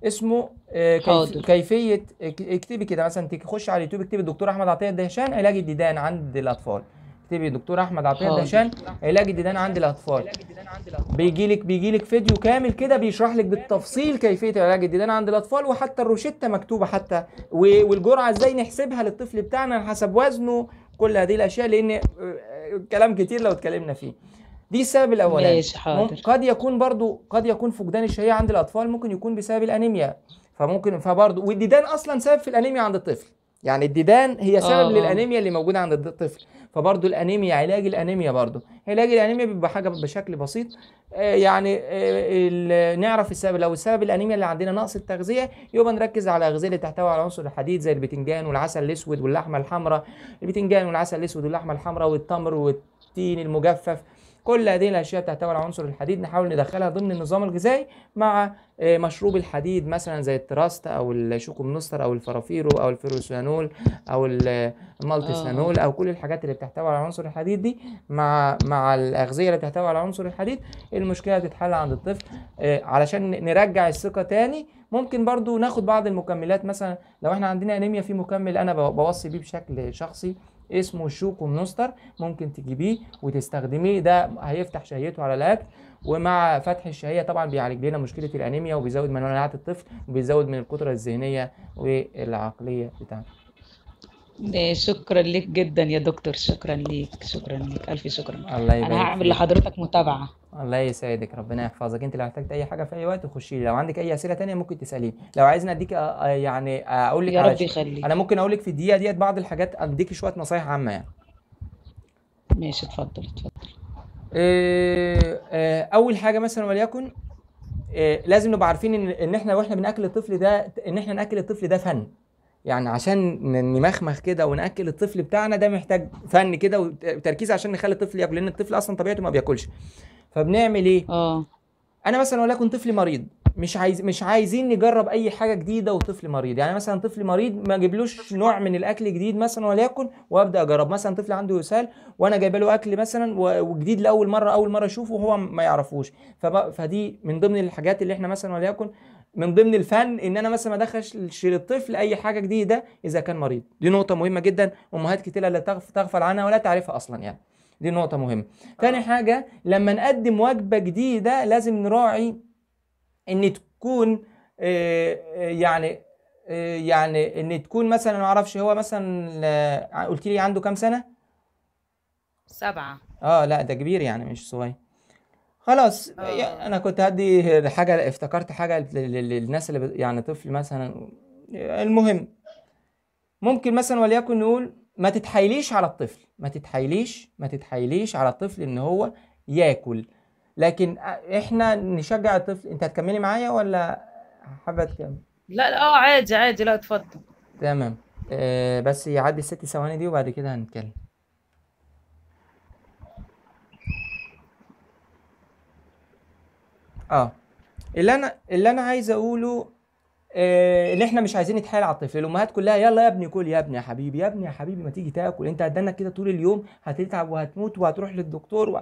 اسمه آه، حاضر. كيفيه اكتبي كده مثلا تخش على اليوتيوب اكتبي دكتور احمد عطيه الدهشان علاج الديدان عند الاطفال اكتبي دكتور احمد عطيه الدهشان علاج الديدان عند الاطفال بيجي لك بيجي لك فيديو كامل كده بيشرح لك بالتفصيل كيفيه علاج الديدان عند الاطفال وحتى الروشته مكتوبه حتى والجرعه ازاي نحسبها للطفل بتاعنا حسب وزنه كل هذه الاشياء لان آه، آه، كلام كتير لو اتكلمنا فيه دي السبب الاولاني ماشي حاضر قد يكون برضو قد يكون فقدان الشهيه عند الاطفال ممكن يكون بسبب الانيميا فممكن فبرضو والديدان اصلا سبب في الانيميا عند الطفل يعني الديدان هي سبب آه. آه. للانيميا اللي موجوده عند الطفل فبرضه الانيميا علاج الانيميا برضه علاج الانيميا بيبقى حاجه بشكل بسيط آه، يعني آه، نعرف السبب لو السبب الانيميا اللي عندنا نقص التغذيه يبقى نركز على الاغذيه اللي تحتوي على عنصر الحديد زي البتنجان والعسل الاسود واللحمه الحمراء البتنجان والعسل الاسود واللحمه الحمراء والتمر والتين المجفف كل هذه الاشياء بتحتوي على عنصر الحديد نحاول ندخلها ضمن النظام الغذائي مع آه، مشروب الحديد مثلا زي التراست او الشوكومنستر او الفرافيرو او الفيروسيانول او المالتيسانول آه، آه. او كل الحاجات اللي بتحتوي على عنصر الحديد دي مع مع الاغذيه اللي بتحتوي على عنصر الحديد المشكله بتتحل عند الطفل علشان نرجع الثقه تاني ممكن برضو ناخد بعض المكملات مثلا لو احنا عندنا انيميا في مكمل انا بوصي بيه بشكل شخصي اسمه شوكو مونستر ممكن تجيبيه وتستخدميه ده هيفتح شهيته على الاكل ومع فتح الشهيه طبعا بيعالج لنا مشكله الانيميا وبيزود من مناعه الطفل وبيزود من القدره الذهنيه والعقليه بتاعته شكرا لك جدا يا دكتور شكرا ليك شكرا ليك الف شكرا الله يبارك انا هعمل لحضرتك متابعه الله يسعدك ربنا يحفظك انت لو احتجت اي حاجه في اي وقت خشي لي لو عندك اي اسئله تانية ممكن تساليني لو عايزني اديك آه، آه، يعني آه، اقول لك يا رب يخليك انا ممكن اقول لك في الدقيقه ديت بعض الحاجات اديك شويه نصايح عامه يعني ماشي اتفضل اتفضل اول حاجه مثلا وليكن لازم نبقى عارفين ان ان احنا واحنا بناكل الطفل ده ان احنا ناكل الطفل ده فن يعني عشان نمخمخ كده وناكل الطفل بتاعنا ده محتاج فن كده وتركيز عشان نخلي الطفل ياكل لان الطفل اصلا طبيعته ما بياكلش فبنعمل ايه اه انا مثلا ولكن طفلي مريض مش عايز مش عايزين نجرب اي حاجه جديده وطفل مريض يعني مثلا طفل مريض ما اجيبلوش نوع من الاكل جديد مثلا وليكن وابدا اجرب مثلا طفل عنده اسهال وانا جايبه له اكل مثلا وجديد لاول مره اول مره اشوفه وهو ما يعرفوش فدي من ضمن الحاجات اللي احنا مثلا وليكن من ضمن الفن ان انا مثلا ما ادخلش للطفل اي حاجه جديده اذا كان مريض دي نقطه مهمه جدا امهات كتيره لا تغفل عنها ولا تعرفها اصلا يعني دي نقطه مهمه تاني آه. حاجه لما نقدم وجبه جديده لازم نراعي ان تكون آه، آه، يعني يعني ان تكون مثلا ما اعرفش هو مثلا قلت لي عنده كام سنه سبعة اه لا ده كبير يعني مش صغير خلاص آه. انا كنت هدي حاجه افتكرت حاجه للناس اللي يعني طفل مثلا المهم ممكن مثلا وليكن نقول ما تتحايليش على الطفل ما تتحايليش ما تتحايليش على الطفل ان هو ياكل لكن آه، احنا نشجع الطفل انت هتكملي معايا ولا حابه تكمل لا لا اه عادي عادي لا اتفضل تمام آه بس يعدي الست ثواني دي وبعد كده هنتكلم اه اللي انا اللي انا عايز اقوله آه ان احنا مش عايزين نتحايل على الطفل الامهات كلها يلا يا ابني كل يا ابني يا حبيبي يا ابني يا حبيبي ما تيجي تاكل انت قدامك كده طول اليوم هتتعب وهتموت وهتروح للدكتور و...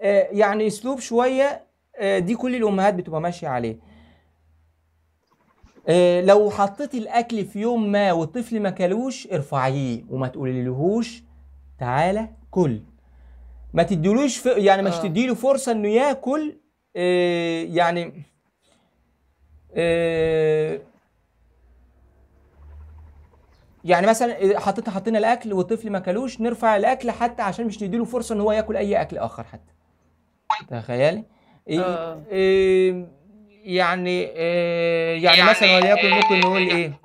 آه يعني اسلوب شويه آه دي كل الامهات بتبقى ماشيه عليه إيه لو حطيتي الاكل في يوم ما والطفل ما كلوش ارفعيه وما تقوليلهوش تعالى كل ما تديلوش ف... يعني مش آه. تديله فرصه انه ياكل إيه، يعني إيه، يعني مثلا حطينا حطينا الاكل والطفل ما كلوش نرفع الاكل حتى عشان مش نديله فرصه ان هو ياكل اي اكل اخر حتى تخيلي إيه آه. إيه يعني إيه يعني, يعني مثلا وليكن إيه، ممكن نقول ايه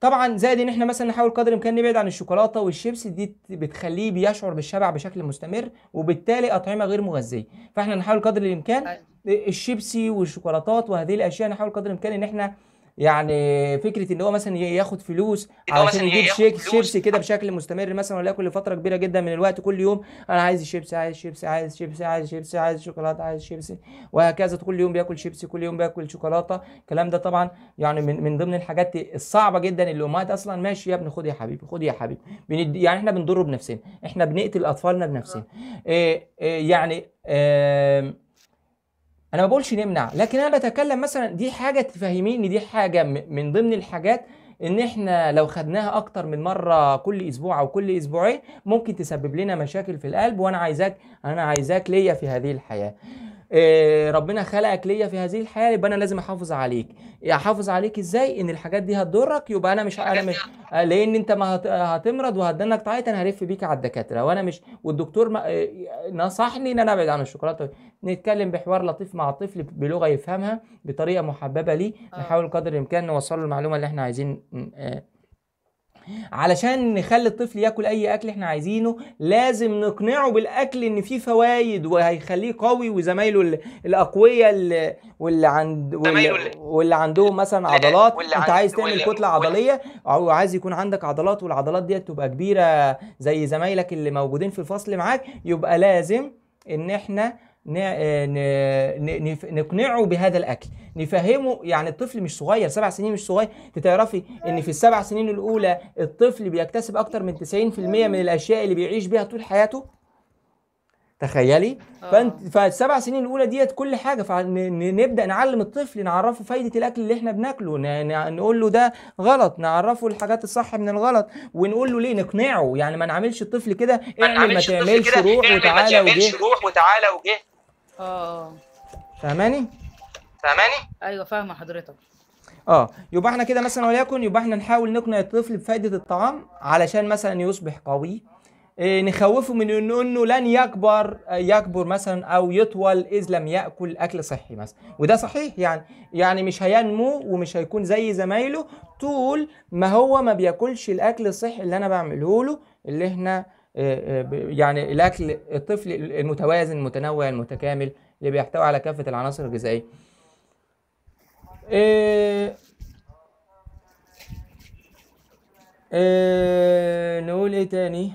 طبعا زائد ان احنا مثلا نحاول قدر الامكان نبعد عن الشوكولاته والشيبس دي بتخليه بيشعر بالشبع بشكل مستمر وبالتالي اطعمه غير مغذيه فاحنا نحاول قدر الامكان أيوة. الشيبسي والشوكولاتات وهذه الاشياء نحاول قدر الامكان ان احنا يعني فكره ان هو مثلا ياخد فلوس علشان يجيب شيك شيبسي كده بشكل مستمر مثلا وليكن لفتره كبيره جدا من الوقت كل يوم انا عايز شيبسي عايز شيبسي عايز شيبسي عايز شيبسي عايز شوكولاته عايز شيبسي وهكذا كل يوم بياكل شيبسي كل يوم بياكل شوكولاته الكلام ده طبعا يعني من, من ضمن الحاجات الصعبه جدا اللي امهات اصلا ماشي يا ابني خد يا حبيبي خد يا حبيبي يعني احنا بنضره بنفسنا احنا بنقتل اطفالنا بنفسنا إيه إيه يعني إيه انا ما بقولش نمنع لكن انا بتكلم مثلا دي حاجه تفهميني دي حاجه من ضمن الحاجات ان احنا لو خدناها اكتر من مره كل اسبوع او كل اسبوعين ممكن تسبب لنا مشاكل في القلب وانا عايزاك انا عايزاك ليا في هذه الحياه آه، ربنا خلقك ليا في هذه الحياه يبقى انا لازم احافظ عليك احافظ عليك ازاي ان الحاجات دي هتضرك يبقى انا مش انا مش آه، لان انت ما هتمرض وهتدنك تعيط انا هلف بيك على الدكاتره وانا مش والدكتور ما... آه، نصحني ان انا ابعد عن الشوكولاته نتكلم بحوار لطيف مع الطفل بلغه يفهمها بطريقه محببه ليه نحاول قدر الامكان نوصل له المعلومه اللي احنا عايزين علشان نخلي الطفل ياكل اي اكل احنا عايزينه لازم نقنعه بالاكل ان فيه فوائد وهيخليه قوي وزمايله الاقوياء واللي عند واللي, واللي عندهم مثلا عضلات انت عايز تعمل كتله عضليه او عايز يكون عندك عضلات والعضلات ديت تبقى كبيره زي زمايلك اللي موجودين في الفصل معاك يبقى لازم ان احنا آه، نقنعه بهذا الاكل نفهمه يعني الطفل مش صغير سبع سنين مش صغير انت تعرفي ان في السبع سنين الاولى الطفل بيكتسب اكتر من 90% من الاشياء اللي بيعيش بيها طول حياته تخيلي آه. فانت فالسبع سنين الاولى ديت كل حاجه فنبدا نعلم الطفل نعرفه فايده الاكل اللي احنا بناكله نقول له ده غلط نعرفه الحاجات الصح من الغلط ونقول له ليه نقنعه يعني ما نعملش الطفل كده اعمل ما تعملش روح وتعالى وجه اه فهماني؟ ايوه فاهمه حضرتك اه يبقى احنا كده مثلا وليكن يبقى احنا نحاول نقنع الطفل بفائده الطعام علشان مثلا يصبح قوي إيه نخوفه من انه انه لن يكبر آه، يكبر مثلا او يطول اذ لم ياكل اكل صحي مثلا وده صحيح يعني يعني مش هينمو ومش هيكون زي زمايله طول ما هو ما بياكلش الاكل الصحي اللي انا بعمله له اللي احنا آه، آه، يعني الاكل الطفل المتوازن المتنوع المتكامل اللي بيحتوي على كافه العناصر الغذائيه إيه إيه نقول ايه تاني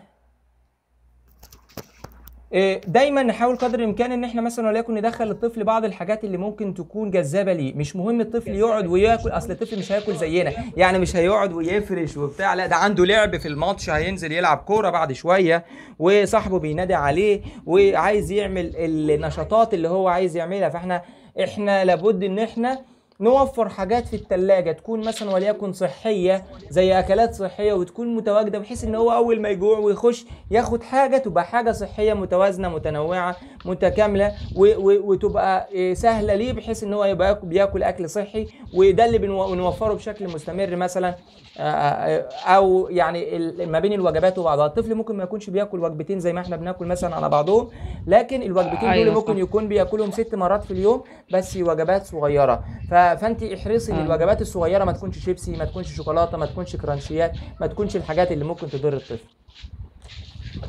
إيه، دايما نحاول قدر الامكان ان احنا مثلا وليكن ندخل الطفل بعض الحاجات اللي ممكن تكون جذابه ليه مش مهم الطفل يقعد وياكل اصل الطفل مش هياكل زينا يعني مش هيقعد ويفرش وبتاع لا ده عنده لعب في الماتش هينزل يلعب كوره بعد شويه وصاحبه بينادي عليه وعايز يعمل النشاطات اللي هو عايز يعملها فاحنا احنا لابد ان احنا نوفر حاجات في التلاجة تكون مثلا وليكن صحية زي أكلات صحية وتكون متواجدة بحيث إن هو أول ما يجوع ويخش ياخد حاجة تبقى حاجة صحية متوازنة متنوعة متكاملة وتبقى آه، سهلة ليه بحيث إن هو يبقى بياكل أكل صحي وده اللي بنوفره بشكل مستمر مثلا آه، آه، أو يعني ما بين الوجبات وبعضها الطفل ممكن ما يكونش بياكل وجبتين زي ما احنا بناكل مثلا على بعضهم لكن الوجبتين دول أيوة، ممكن يكون بياكلهم ست مرات في اليوم بس وجبات صغيرة ف فانت احرصي ان آه. الوجبات الصغيره ما تكونش شيبسي ما تكونش شوكولاته ما تكونش كرانشيات ما تكونش الحاجات اللي ممكن تضر الطفل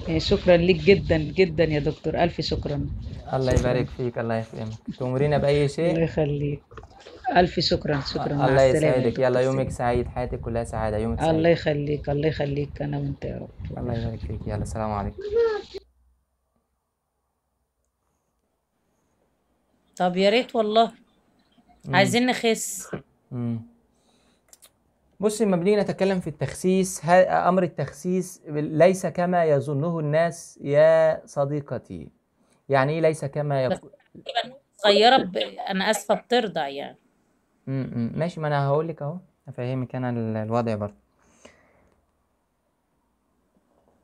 إيه، شكرا ليك جدا جدا يا دكتور الف شكرا الله يبارك فيك الله يسلمك تمرينا باي شيء الله يخليك الف شكرا شكرا الله يسعدك يلا يومك سعيد حياتك كلها سعاده يومك سعيد الله يخليك الله يخليك انا وانت يا رب الله يبارك فيك يلا سلام عليكم طب يا ريت والله عايزين نخس بصي لما بنيجي نتكلم في التخسيس امر التخسيس ليس كما يظنه الناس يا صديقتي يعني ايه ليس كما يقول صغيره ب... انا اسفه بترضع يعني امم ماشي ما انا هقول لك اهو افهمك انا الوضع برضه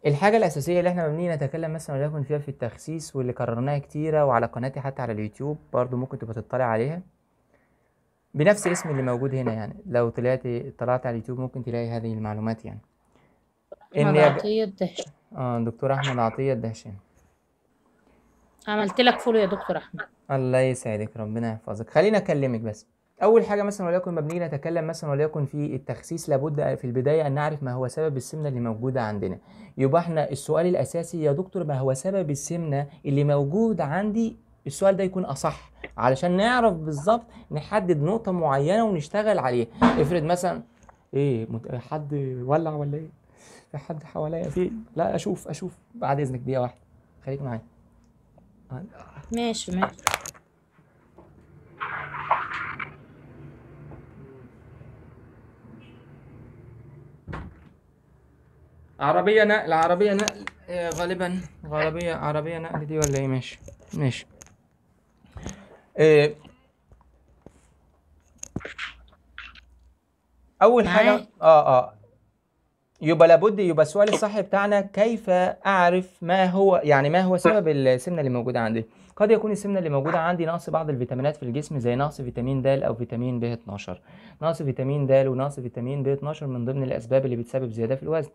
الحاجة الأساسية اللي احنا بنيجي نتكلم مثلا وليكن فيها في التخسيس واللي كررناها كتيرة وعلى قناتي حتى على اليوتيوب برضو ممكن تبقى تطلع عليها بنفس اسم اللي موجود هنا يعني لو طلعت طلعت على اليوتيوب ممكن تلاقي هذه المعلومات يعني ان عطيه الدهشان اه دكتور احمد عطيه الدهشان عملت لك فولو يا دكتور احمد الله يسعدك ربنا يحفظك خليني اكلمك بس اول حاجه مثلا وليكن ما بنيجي نتكلم مثلا وليكن في التخسيس لابد في البدايه ان نعرف ما هو سبب السمنه اللي موجوده عندنا يبقى احنا السؤال الاساسي يا دكتور ما هو سبب السمنه اللي موجود عندي السؤال ده يكون اصح علشان نعرف بالظبط نحدد نقطه معينه ونشتغل عليها افرض مثلا ايه حد ولع ولا ايه في حد حواليا في لا اشوف اشوف بعد اذنك دقيقه واحده خليك معايا ماشي ماشي عربية نقل عربية نقل إيه، غالبا عربية عربية نقل دي ولا ايه ماشي ماشي إيه. اول حاجه اه اه يبقى لابد يبقى السؤال الصحي بتاعنا كيف اعرف ما هو يعني ما هو سبب السمنه اللي موجوده عندي قد يكون السمنه اللي موجوده عندي نقص بعض الفيتامينات في الجسم زي نقص فيتامين د او فيتامين ب 12 نقص فيتامين د ونقص فيتامين ب 12 من ضمن الاسباب اللي بتسبب زياده في الوزن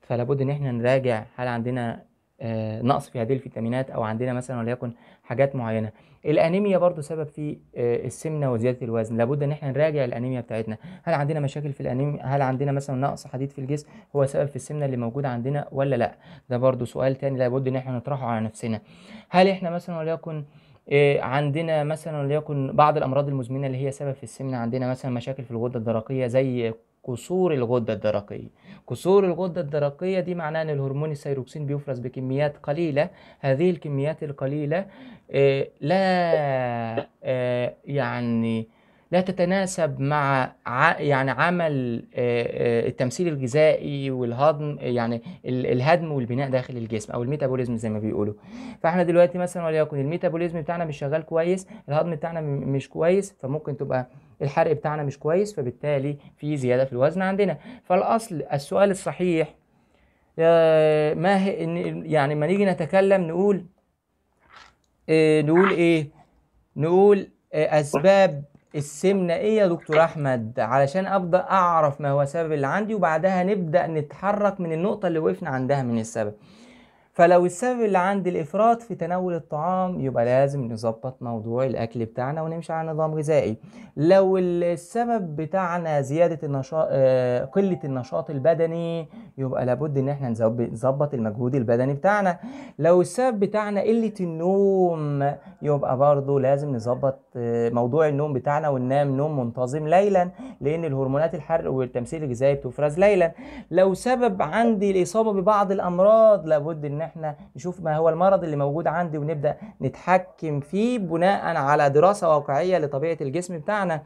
فلابد ان احنا نراجع هل عندنا آه، نقص في هذه الفيتامينات او عندنا مثلا وليكن حاجات معينه الانيميا برضو سبب في آه، السمنه وزياده الوزن لابد ان احنا نراجع الانيميا بتاعتنا هل عندنا مشاكل في الانيميا هل عندنا مثلا نقص حديد في الجسم هو سبب في السمنه اللي موجوده عندنا ولا لا ده برضو سؤال تاني لابد ان احنا نطرحه على نفسنا هل احنا مثلا وليكن آه، عندنا مثلا وليكن بعض الامراض المزمنه اللي هي سبب في السمنه عندنا مثلا مشاكل في الغده الدرقيه زي قصور الغدة الدرقية قصور الغدة الدرقية دي معناها أن الهرمون السيروكسين بيفرز بكميات قليلة هذه الكميات القليلة آه، لا آه، يعني لا تتناسب مع يعني عمل التمثيل الغذائي والهضم يعني الهدم والبناء داخل الجسم او الميتابوليزم زي ما بيقولوا فاحنا دلوقتي مثلا وليكن الميتابوليزم بتاعنا مش شغال كويس الهضم بتاعنا مش كويس فممكن تبقى الحرق بتاعنا مش كويس فبالتالي في زياده في الوزن عندنا فالاصل السؤال الصحيح ما هي يعني ما نيجي نتكلم نقول نقول ايه نقول اسباب السمنة ايه يا دكتور احمد علشان ابدا اعرف ما هو السبب اللي عندي وبعدها نبدا نتحرك من النقطة اللي وقفنا عندها من السبب فلو السبب اللي عندي الافراط في تناول الطعام يبقى لازم نظبط موضوع الاكل بتاعنا ونمشي على نظام غذائي لو السبب بتاعنا زياده النشاط آه، قله النشاط البدني يبقى لابد ان احنا نظبط المجهود البدني بتاعنا لو السبب بتاعنا قله النوم يبقى برضه لازم نظبط موضوع النوم بتاعنا وننام نوم منتظم ليلا لان الهرمونات الحرق والتمثيل الغذائي بتفرز ليلا لو سبب عندي الاصابه ببعض الامراض لابد ان احنا نشوف ما هو المرض اللي موجود عندي ونبدا نتحكم فيه بناء على دراسه واقعيه لطبيعه الجسم بتاعنا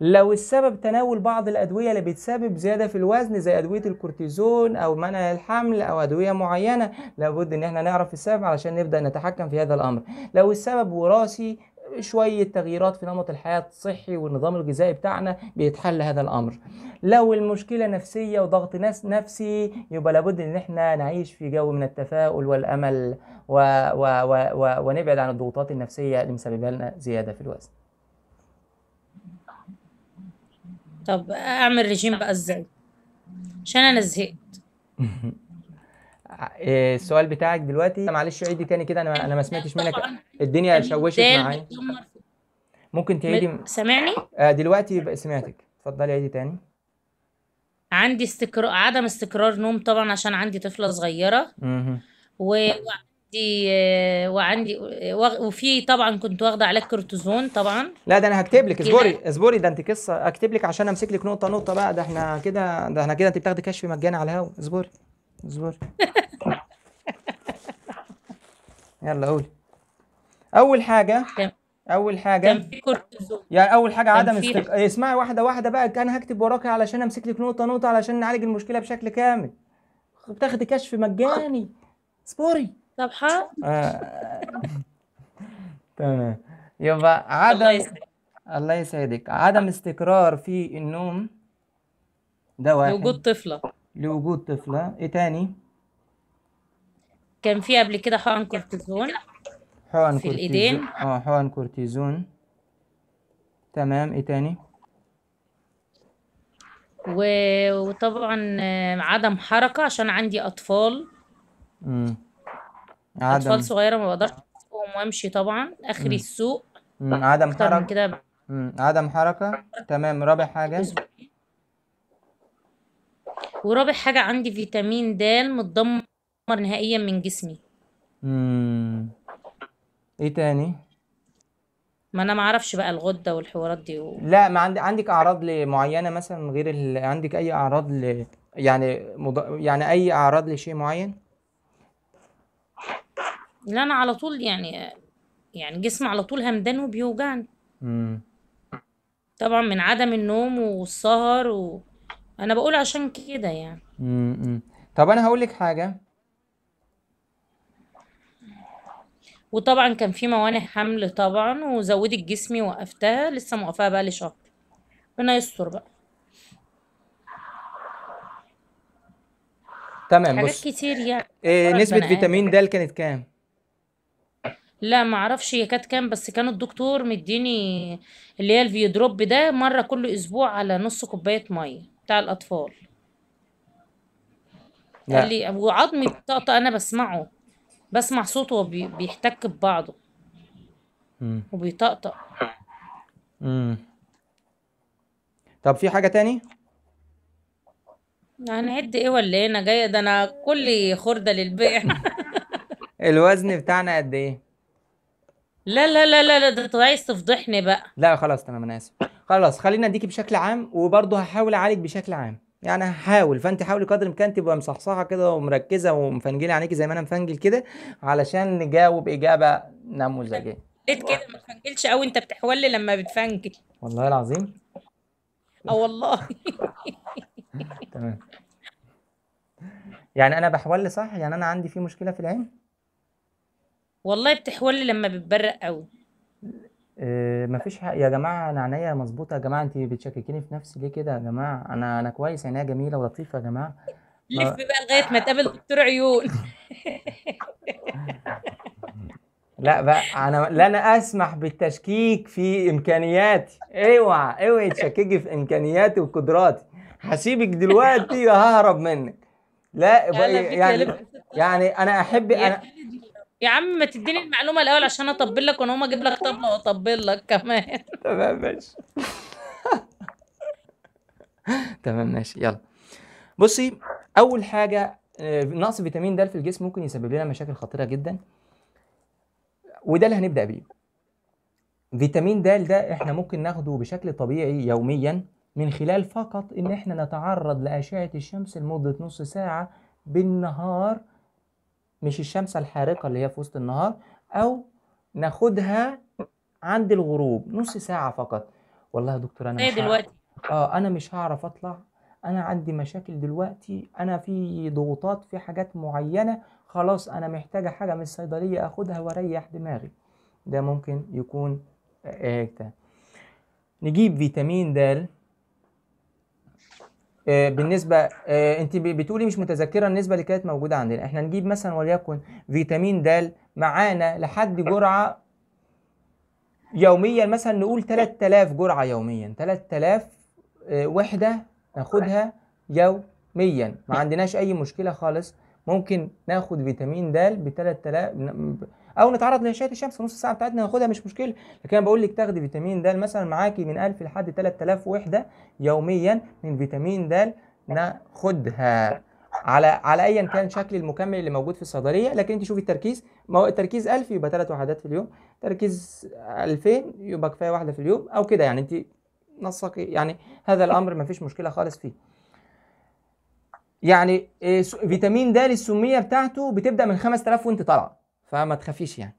لو السبب تناول بعض الادويه اللي بتسبب زياده في الوزن زي ادويه الكورتيزون او منع الحمل او ادويه معينه لابد ان احنا نعرف السبب علشان نبدا نتحكم في هذا الامر لو السبب وراثي شويه تغييرات في نمط الحياه الصحي والنظام الغذائي بتاعنا بيتحل هذا الامر لو المشكله نفسيه وضغط ناس نفسي يبقى لابد ان احنا نعيش في جو من التفاؤل والامل و و و و ونبعد عن الضغوطات النفسيه اللي مسببه لنا زياده في الوزن طب اعمل رجيم بقى ازاي عشان انا زهقت آه، السؤال بتاعك دلوقتي معلش عيدي تاني كده انا انا ما سمعتش منك الدنيا شوشت معايا ممكن تعيدي سامعني آه، دلوقتي سمعتك اتفضلي عيدي تاني عندي استقرار عدم استقرار نوم طبعا عشان عندي طفله صغيره و... وعندي آه، وعندي وفي طبعا كنت واخده علاج كورتيزون طبعا لا ده انا هكتب لك اصبري اصبري ده انت قصه اكتب لك عشان امسك لك نقطه نقطه بقى ده احنا كده ده احنا كده انت بتاخدي كشف مجاني على الهوا اصبري اصبر يلا قولي اول حاجه اول حاجه كان في كورتيزون يعني اول حاجه عدم استق... إيه، اسمعي واحده واحده بقى انا هكتب وراكي علشان امسك لك نقطه نقطه علشان نعالج المشكله بشكل كامل بتاخدي كشف مجاني اصبري طب حاضر آه. تمام يبقى عدم الله يسعدك عدم استقرار في النوم ده واحد وجود طفله لوجود طفلة ايه تاني كان في قبل كده حقن كورتيزون حقن في الايدين اه حقن كورتيزون تمام ايه تاني و... وطبعا آه، عدم حركة عشان عندي أطفال امم عدم. أطفال صغيرة ما بقدرش أسوقهم وأمشي طبعا آخري السوق عدم حركة كده عدم حركة تمام رابع حاجة أسبوع. ورابع حاجة عندي فيتامين د متدمر نهائيا من جسمي امم ايه تاني ما انا ما اعرفش بقى الغده والحوارات دي و... لا ما عندي عندك اعراض معينه مثلا غير ال... عندك اي اعراض ل... يعني مض... يعني اي اعراض لشيء معين لا انا على طول يعني يعني جسمي على طول همدان وبيوجعني امم طبعا من عدم النوم والسهر و... انا بقول عشان كده يعني امم طب انا هقول لك حاجه وطبعا كان في موانع حمل طبعا وزودت جسمي وقفتها لسه موقفاها بقى لي شهر ربنا يستر بقى تمام حاجات بص كتير يعني إيه نسبة فيتامين د كانت كام؟ لا ما اعرفش هي كانت كام بس كان الدكتور مديني اللي هي الفيودروب ده مرة كل اسبوع على نص كوباية مية بتاع الأطفال لا. قال لي وعظمي الطقطقة أنا بسمعه بسمع صوته وبي... بيحتك ببعضه وبيطقطق طب في حاجة تاني؟ هنعد ايه ولا ايه انا جايه ده انا كلي خرده للبيع الوزن بتاعنا قد ايه لا لا لا لا, لا ده انت عايز تفضحني بقى لا خلاص تمام انا اسف خلاص خلينا اديكي بشكل عام وبرضه هحاول اعالج بشكل عام يعني هحاول فانت حاولي قدر الامكان تبقى مصحصحه كده ومركزه ومفنجلي عينيكي زي ما انا مفنجل كده علشان نجاوب اجابه نموذجيه ليه كده ما تفنجلش قوي انت بتحولي لما بتفنجل والله العظيم اه والله تمام يعني انا بحول صح يعني انا عندي في مشكله في العين والله بتحول لما بتبرق قوي إيه مفيش فيش يا جماعه انا عينيا مظبوطه يا جماعه انت بتشككيني في نفسي ليه كده يا جماعه انا انا كويس عينيا جميله ولطيفه يا جماعه لف بقى لغايه ما تقابل دكتور عيون لا بقى انا لا انا اسمح بالتشكيك في امكانياتي اوعى اوعي تشككي في امكانياتي وقدراتي هسيبك دلوقتي ههرب منك لا يعني يعني انا احب انا يا عم ما تديني المعلومه الاول عشان اطبل لك وانا هما اجيب لك طبله واطبل لك كمان تمام ماشي تمام ماشي يلا بصي اول حاجه آه، نقص فيتامين د في الجسم ممكن يسبب لنا مشاكل خطيره جدا وده اللي هنبدا بيه فيتامين د ده احنا ممكن ناخده بشكل طبيعي يوميا من خلال فقط ان احنا نتعرض لاشعه الشمس لمده نص ساعه بالنهار مش الشمس الحارقة اللي هي في وسط النهار أو ناخدها عند الغروب نص ساعة فقط والله يا دكتور أنا مش دلوقتي هعرف. اه أنا مش هعرف أطلع أنا عندي مشاكل دلوقتي أنا في ضغوطات في حاجات معينة خلاص أنا محتاجة حاجة من الصيدلية أخدها وأريح دماغي ده ممكن يكون اكتئاب آه، آه، نجيب فيتامين د آه، بالنسبه آه، انت بتقولي مش متذكره النسبه اللي كانت موجوده عندنا احنا نجيب مثلا وليكن فيتامين د معانا لحد جرعه يوميا مثلا نقول 3000 جرعه يوميا 3000 آه، وحده ناخدها يوميا ما عندناش اي مشكله خالص ممكن ناخد فيتامين د ب 3000 او نتعرض لاشعه الشمس نص ساعه بتاعتنا ناخدها مش مشكله لكن انا بقول لك تاخدي فيتامين د مثلا معاكي من 1000 لحد 3000 وحده يوميا من فيتامين د ناخدها على على ايا كان شكل المكمل اللي موجود في الصيدليه لكن انت شوفي التركيز ما هو التركيز 1000 يبقى ثلاث وحدات في اليوم تركيز 2000 يبقى كفايه واحده في اليوم او كده يعني انت نسقي يعني هذا الامر ما فيش مشكله خالص فيه يعني آه، فيتامين د السميه بتاعته بتبدا من 5000 وانت طالعه فما تخافيش يعني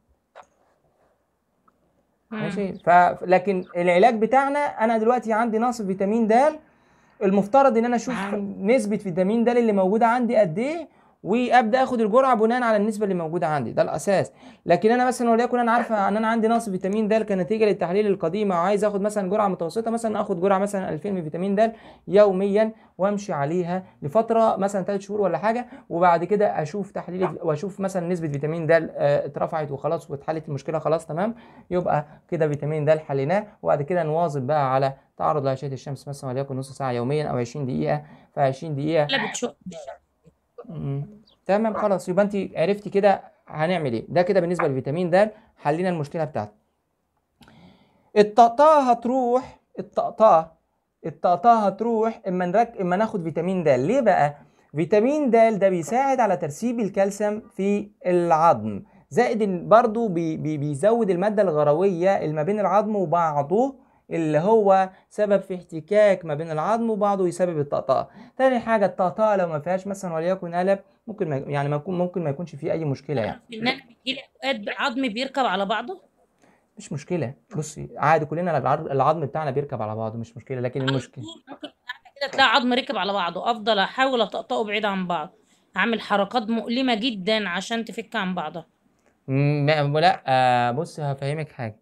ماشي ف... لكن العلاج بتاعنا انا دلوقتي عندي نقص فيتامين د المفترض ان انا اشوف نسبه فيتامين د اللي موجوده عندي قد ايه وابدا اخد الجرعه بناء على النسبه اللي موجوده عندي ده الاساس لكن انا مثلا وليكن انا عارفه ان انا عندي نقص فيتامين د كنتيجه للتحاليل القديمه وعايز اخد مثلا جرعه متوسطه مثلا اخد جرعه مثلا 2000 من فيتامين د يوميا وامشي عليها لفتره مثلا 3 شهور ولا حاجه وبعد كده اشوف تحليل واشوف مثلا نسبه فيتامين د آه، اترفعت وخلاص واتحلت المشكله خلاص تمام يبقى كده فيتامين د حليناه وبعد كده نواظب بقى على تعرض لاشعه الشمس مثلا وليكن نص ساعه يوميا او 20 دقيقه ف 20 دقيقه تمام خلاص يبقى انت عرفتي كده هنعمل ايه ده كده بالنسبه للفيتامين د حلينا المشكله بتاعته الطقطقه هتروح الطقطقه الطقطقه هتروح اما نرك اما ناخد فيتامين د ليه بقى فيتامين د ده بيساعد على ترسيب الكالسيوم في العظم زائد برضو بي بي بيزود الماده الغرويه اللي ما بين العظم وبعضه اللي هو سبب في احتكاك ما بين العظم وبعضه يسبب الطقطقه تاني حاجه الطقطقه لو ما فيهاش مثلا وليكن قلب ممكن ما يعني ما ممكن ما يكونش فيه اي مشكله يعني ان بيجي اوقات عظم بيركب على بعضه مش مشكله بصي عادي كلنا العظم بتاعنا بيركب على بعضه مش مشكله لكن المشكله ممكن كده تلاقي عظم ركب على بعضه افضل احاول اطقطقه بعيد عن بعض اعمل حركات مؤلمه جدا عشان تفك عن بعضها لا بص هفهمك حاجه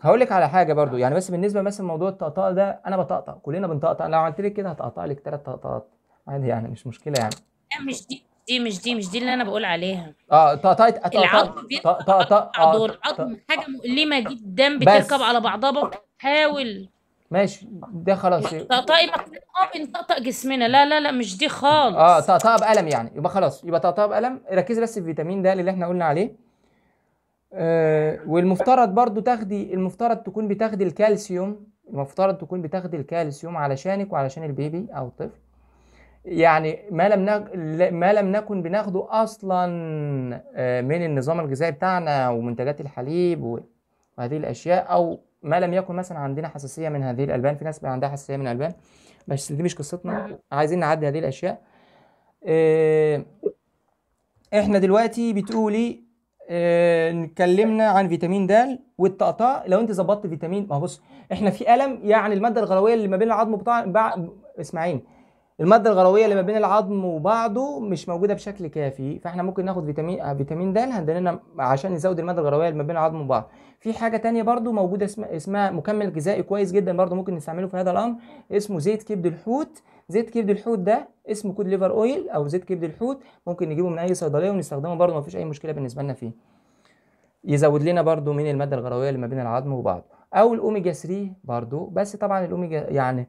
هقول لك على حاجه برضو يعني بس بالنسبه مثلا لموضوع الطقطقه ده انا بطقطق كلنا بنطقطق لو عملت لك كده هتقطع لك ثلاث طقطقات عادي يعني مش مشكله يعني لا مش دي دي مش دي مش دي اللي انا بقول عليها اه طقطقت العظم بيقطع دور آه، عظم حاجه مؤلمه جدا بتركب على بعضها بتحاول ماشي ده خلاص طقطقي اه بنطقطق جسمنا لا لا لا مش دي خالص اه طقطقه بقلم يعني يبقى خلاص يبقى طقطقه بقلم ركزي بس في الفيتامين ده اللي احنا قلنا عليه آه، والمفترض برضو تاخدي المفترض تكون بتاخدي الكالسيوم المفترض تكون بتاخدي الكالسيوم علشانك وعلشان البيبي او الطفل يعني ما لم نك... ما لم نكن بناخده اصلا آه، من النظام الغذائي بتاعنا ومنتجات الحليب وهذه الاشياء او ما لم يكن مثلا عندنا حساسيه من هذه الالبان في ناس عندها حساسيه من الالبان بس دي مش قصتنا عايزين نعدي هذه الاشياء آه، احنا دلوقتي بتقولي آه، اتكلمنا عن فيتامين د والطقطاء لو انت ظبطت فيتامين ما بص احنا في الم يعني الماده الغلويه اللي ما بين العظم بتاع بع... اسماعيل الماده الغلويه اللي ما بين العظم وبعضه مش موجوده بشكل كافي فاحنا ممكن ناخد فيتامين فيتامين د هندلنا عشان نزود الماده الغلويه اللي ما بين العظم وبعض في حاجه تانية برضو موجوده اسمها مكمل غذائي كويس جدا برضو ممكن نستعمله في هذا الامر اسمه زيت كبد الحوت زيت كبد الحوت ده اسمه كود ليفر اويل او زيت كبد الحوت ممكن نجيبه من اي صيدليه ونستخدمه برده مفيش اي مشكله بالنسبه لنا فيه يزود لنا برده من الماده الغرويه اللي ما بين العظم وبعضه او الاوميجا 3 برده بس طبعا الاوميجا يعني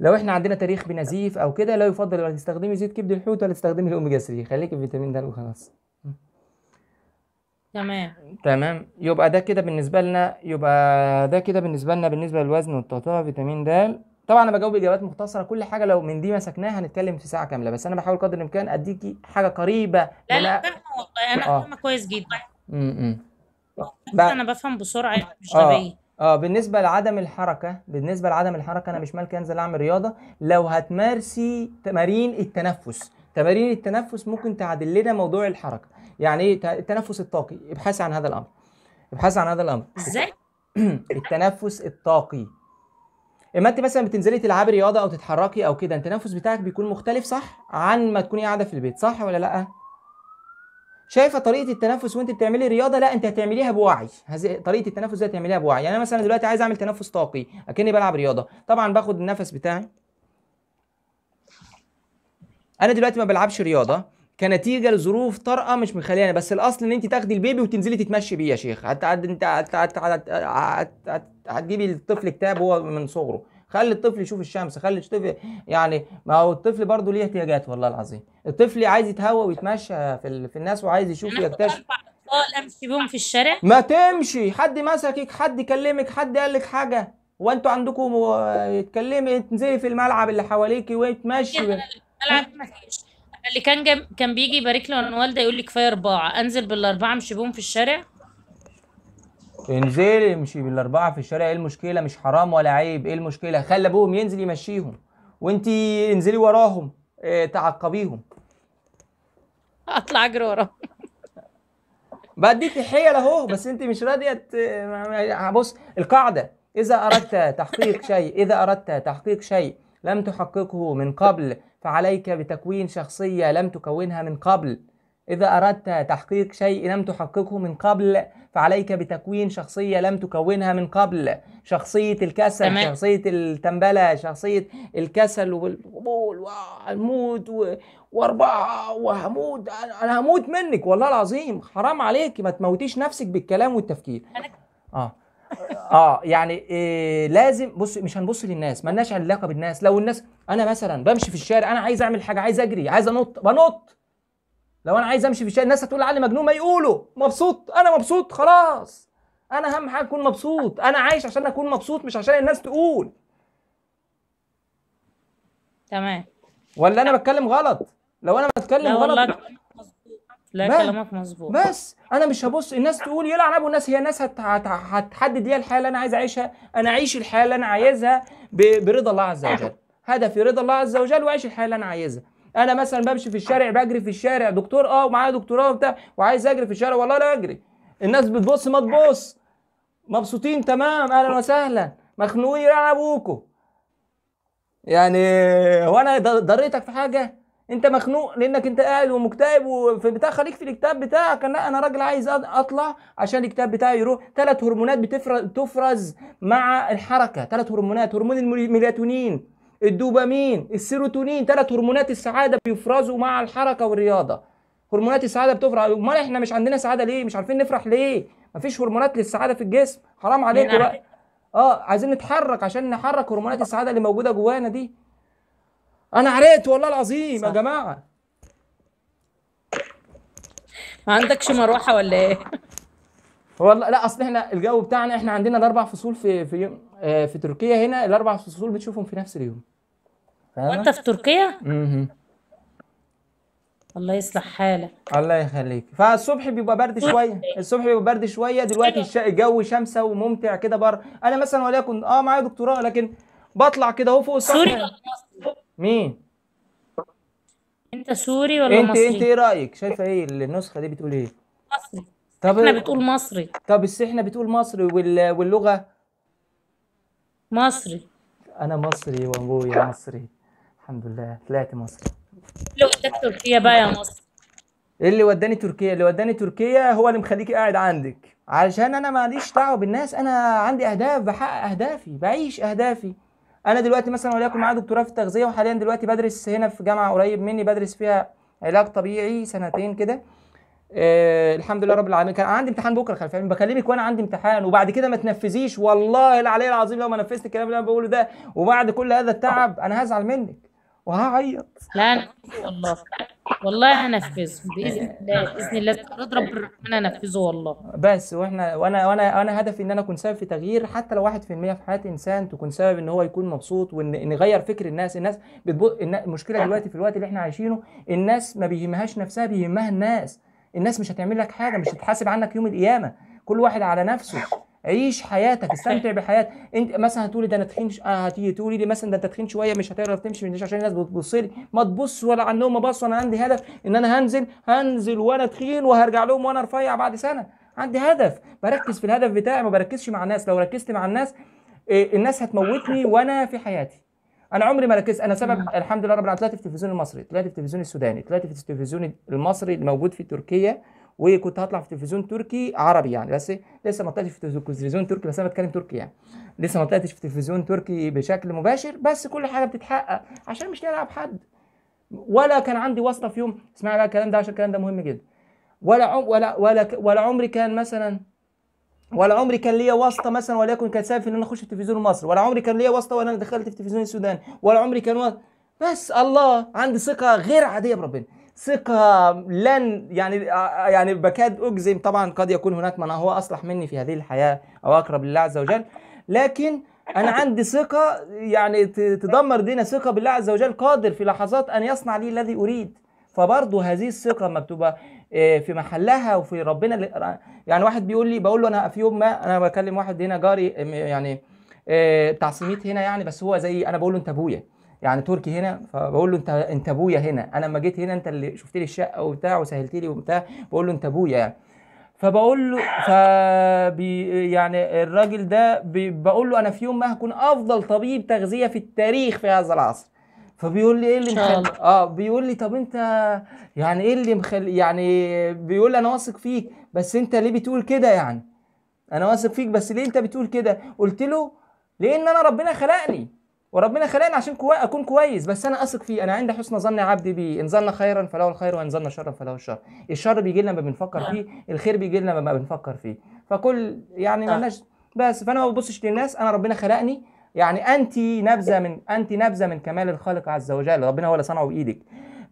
لو احنا عندنا تاريخ بنزيف او كده لا يفضل ولا تستخدمي زيت كبد الحوت ولا تستخدمي الاوميجا 3 خليكي الفيتامين فيتامين د وخلاص تمام تمام يبقى ده كده بالنسبه لنا يبقى ده كده بالنسبه لنا بالنسبه للوزن والتقطيع فيتامين د طبعا انا بجاوب اجابات مختصره كل حاجه لو من دي مسكناها هنتكلم في ساعه كامله بس انا بحاول قدر الامكان اديكي حاجه قريبه لا لا فاهمه والله انا آه. فاهمه كويس جدا امم ب... انا بفهم بسرعه يعني، مش غبيه آه. اه بالنسبه لعدم الحركه بالنسبه لعدم الحركه انا مش مالكي انزل اعمل رياضه لو هتمارسي تمارين التنفس تمارين التنفس ممكن تعدل لنا موضوع الحركه يعني ايه التنفس الطاقي ابحثي عن هذا الامر ابحثي عن هذا الامر ازاي التنفس الطاقي اما انت مثلا بتنزلي تلعبي رياضه او تتحركي او كده التنفس بتاعك بيكون مختلف صح عن ما تكوني قاعده في البيت صح ولا لا شايفه طريقه التنفس وانت بتعملي رياضه لا انت هتعمليها بوعي هذه طريقه التنفس دي هتعمليها بوعي يعني انا مثلا دلوقتي عايز اعمل تنفس طاقي اكني بلعب رياضه طبعا باخد النفس بتاعي انا دلوقتي ما بلعبش رياضه كنتيجه لظروف طارئه مش مخلياني بس الاصل ان انت تاخدي البيبي وتنزلي تتمشي بيه يا شيخ هت... انت هت... هتجيبي الطفل كتاب هو من صغره خلي الطفل يشوف الشمس خلي الطفل يعني ما هو الطفل برضه ليه احتياجات والله العظيم الطفل عايز يتهوى ويتمشى في, ال... في الناس وعايز يشوف ويكتشف اطفال امشي بيهم في الشارع ما تمشي حد مسكك حد كلمك حد قال لك حاجه وانتوا عندكم اتكلمي تنزلي في الملعب اللي حواليكي وتمشي الملعب ما اللي كان جم... كان بيجي يبارك لي والده يقول لي كفايه اربعه انزل بالاربعه امشي بيهم في الشارع انزل امشي بالاربعه في الشارع ايه المشكله مش حرام ولا عيب ايه المشكله خلي ابوهم ينزل يمشيهم وانت انزلي وراهم إيه تعقبيهم اطلع اجري وراهم بديك حيل اهو بس انت مش راضيه بص القاعده اذا اردت تحقيق شيء اذا اردت تحقيق شيء لم تحققه من قبل فعليك بتكوين شخصيه لم تكونها من قبل إذا أردت تحقيق شيء لم تحققه من قبل فعليك بتكوين شخصية لم تكونها من قبل شخصية الكسل تمام. شخصية التنبلة شخصية الكسل والقبول والموت و... واربعة وهموت أنا هموت منك والله العظيم حرام عليك ما تموتيش نفسك بالكلام والتفكير أنا... آه اه يعني إيه لازم بص مش هنبص للناس مالناش علاقه بالناس لو الناس انا مثلا بمشي في الشارع انا عايز اعمل حاجه عايز اجري عايز انط بنط لو انا عايز امشي في الشارع الناس هتقول علي مجنون ما يقولوا مبسوط انا مبسوط خلاص انا اهم حاجه اكون مبسوط انا عايش عشان اكون مبسوط مش عشان الناس تقول تمام ولا انا بتكلم غلط لو انا بتكلم لا غلط لا لا كلامك مظبوط بس انا مش هبص الناس تقول يلعن ابو الناس هي الناس هتحدد هي الحياه اللي انا عايز اعيشها انا اعيش الحياه اللي انا عايزها برضا الله عز وجل هدفي رضا الله عز وجل واعيش الحياه اللي انا عايزها انا مثلا بمشي في الشارع بجري في الشارع دكتور اه ومعايا دكتوراه وبتاع وعايز اجري في الشارع والله لا اجري الناس بتبص ما تبص مبسوطين تمام اهلا وسهلا مخنوقين على ابوكوا يعني هو انا ضريتك في حاجه انت مخنوق لانك انت قاعد ومكتئب وفي بتاع خليك في الكتاب بتاعك لا انا راجل عايز اطلع عشان الكتاب بتاعي يروح ثلاث هرمونات بتفرز تفرز مع الحركه ثلاث هرمونات هرمون الميلاتونين الدوبامين السيروتونين ثلاث هرمونات السعاده بيفرزوا مع الحركه والرياضه هرمونات السعاده بتفرز امال احنا مش عندنا سعاده ليه مش عارفين نفرح ليه مفيش هرمونات للسعاده في الجسم حرام عليك بقى اه عايزين نتحرك عشان نحرك هرمونات السعاده اللي موجوده جوانا دي انا عريت والله العظيم صح. يا جماعه ما عندكش مروحه ولا ايه والله لا اصل احنا الجو بتاعنا احنا عندنا الاربع فصول في في يوم آه، في تركيا هنا الاربع فصول بتشوفهم في نفس اليوم وانت في تركيا؟ اها الله يصلح حالك الله يخليك فالصبح بيبقى برد شويه الصبح بيبقى برد شويه دلوقتي الجو شمسه وممتع كده بره انا مثلا وليكن اه معايا دكتوراه لكن بطلع كده اهو فوق الصحراء سوري مين انت سوري ولا انت مصري انت ايه رايك شايفه ايه النسخه دي بتقول ايه مصري طب احنا بتقول مصري طب احنا بتقول مصري وال... واللغه مصري انا مصري وابويا مصري الحمد لله طلعت مصري اللي وداك تركيا بقى يا مصر ايه اللي وداني تركيا اللي وداني تركيا هو اللي مخليكي قاعد عندك علشان انا ماليش دعوه بالناس انا عندي اهداف بحقق اهدافي بعيش اهدافي انا دلوقتي مثلا وليكن معايا دكتوراه في التغذيه وحاليا دلوقتي بدرس هنا في جامعه قريب مني بدرس فيها علاج طبيعي سنتين كده آه الحمد لله رب العالمين كان عندي امتحان بكره خلف بكلمك وانا عندي امتحان وبعد كده ما تنفذيش والله العلي العظيم لو ما نفذت الكلام اللي انا بقوله ده وبعد كل هذا التعب انا هزعل منك وهعيط لا انا والله والله هنفذه باذن الله باذن الله رضا رب الرحمن انفذه والله بس واحنا وانا وانا انا هدفي ان انا اكون سبب في تغيير حتى لو 1% في حياه انسان تكون سبب ان هو يكون مبسوط وان نغير فكر الناس الناس بتبق المشكله دلوقتي في الوقت اللي احنا عايشينه الناس ما بيهمهاش نفسها بيهمها الناس الناس مش هتعمل لك حاجه مش هتحاسب عنك يوم القيامه كل واحد على نفسه عيش حياتك استمتع بحياتك انت مثلا هتقولي ده انا تخين ش... آه هتيجي تقولي لي مثلا ده انت تخين شويه مش هتعرف تمشي من عشان الناس بتبص لي ما تبص ولا عنهم ما بص انا عندي هدف ان انا هنزل هنزل وانا تخين وهرجع لهم وانا رفيع بعد سنه عندي هدف بركز في الهدف بتاعي ما بركزش مع الناس لو ركزت مع الناس آه، الناس هتموتني وانا في حياتي انا عمري ما ركزت انا سبب مم. الحمد لله رب العالمين طلعت في التلفزيون المصري طلعت في التلفزيون السوداني طلعت في التلفزيون المصري اللي موجود في تركيا وكنت هطلع في تلفزيون تركي عربي يعني بس لسه ما طلعتش في تلفزيون تركي بس انا بتكلم تركي يعني لسه ما طلعتش في تلفزيون تركي بشكل مباشر بس كل حاجه بتتحقق عشان مش نلعب حد ولا كان عندي واسطه في يوم اسمع بقى الكلام ده عشان الكلام ده مهم جدا ولا عم ولا ولا ولا عمري كان مثلا ولا عمري كان ليا واسطه مثلا وليكن كان سبب في ان انا اخش التلفزيون المصري ولا عمري كان ليا واسطه وانا دخلت التلفزيون السوداني ولا عمري كان واسطة. بس الله عندي ثقه غير عاديه بربنا ثقه لن يعني يعني بكاد اجزم طبعا قد يكون هناك من هو اصلح مني في هذه الحياه او اقرب لله عز وجل لكن انا عندي ثقه يعني تدمر دينا ثقه بالله عز وجل قادر في لحظات ان يصنع لي الذي اريد فبرضه هذه الثقه ما بتبقى آه، في محلها وفي ربنا يعني واحد بيقول لي بقول له انا في يوم ما انا بكلم واحد هنا جاري يعني بتاع آه، سميت هنا يعني بس هو زي انا بقول له انت ابويا يعني تركي هنا فبقول له انت انت ابويا هنا انا لما جيت هنا انت اللي شفت لي الشقه وبتاع وسهلت لي وبتاع بقول له انت ابويا يعني فبقول له فبي يعني الراجل ده بقول له انا في يوم ما هكون افضل طبيب تغذيه في التاريخ في هذا العصر فبيقول لي ايه اللي مخلي اه بيقول لي طب انت يعني ايه اللي مخلي يعني بيقول لي انا واثق فيك بس انت ليه بتقول كده يعني انا واثق فيك بس ليه انت بتقول كده قلت له لان انا ربنا خلقني وربنا خلقني عشان كوي... اكون كويس بس انا اثق فيه انا عندي حسن ظن عبدي بيه ان ظن خيرا فله الخير وان ظن شرا فله الشر الشر بيجي لنا لما بنفكر نعم. فيه الخير بيجي لنا لما بنفكر فيه فكل يعني مالناش نعم. بس فانا ما ببصش للناس انا ربنا خلقني يعني انت نبذه من انت نبذه من كمال الخالق عز وجل ربنا هو اللي صنعه بايدك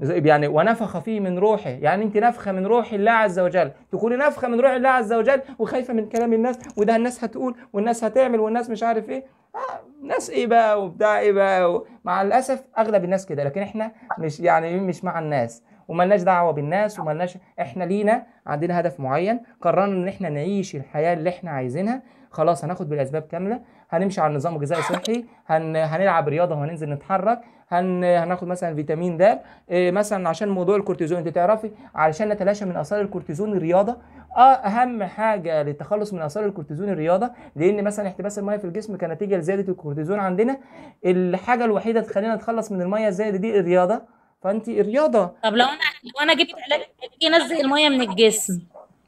يعني ونفخ فيه من روحه يعني انت نفخه من روح الله عز وجل تكوني نفخه من روح الله عز وجل وخايفه من كلام الناس وده الناس هتقول والناس هتعمل والناس مش عارف ايه آه ناس ايه بقى وبتاع ايه بقى و... مع الاسف اغلب الناس كده لكن احنا مش يعني مش مع الناس ومالناش دعوه بالناس ومالناش احنا لينا عندنا هدف معين قررنا ان احنا نعيش الحياه اللي احنا عايزينها خلاص هناخد بالاسباب كامله هنمشي على نظام غذائي صحي هن... هنلعب رياضه وهننزل نتحرك هن... هناخد مثلا فيتامين د إيه مثلا عشان موضوع الكورتيزون انت تعرفي علشان نتلاشى من اثار الكورتيزون الرياضه آه، اهم حاجه للتخلص من اثار الكورتيزون الرياضه لان مثلا احتباس الميه في الجسم كنتيجه لزياده الكورتيزون عندنا الحاجه الوحيده تخلينا نتخلص من الميه الزايده دي الرياضه فانت الرياضه طب لو انا لو انا جبت علاج ينزل الميه من الجسم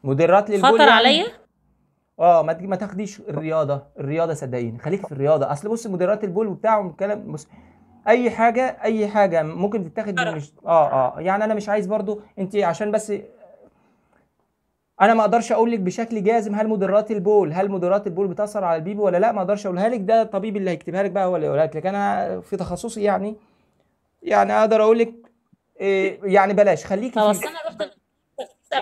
مدرات للبول خطر يعني. عليا اه ما ما تاخديش الرياضه الرياضه صدقيني خليك في الرياضه اصل بص مديرات البول وبتاع الكلام بص اي حاجه اي حاجه ممكن تتاخد مش اه اه يعني انا مش عايز برضو انت عشان بس انا ما اقدرش اقول لك بشكل جازم هل مدرات البول هل مدرات البول بتاثر على البيبي ولا لا ما اقدرش اقولها لك ده الطبيب اللي هيكتبها لك بقى هو اللي يقولها لك لكن انا في تخصصي يعني يعني اقدر اقول لك إيه يعني بلاش خليكي طب انا رحت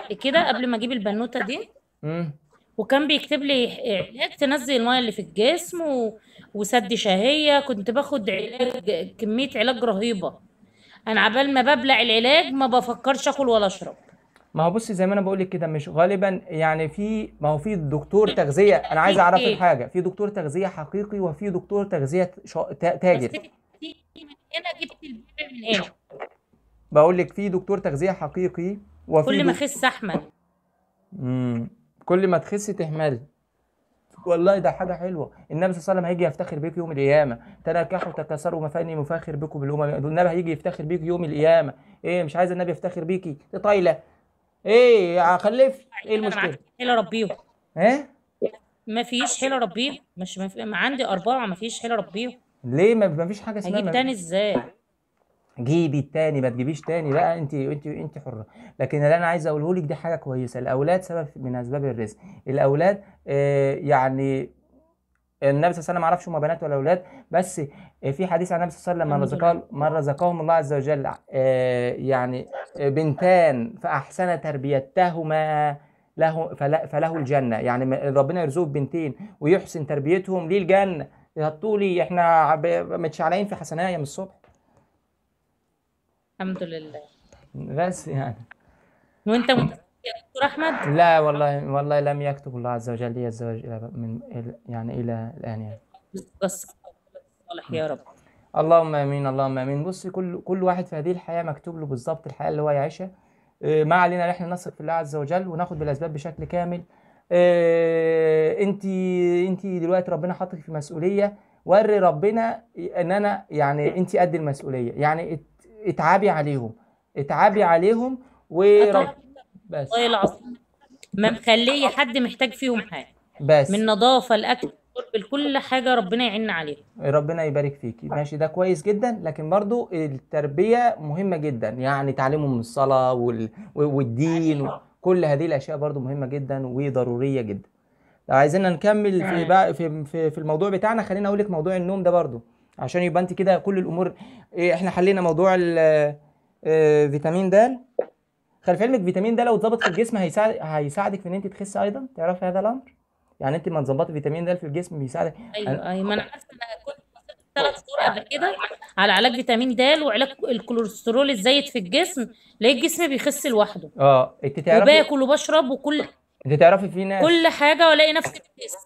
قبل كده قبل ما اجيب البنوته دي امم وكان بيكتب لي علاج تنزل الميه اللي في الجسم و... وسد شهيه كنت باخد علاج كميه علاج رهيبه انا عبال ما ببلع العلاج ما بفكرش اكل ولا اشرب ما هو بصي زي ما انا بقول لك كده مش غالبا يعني في ما هو في دكتور تغذيه انا عايز اعرفك حاجه في دكتور تغذيه حقيقي وفي دكتور تغذيه شا... تاجر انا جبت البيبي من هنا بقول لك في دكتور تغذيه حقيقي وفي كل ما اخس احمد امم كل ما تخسي تهملي والله ده حاجه حلوه النبي صلى الله عليه وسلم هيجي يفتخر بيك يوم القيامه تناكحوا تكاثروا مفاني مفاخر بكم بالامم النبي هيجي يفتخر بيك يوم القيامه ايه مش عايز النبي يفتخر بيكي إيه طايله ايه خلف ايه المشكله حيله ربيهم ايه ما فيش حيله ربيهم مش ما, ما عندي اربعه ما فيش حيله ربيهم ليه ما فيش حاجه اسمها هجيب تاني ازاي جيبي التاني ما تجيبيش تاني بقى انت انت انت حره لكن اللي انا عايز اقوله لك دي حاجه كويسه الاولاد سبب من اسباب الرزق الاولاد آه يعني النبي صلى الله عليه وسلم ما اعرفش هم بنات ولا اولاد بس آه، في حديث عن النبي صلى الله عليه وسلم من رزقه من رزقهم الله عز وجل آه يعني آه، بنتان فاحسن تربيتهما له فله الجنه يعني ربنا يرزقه بنتين ويحسن تربيتهم ليه الجنه يا طولي احنا متشعلقين في حسنايا من الصبح الحمد لله بس يعني وانت متزوج يا دكتور احمد؟ لا والله والله لم يكتب الله عز وجل لي الزواج الى من يعني الى الان يعني بس صالح يا رب اللهم امين اللهم امين بص كل كل واحد في هذه الحياه مكتوب له بالظبط الحياه اللي هو يعيشها آه، ما علينا احنا نثق في الله عز وجل وناخد بالاسباب بشكل كامل آه، انت انت دلوقتي ربنا حاطك في مسؤوليه وري ربنا ان انا يعني انت قد المسؤوليه يعني اتعبي عليهم اتعبي عليهم ورب بس والله العظيم ما مخليه حد محتاج فيهم حاجه بس من نظافه الاكل شرب كل حاجه ربنا يعيننا عليها ربنا يبارك فيكي ماشي ده كويس جدا لكن برضو التربيه مهمه جدا يعني تعليمهم الصلاه وال... والدين كل هذه الاشياء برضو مهمه جدا وضروريه جدا لو عايزين نكمل في, بقى في في الموضوع بتاعنا خليني اقول لك موضوع النوم ده برضو عشان يبقى انت كده كل الامور إيه احنا حلينا موضوع ال آه، فيتامين د خلف علمك فيتامين د لو اتظبط في الجسم هيساعد هيساعدك في ان انت تخسي ايضا تعرفي هذا الامر يعني انت ما تظبطي فيتامين د في الجسم بيساعدك ايوه ايوه أنا... ما انا عارفه انا كنت ثلاث شهور قبل كده على علاج فيتامين د وعلاج الكوليسترول الزايد في الجسم لقيت الجسم بيخس لوحده اه انت تعرفي وباكل وبشرب وكل انت تعرفي في ناس كل حاجه والاقي نفسي في الجسم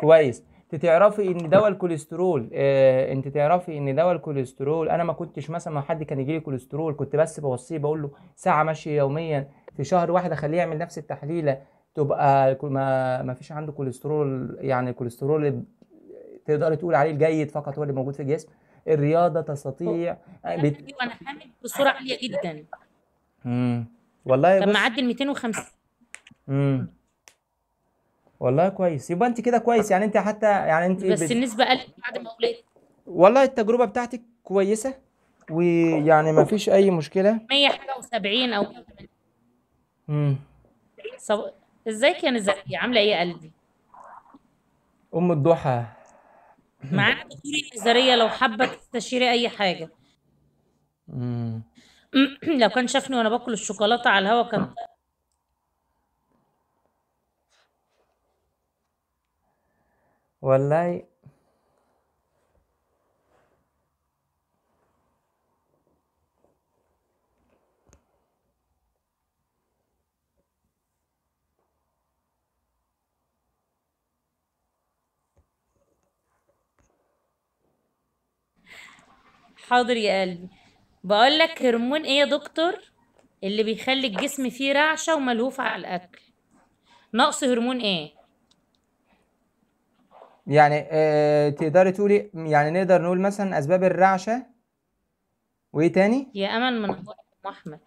كويس تعرفي ان دواء الكوليسترول آه انت تعرفي ان دواء الكوليسترول انا ما كنتش مثلا حد كان يجي لي كوليسترول كنت بس بوصيه بقول له ساعه مشي يوميا في شهر واحد اخليه يعمل نفس التحليله تبقى ما, ما فيش عنده كوليسترول يعني الكوليسترول تقدر تقول عليه الجيد فقط هو اللي موجود في الجسم الرياضه تستطيع آه، بت... حامل بصوره عاليه جدا امم والله لما معدي ال 250 امم والله كويس يبقى انت كده كويس يعني انت حتى يعني انت بس بت... النسبه قلت بعد ما ولدت والله التجربه بتاعتك كويسه ويعني ما فيش اي مشكله 170 حاجه و او امم صب... ازيك يا نزاهيه عامله ايه يا قلبي ام الضحى معانا دكتوره نزاريه لو حابه تستشيري اي حاجه امم لو كان شافني وانا باكل الشوكولاته على الهوا كان والله حاضر يا قلبي بقول لك هرمون ايه يا دكتور اللي بيخلي الجسم فيه رعشه وملهوف على الاكل ناقص هرمون ايه يعني آه تقدري تقولي يعني نقدر نقول مثلا أسباب الرعشة وإيه تاني؟ يا أمل من أم أحمد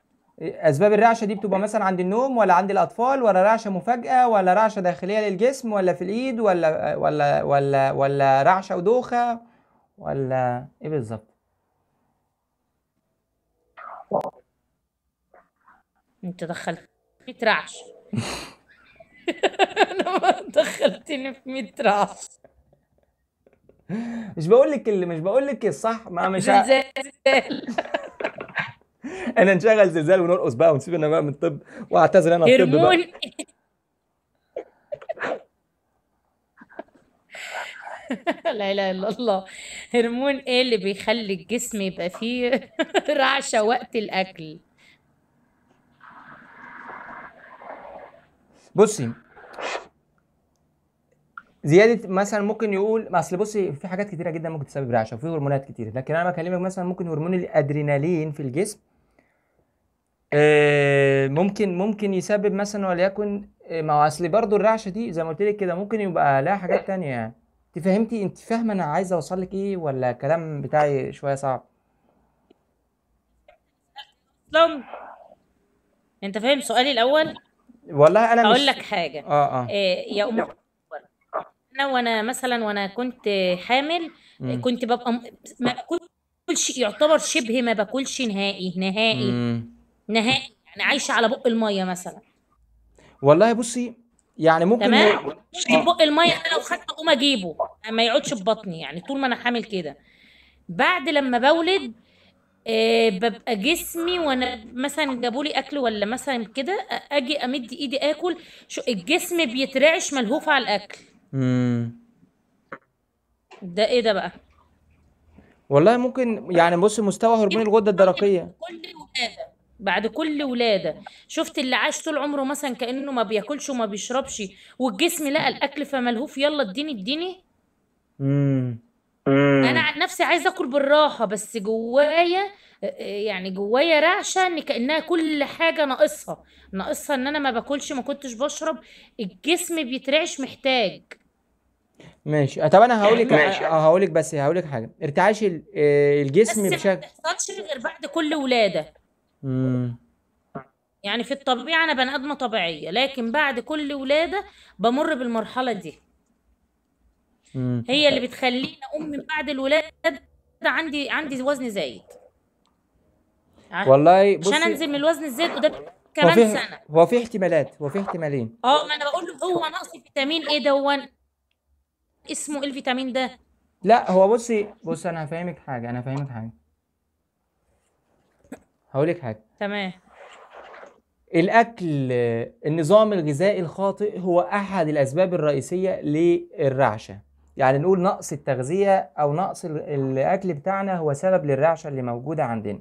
أسباب الرعشة دي بتبقى مثلا عند النوم ولا عند الأطفال ولا رعشة مفاجأة ولا رعشة داخلية للجسم ولا في الإيد ولا ولا ولا ولا رعشة ودوخة ولا إيه بالظبط؟ أنت دخلت في رعش أنا دخلتني في 100 رعش مش بقول لك اللي مش بقول لك الصح ما مش زلزال انا نشغل زلزال ونرقص بقى ونسيب انا بقى من الطب واعتذر انا الطب بقى لا اله الا الله هرمون ايه اللي بيخلي الجسم يبقى فيه رعشه وقت الاكل بصي زياده مثلا ممكن يقول اصل بصي في حاجات كتيره جدا ممكن تسبب رعشه وفي هرمونات كتير لكن انا بكلمك مثلا ممكن هرمون الادرينالين في الجسم آه، ممكن ممكن يسبب مثلا وليكن آه، ما هو اصل برضه الرعشه دي زي ما قلت لك كده ممكن يبقى لها حاجات تانية يعني انت فهمتي انت فاهمه انا عايز اوصل لك ايه ولا الكلام بتاعي شويه صعب اصلا انت فاهم سؤالي الاول والله انا مش مش لك حاجه اه اه إيه يا أم انا وانا مثلا وانا كنت حامل مم. كنت ببقى ما باكلش يعتبر شبه ما باكلش نهائي نهائي مم. نهائي يعني عايشه على بق الميه مثلا والله بصي يعني ممكن تمام ممكن آه. بق الميه انا لو خدت اقوم اجيبه ما يقعدش في بطني يعني طول ما انا حامل كده بعد لما بولد آه ببقى جسمي وانا مثلا جابوا لي اكل ولا مثلا كده اجي امد ايدي اكل شو الجسم بيترعش ملهوف على الاكل ده إيه ده بقى؟ والله ممكن يعني بص مستوى هرمون الغدة الدرقية. كل ولادة، بعد كل ولادة، شُفت اللي عاش طول عمره مثلًا كإنه ما بياكلش وما بيشربش والجسم لقى الأكل فملهوف يلا ادّيني، ادّيني. إمم. أنا عن نفسي عايزة آكل بالراحة، بس جوايا يعني جوايا رعشه ان كانها كل حاجه ناقصها ناقصها ان انا ما باكلش ما كنتش بشرب الجسم بيترعش محتاج ماشي آه، طب انا هقول لك آه، هقول لك بس هقول لك حاجه ارتعاش آه، الجسم بس بشكل ما بتحصلش غير بعد كل ولاده امم يعني في الطبيعه انا بني ادمه طبيعيه لكن بعد كل ولاده بمر بالمرحله دي هي اللي بتخليني اقوم من بعد الولاده عندي عندي وزن زايد والله بصي عشان انزل من الوزن الزائد قدام كمان هو سنه هو في احتمالات هو في احتمالين اه ما انا بقول له هو نقص فيتامين ايه دون اسمه ايه الفيتامين ده لا هو بصي بص انا هفهمك حاجه انا هفهمك حاجه هقول لك حاجه تمام الاكل النظام الغذائي الخاطئ هو احد الاسباب الرئيسيه للرعشه يعني نقول نقص التغذيه او نقص الاكل بتاعنا هو سبب للرعشه اللي موجوده عندنا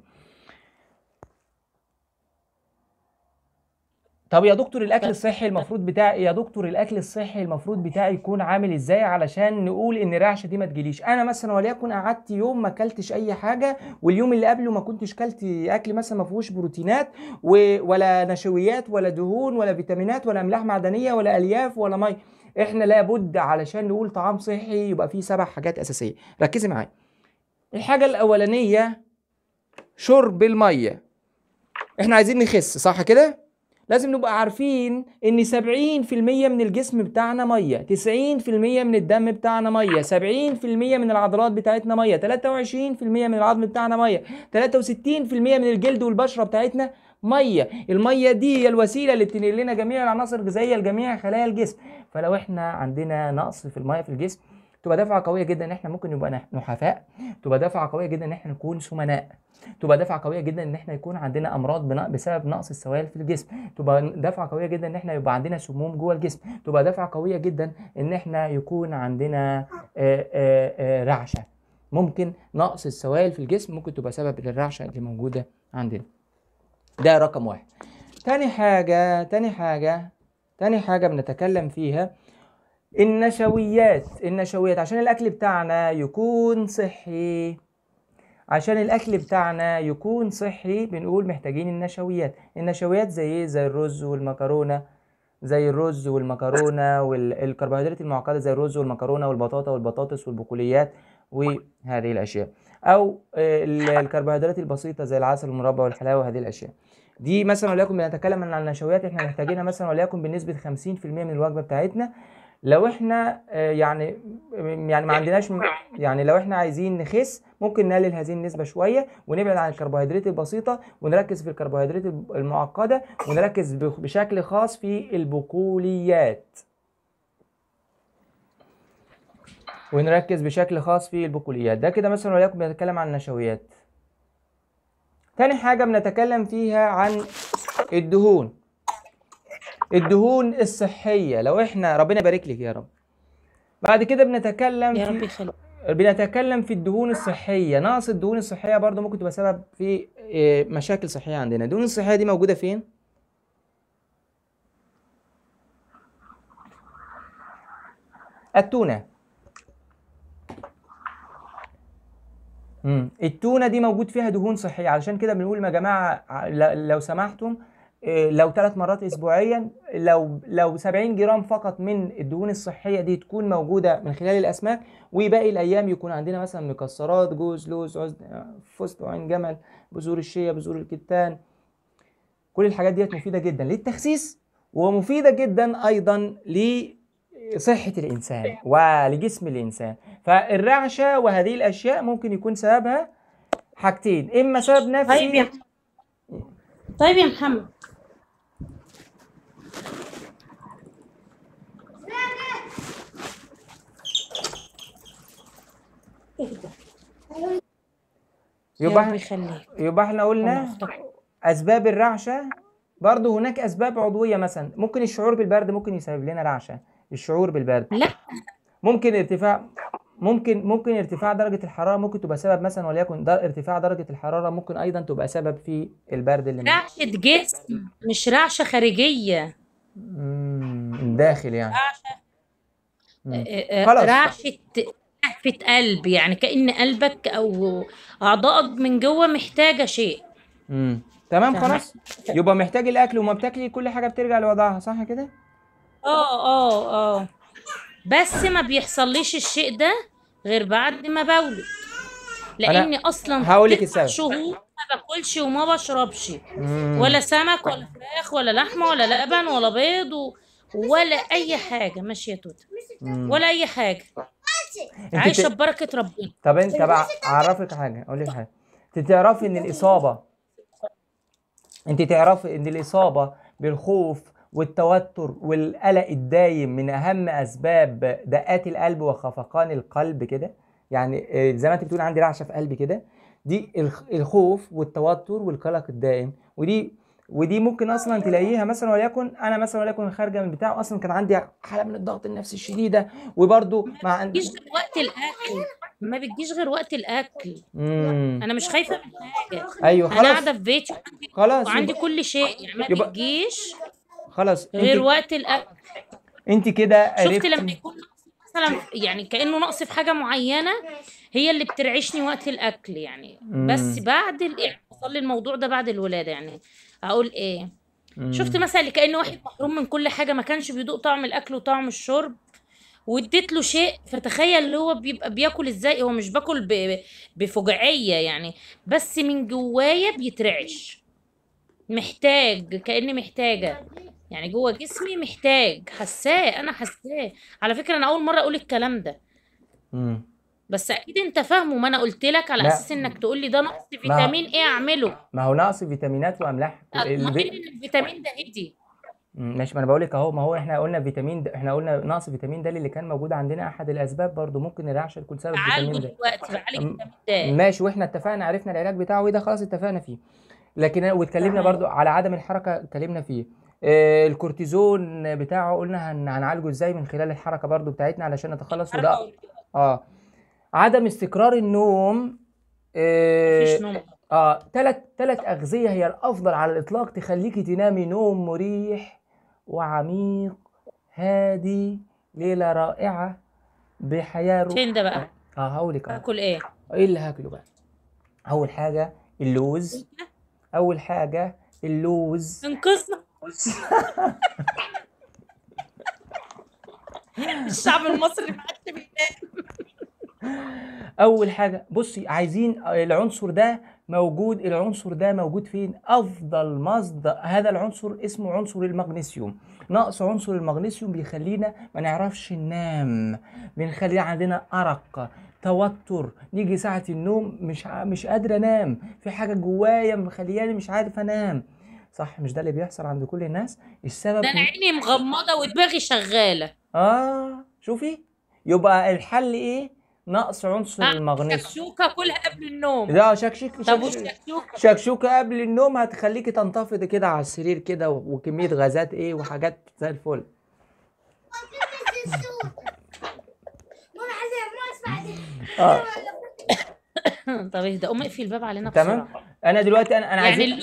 طب يا دكتور الاكل الصحي المفروض بتاعي يا دكتور الاكل الصحي المفروض بتاعي يكون عامل ازاي علشان نقول ان الرعشه دي ما تجيليش انا مثلا وليكن قعدت يوم ما اكلتش اي حاجه واليوم اللي قبله ما كنتش كلت اكل مثلا ما فيهوش بروتينات ولا نشويات ولا دهون ولا فيتامينات ولا املاح معدنيه ولا الياف ولا ميه احنا لابد علشان نقول طعام صحي يبقى فيه سبع حاجات اساسيه ركزي معايا الحاجه الاولانيه شرب الميه احنا عايزين نخس صح كده لازم نبقى عارفين ان 70% من الجسم بتاعنا ميه 90% من الدم بتاعنا ميه 70% من العضلات بتاعتنا ميه 23% من العظم بتاعنا ميه 63% من الجلد والبشره بتاعتنا ميه الميه دي هي الوسيله اللي بتنقل لنا جميع العناصر الغذائيه لجميع خلايا الجسم فلو احنا عندنا نقص في الميه في الجسم تبقى دفعه قويه جدا ان احنا ممكن نبقى نحفاء تبقى دفعه قويه جدا ان احنا نكون سمناء تبقى دفعه قويه جدا ان احنا يكون عندنا امراض بسبب نقص السوائل في الجسم تبقى دفعه قويه جدا ان احنا يبقى عندنا سموم جوه الجسم تبقى دفعه قويه جدا ان احنا يكون عندنا آآ آه، آآ آه، آه، رعشه ممكن نقص السوائل في الجسم ممكن تبقى سبب للرعشه اللي موجوده عندنا ده رقم واحد تاني حاجة تاني حاجة تاني حاجة بنتكلم فيها النشويات النشويات عشان الاكل بتاعنا يكون صحي عشان الاكل بتاعنا يكون صحي بنقول محتاجين النشويات النشويات زي ايه زي الرز والمكرونه زي الرز والمكرونه والكربوهيدرات المعقده زي الرز والمكرونه والبطاطا والبطاطس والبقوليات وهذه الاشياء او آه، الكربوهيدرات البسيطه زي العسل والمربى والحلاوه وهذه الاشياء دي مثلا وليكن بنتكلم عن النشويات احنا محتاجينها مثلا وليكن بنسبه 50% من الوجبه بتاعتنا لو احنا آه، يعني يعني ما عندناش يعني لو احنا عايزين نخس ممكن نقلل هذه النسبه شويه ونبعد عن الكربوهيدرات البسيطه ونركز في الكربوهيدرات المعقده ونركز بشكل خاص في البقوليات ونركز بشكل خاص في البقوليات ده كده مثلا وليكن بنتكلم عن النشويات تاني حاجه بنتكلم فيها عن الدهون الدهون الصحيه لو احنا ربنا يبارك لك يا رب بعد كده بنتكلم يا رب يخليك بنتكلم في الدهون الصحيه نقص الدهون الصحيه برضو ممكن تبقى سبب في آه، مشاكل صحيه عندنا الدهون الصحيه دي موجوده فين التونه التونه دي موجود فيها دهون صحيه علشان كده بنقول يا جماعه لو سمحتم آه، لو ثلاث مرات اسبوعيا لو لو 70 جرام فقط من الدهون الصحيه دي تكون موجوده من خلال الاسماك وباقي الايام يكون عندنا مثلا مكسرات جوز لوز فستق عين جمل بذور الشيا بذور الكتان كل الحاجات ديت مفيده جدا للتخسيس ومفيده جدا ايضا لصحه الانسان ولجسم الانسان فالرعشه وهذه الاشياء ممكن يكون سببها حاجتين اما سبب نفسي طيب طيب يا محمد يبقى يبقى احنا قلنا اسباب الرعشه برضه هناك اسباب عضويه مثلا ممكن الشعور بالبرد ممكن يسبب لنا رعشه الشعور بالبرد لا ممكن ارتفاع ممكن ممكن ارتفاع درجه الحراره ممكن تبقى سبب مثلا وليكن در ارتفاع درجه الحراره ممكن ايضا تبقى سبب في البرد اللي رعشه جسم مش رعشه خارجيه امم داخل يعني رعشه آه، آه، آه، خلاص رعشه لهفه قلب يعني كان قلبك او اعضائك من جوه محتاجه شيء امم تمام خلاص يبقى محتاج الاكل وما بتاكلي كل حاجه بترجع لوضعها صح كده اه اه اه بس ما بيحصليش الشيء ده غير بعد ما بولد لاني اصلا هقولك السبب شهور ما باكلش وما بشربش ولا سمك ولا فراخ ولا لحمه ولا لبن ولا بيض و... ولا اي حاجه ماشي يا توتا ولا اي حاجه عايشه ببركه ربنا طب انت بقى اعرفك حاجه اقول لك حاجه انت تعرفي ان الاصابه انت تعرفي ان الاصابه بالخوف والتوتر والقلق الدايم من اهم اسباب دقات القلب وخفقان القلب كده يعني آه، زي ما انت بتقول عندي رعشه في قلبي كده دي الخوف والتوتر والقلق الدائم ودي ودي ممكن اصلا تلاقيها مثلا وليكن انا مثلا وليكن خارجه من بتاع اصلا كان عندي حاله من الضغط النفسي الشديده وبرده ما بتجيش غير وقت الاكل ما بتجيش غير وقت الاكل مم. انا مش خايفه من حاجه ايوه خلاص انا قاعده في بيتي خلاص وعندي كل شيء يعني ما بتجيش خلاص غير وقت الاكل انت كده شفت لما يكون مثلا يعني كانه نقص في حاجه معينه هي اللي بترعشني وقت الاكل يعني مم. بس بعد وصل يعني لي الموضوع ده بعد الولاده يعني اقول ايه مم. شفت مثلا كانه واحد محروم من كل حاجه ما كانش بيدوق طعم الاكل وطعم الشرب واديت له شيء فتخيل اللي هو بيبقى بياكل ازاي هو مش باكل بفجعيه يعني بس من جوايا بيترعش محتاج كاني محتاجه يعني جوه جسمي محتاج حساه انا حساه على فكره انا اول مره اقول الكلام ده امم بس اكيد انت فاهمه ما انا قلت لك على اساس انك تقول لي ده نقص فيتامين ايه اعمله ما هو نقص فيتامينات واملاح الب... أه، الفيتامين ده هدي إيه ماشي ما انا بقول لك اهو ما هو احنا قلنا فيتامين ده احنا قلنا نقص فيتامين د اللي كان موجود عندنا احد الاسباب برضو ممكن الرعشه يكون سبب فيتامين د دلوقتي بعالج ماشي واحنا اتفقنا عرفنا العلاج بتاعه ايه ده خلاص اتفقنا فيه لكن واتكلمنا برضو على عدم الحركه اتكلمنا فيه آه، الكورتيزون بتاعه قلنا هنعالجه ازاي من خلال الحركه برضو بتاعتنا علشان نتخلص وده اه عدم استقرار النوم آه، مفيش نوم اه ثلاث ثلاث اغذيه هي الافضل على الاطلاق تخليكي تنامي نوم مريح وعميق هادي ليله رائعه بحياه روح فين ده بقى؟ اه, آه، هقول لك هاكل ايه؟ ايه اللي هاكله بقى؟ اول حاجه اللوز إيه اول حاجه اللوز انقذنا الشعب المصري ما عادش بينام اول حاجه بصي عايزين آه، العنصر ده موجود العنصر ده موجود فين افضل مصدر هذا العنصر اسمه عنصر المغنيسيوم نقص عنصر المغنيسيوم بيخلينا ما نعرفش ننام بنخلي عندنا ارق توتر نيجي ساعه النوم مش مش قادر انام في حاجه جوايا مخلياني مش عارف انام صح مش ده اللي بيحصل عند كل الناس السبب ده انا عيني مغمضه ودماغي شغاله اه شوفي يبقى الحل ايه نقص عنصر آه المغنيسيوم شكشوكه كلها قبل النوم لا شكشوكه شكشوكه شكشوكه قبل النوم هتخليكي تنتفضي كده على السرير كده وكميه غازات ايه وحاجات زي الفل آه. طب اهدى قوم اقفل الباب علينا بسرعه تمام انا دلوقتي انا انا يعني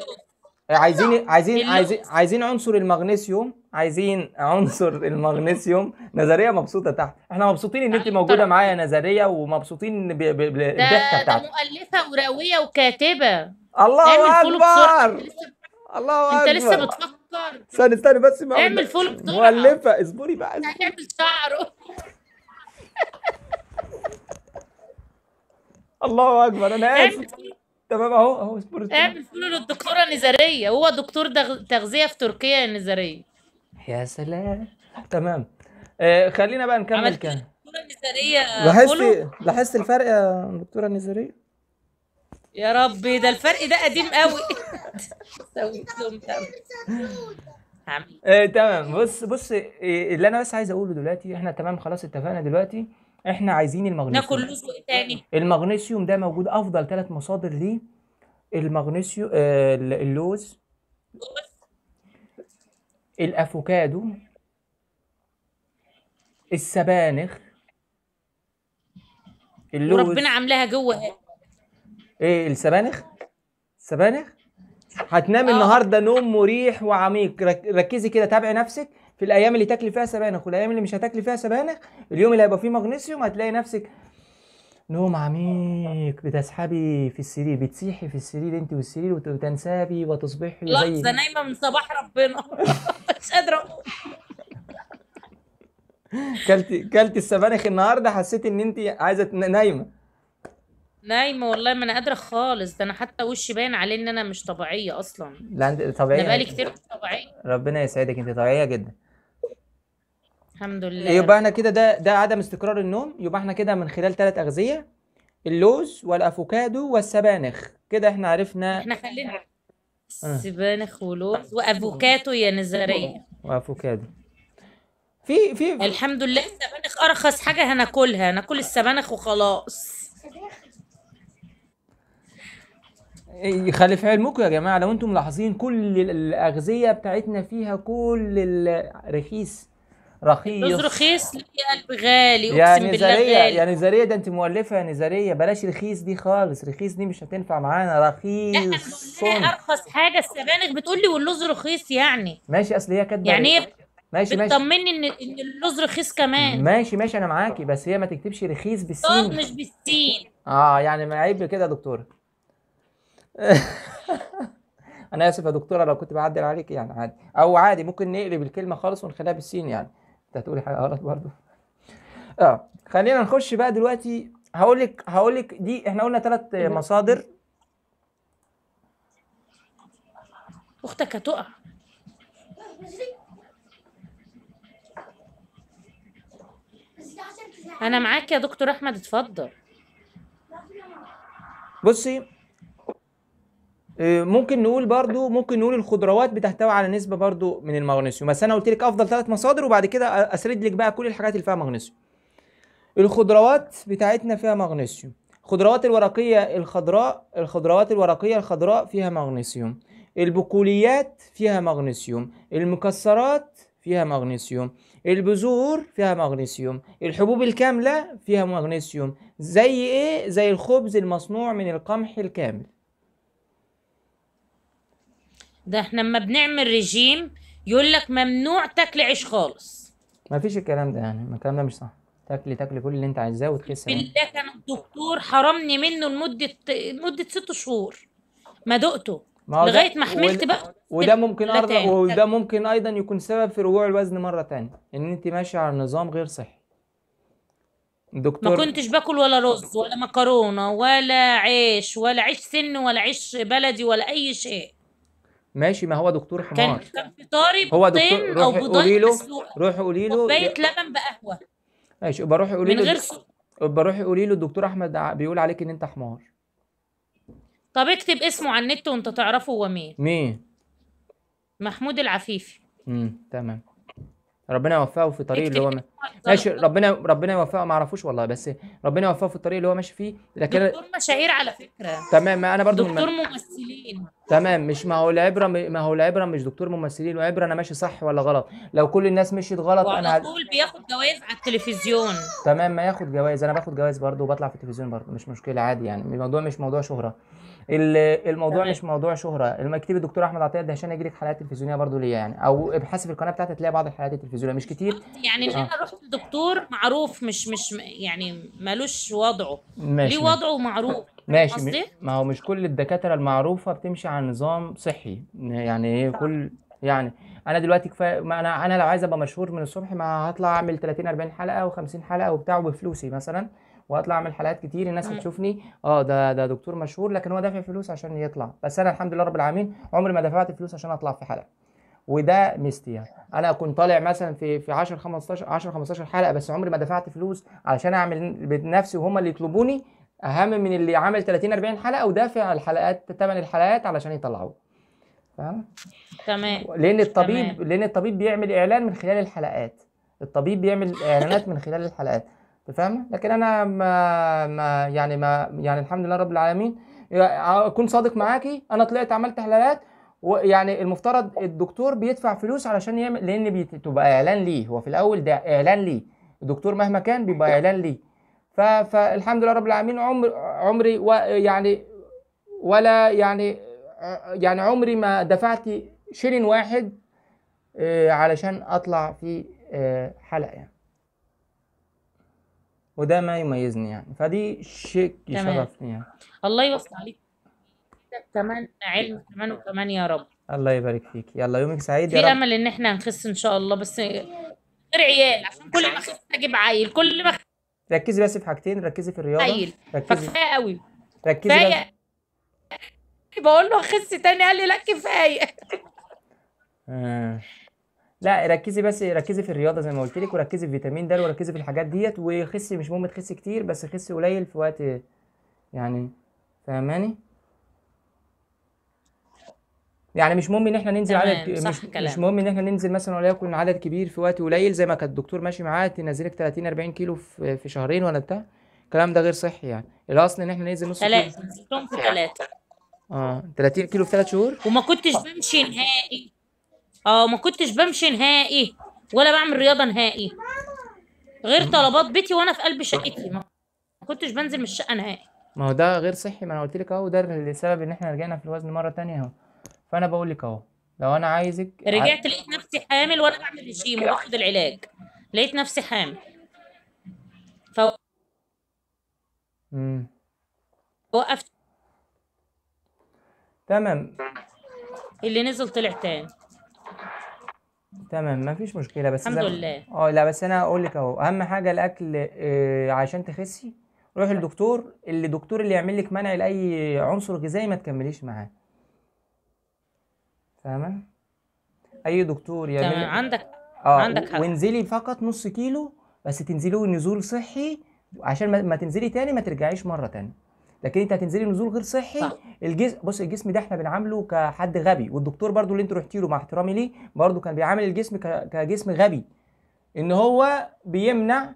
عايزين عايزين عايزين عايزين عنصر المغنيسيوم عايزين عنصر المغنيسيوم نظريه مبسوطه تحت احنا مبسوطين ان انت موجوده معايا نظريه ومبسوطين بالضحكه بتاعتك ده مؤلفه وراويه وكاتبه الله اكبر الله اكبر انت لسه بتفكر استنى استنى بس اعمل فول بسرعه مؤلفه اصبري بقى هتعمل شعره الله اكبر انا اسف تمام اهو اهو سبورة اعمل فولو للدكتوره نزاريه هو دكتور تغذيه في تركيا نزاريه يا سلام تمام آه خلينا بقى نكمل كده دكتوره نزاريه لاحظت لاحظت الفرق يا دكتوره نزاريه يا ربي ده الفرق ده قديم قوي آه، تمام بص بص إيه، اللي انا بس عايز اقوله دلوقتي احنا تمام خلاص اتفقنا دلوقتي احنا عايزين المغنيسيوم ناكل لوز تاني المغنيسيوم ده موجود افضل ثلاث مصادر ليه المغنيسيوم آه اللوز الافوكادو السبانخ اللوز وربنا عاملاها جوه ايه السبانخ السبانخ هتنام آه. النهارده نوم مريح وعميق ركزي كده تابعي نفسك في الايام اللي تاكلي فيها سبانخ والايام اللي مش هتاكلي فيها سبانخ اليوم اللي هيبقى فيه مغنيسيوم هتلاقي نفسك نوم عميق بتسحبي في السرير بتسيحي في السرير انت والسرير وتنسابي وتصبحي زي لحظه نايمه من صباح ربنا مش قادره كلتي كلتي السبانخ النهارده حسيت ان انت عايزه نايمه نايمه والله ما انا قادره خالص ده انا حتى وشي باين عليه ان انا مش طبيعيه اصلا لا انت طبيعيه انا بقالي كتير مش طبيعيه ربنا يسعدك انت طبيعيه جدا الحمد لله يبقى احنا كده ده ده عدم استقرار النوم يبقى احنا كده من خلال ثلاث اغذيه اللوز والافوكادو والسبانخ كده احنا عرفنا احنا خلينا آه. سبانخ ولوز وافوكادو يا نزاريه وافوكادو في في الحمد لله السبانخ ارخص حاجه هناكلها هناكل السبانخ وخلاص خلي في علمكم يا جماعه لو انتم ملاحظين كل الاغذيه بتاعتنا فيها كل الرخيص رخيص لوز رخيص يا قلب غالي اقسم يعني بالله غالي يا يعني نزاريه ده انت مؤلفه يا يعني نزاريه بلاش رخيص دي خالص رخيص دي مش هتنفع معانا رخيص احنا ارخص حاجه السبانخ بتقول لي واللوز رخيص يعني ماشي اصل هي كاتبه يعني ايه ماشي ماشي بتطمني ان ان اللوز رخيص كمان ماشي ماشي انا معاكي بس هي ما تكتبش رخيص بالسين مش بالسين اه يعني ما عيب كده يا دكتوره انا اسف يا دكتوره لو كنت بعدل عليك يعني عادي او عادي ممكن نقلب الكلمه خالص ونخليها بالسين يعني انت هتقولي حاجه غلط برضه اه خلينا نخش بقى دلوقتي هقول لك هقول لك دي احنا قلنا ثلاث إيه مصادر اختك هتقع انا معاك يا دكتور احمد اتفضل بصي آه، ممكن نقول برضو ممكن نقول الخضروات بتحتوي على نسبه برضو من المغنيسيوم بس انا قلت لك افضل ثلاث مصادر وبعد كده اسرد لك بقى كل الحاجات اللي فيها مغنيسيوم الخضروات بتاعتنا فيها مغنيسيوم الخضروات الورقيه الخضراء الخضروات الورقيه الخضراء فيها مغنيسيوم البقوليات فيها مغنيسيوم المكسرات فيها مغنيسيوم البذور فيها مغنيسيوم الحبوب الكامله فيها مغنيسيوم زي ايه زي الخبز المصنوع من القمح الكامل ده احنا لما بنعمل ريجيم يقول لك ممنوع تاكل عيش خالص ما فيش الكلام ده يعني الكلام ده مش صح تاكلي تاكلي كل اللي انت عايزاه وتخسي يعني. بالله كان الدكتور حرمني منه لمده مده ست شهور ما دقته ما لغايه ما حملت وال... بقى وده ممكن أرض... وده ممكن ايضا يكون سبب في رجوع الوزن مره ثانيه ان انت ماشيه على نظام غير صحي دكتور ما كنتش باكل ولا رز ولا مكرونه ولا عيش ولا عيش سن ولا عيش بلدي ولا اي شيء ماشي ما هو دكتور حمار كان كان في طاري هو دكتور او بيضين روح روحي قولي له كوبايه لبن بقهوه ماشي يبقى روحي قولي له من غير سكر يبقى روحي قولي له الدكتور احمد بيقول عليك ان انت حمار طب اكتب اسمه على النت وانت تعرفه هو مين مين محمود العفيفي امم تمام ربنا يوفقه في الطريق اللي هو م... ماشي ربنا ربنا يوفقه ما اعرفوش والله بس ربنا يوفقه في الطريق اللي هو ماشي فيه لكن دكتور مشاهير على فكره تمام ما انا برضو دكتور من... ممثلين تمام مش ما هو العبره ما هو العبره مش دكتور ممثلين وعبره انا ماشي صح ولا غلط لو كل الناس مشيت غلط وعلى انا طول بياخد جوائز على التلفزيون تمام ما ياخد جوائز انا باخد جوائز برضو وبطلع في التلفزيون برضو مش مشكله عادي يعني الموضوع مش موضوع شهره الموضوع مش موضوع شهره لما اكتب الدكتور احمد عطيه ده عشان يجي لك حلقات تلفزيونيه برضو ليا يعني او ابحث في القناه بتاعتي هتلاقي بعض الحلقات التلفزيونيه مش كتير يعني ان آه. انا رحت لدكتور معروف مش مش يعني مالوش وضعه ماشي ليه وضعه معروف ماشي مصدي. ما هو مش كل الدكاتره المعروفه بتمشي على نظام صحي يعني ايه كل يعني انا دلوقتي كفايه انا انا لو عايز ابقى مشهور من الصبح ما هطلع اعمل 30 40 حلقه و50 حلقه وبتاع بفلوسي مثلا واطلع اعمل حلقات كتير الناس هتشوفني اه ده ده دكتور مشهور لكن هو دافع فلوس عشان يطلع بس انا الحمد لله رب العالمين عمري ما دفعت فلوس عشان اطلع في حلقه وده ميستي يعني انا كنت طالع مثلا في في 10 15 10 15 حلقه بس عمري ما دفعت فلوس علشان اعمل بنفسي وهم اللي يطلبوني اهم من اللي عامل 30 40 حلقه ودافع الحلقات ثمن الحلقات علشان يطلعوه فاهم تمام لان الطبيب تمام. لان الطبيب بيعمل اعلان من خلال الحلقات الطبيب بيعمل اعلانات من خلال الحلقات انت فاهمه لكن انا ما ما يعني ما يعني الحمد لله رب العالمين اكون صادق معاكي انا طلعت عملت حلالات ويعني المفترض الدكتور بيدفع فلوس علشان يعمل لان بتبقى اعلان ليه هو في الاول ده اعلان ليه الدكتور مهما كان بيبقى اعلان ليه فالحمد لله رب العالمين عمر عمري يعني ولا يعني يعني عمري ما دفعت شيلين واحد آه، علشان اطلع في آه، حلقه يعني. وده ما يميزني يعني فدي شيء يشرفني يعني الله يوفق عليك كمان علم كمان وكمان يا رب الله يبارك فيك يلا يومك سعيد يا رب في امل ان احنا هنخس ان شاء الله بس غير عيال عشان كل ما اخس اجيب عيل كل ما ركزي بس في حاجتين ركزي في الرياضه عيل فكفايه قوي ركزي بقول له اخس تاني قال لي لا كفايه آه. لا ركزي بس ركزي في الرياضه زي ما قلت لك وركزي في فيتامين د وركزي في الحاجات ديت وخسي مش مهم تخسي كتير بس خسي قليل في وقت يعني فاهماني يعني مش مهم ان احنا ننزل عدد مش مش مهم ان احنا ننزل مثلا وليكن عدد كبير في وقت قليل زي ما كان الدكتور ماشي معاه تنزلك 30 40 كيلو في, في شهرين ولا بتاع الكلام ده غير صحي يعني الاصل ان احنا ننزل نص ثلاثة في ثلاثة اه 30 كيلو في ثلاث شهور وما كنتش بمشي نهائي اه ما كنتش بمشي نهائي ولا بعمل رياضه نهائي غير طلبات بيتي وانا في قلب شقتي ما كنتش بنزل من الشقه نهائي ما هو ده غير صحي ما انا قلت لك اهو ده السبب ان احنا رجعنا في الوزن مره ثانيه اهو فانا بقول لك اهو لو انا عايزك رجعت لقيت نفسي حامل وانا بعمل رجيم وباخد العلاج لقيت نفسي حامل ف امم وقفت تمام اللي نزل طلع تاني تمام مفيش مشكله بس الحمد لله اه لا بس انا هقول لك اهو اهم حاجه الاكل آه عشان تخسي روحي للدكتور اللي دكتور اللي يعمل لك منع لاي عنصر غذائي ما تكمليش معاه فاهمه اي دكتور يعمل تمام عندك اه عندك حق وانزلي فقط نص كيلو بس تنزلوه نزول صحي عشان ما تنزلي تاني ما ترجعيش مره تانية لكن انت هتنزلي نزول غير صحي صح. الجسم بص الجسم ده احنا بنعامله كحد غبي والدكتور برضو اللي انت رحتي له مع احترامي ليه برضو كان بيعامل الجسم ك... كجسم غبي ان هو بيمنع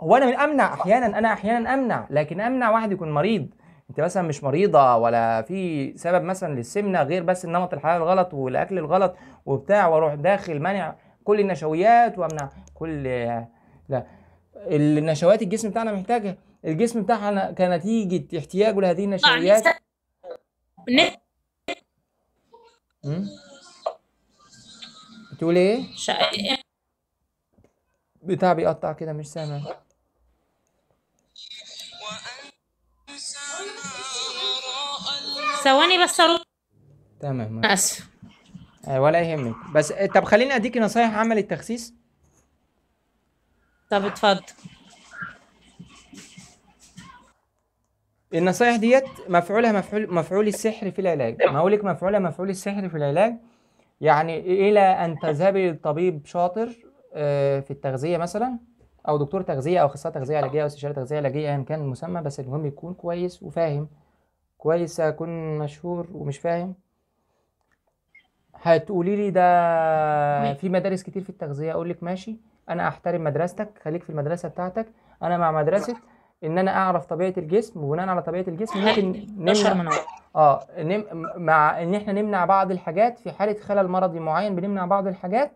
هو انا من امنع احيانا انا احيانا امنع لكن امنع واحد يكون مريض انت مثلا مش مريضه ولا في سبب مثلا للسمنه غير بس النمط الحياه الغلط والاكل الغلط وبتاع واروح داخل مانع كل النشويات وامنع كل لا النشويات الجسم بتاعنا محتاجها الجسم بتاعها كنتيجه احتياجه لهذه النشويات نعم، بتقول ايه؟ بتاع بيقطع كده مش سامع ثواني بس تمام اسف آه، ولا يهمك بس طب خليني اديكي نصايح عمل التخسيس طب اتفضل النصايح ديت مفعولها مفعول مفعول السحر في العلاج ما اقول لك مفعولها مفعول السحر في العلاج يعني الى ان تذهبي لطبيب شاطر آه، في التغذيه مثلا او دكتور تغذيه او اخصائي تغذيه علاجيه او استشاري تغذيه علاجيه ايا كان المسمى بس المهم يكون كويس وفاهم كويس اكون مشهور ومش فاهم هتقولي لي ده في مدارس كتير في التغذيه اقول لك ماشي انا احترم مدرستك خليك في المدرسه بتاعتك انا مع مدرسه ان انا اعرف طبيعه الجسم وبناء على طبيعه الجسم ممكن نمنع اه نم... مع ان احنا نمنع بعض الحاجات في حاله خلل مرضي معين بنمنع بعض الحاجات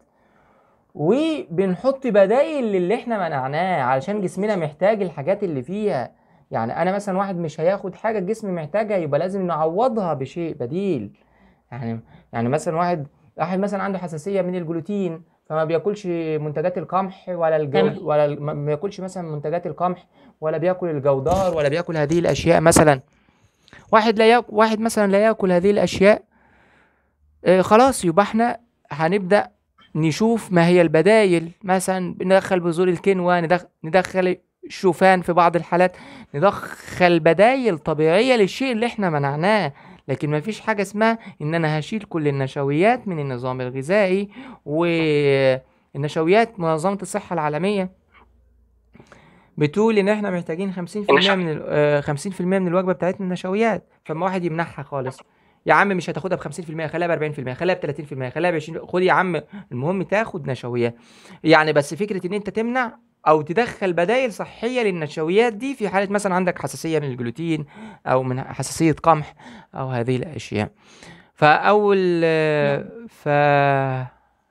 وبنحط بدائل للي احنا منعناه علشان جسمنا محتاج الحاجات اللي فيها يعني انا مثلا واحد مش هياخد حاجه الجسم محتاجها يبقى لازم نعوضها بشيء بديل يعني يعني مثلا واحد واحد مثلا عنده حساسيه من الجلوتين فما بياكلش منتجات القمح ولا الجلد ولا ما بياكلش مثلا منتجات القمح ولا بياكل الجودار ولا بياكل هذه الاشياء مثلا واحد لا يأكل واحد مثلا لا ياكل هذه الاشياء آه خلاص يبقى احنا هنبدا نشوف ما هي البدايل مثلا ندخل بذور الكنوة ندخل, ندخل الشوفان في بعض الحالات ندخل بدايل طبيعية للشيء اللي احنا منعناه لكن ما فيش حاجة اسمها ان انا هشيل كل النشويات من النظام الغذائي والنشويات منظمة الصحة العالمية بتقول ان احنا محتاجين 50% من 50% آه، من الوجبه بتاعتنا نشويات فما واحد يمنعها خالص يا عم مش هتاخدها ب 50% خليها ب 40% خليها ب 30% خليها ب 20 خد يا عم المهم تاخد نشويات يعني بس فكره ان انت تمنع او تدخل بدائل صحيه للنشويات دي في حاله مثلا عندك حساسيه من الجلوتين او من حساسيه قمح او هذه الاشياء فاول نعم. ف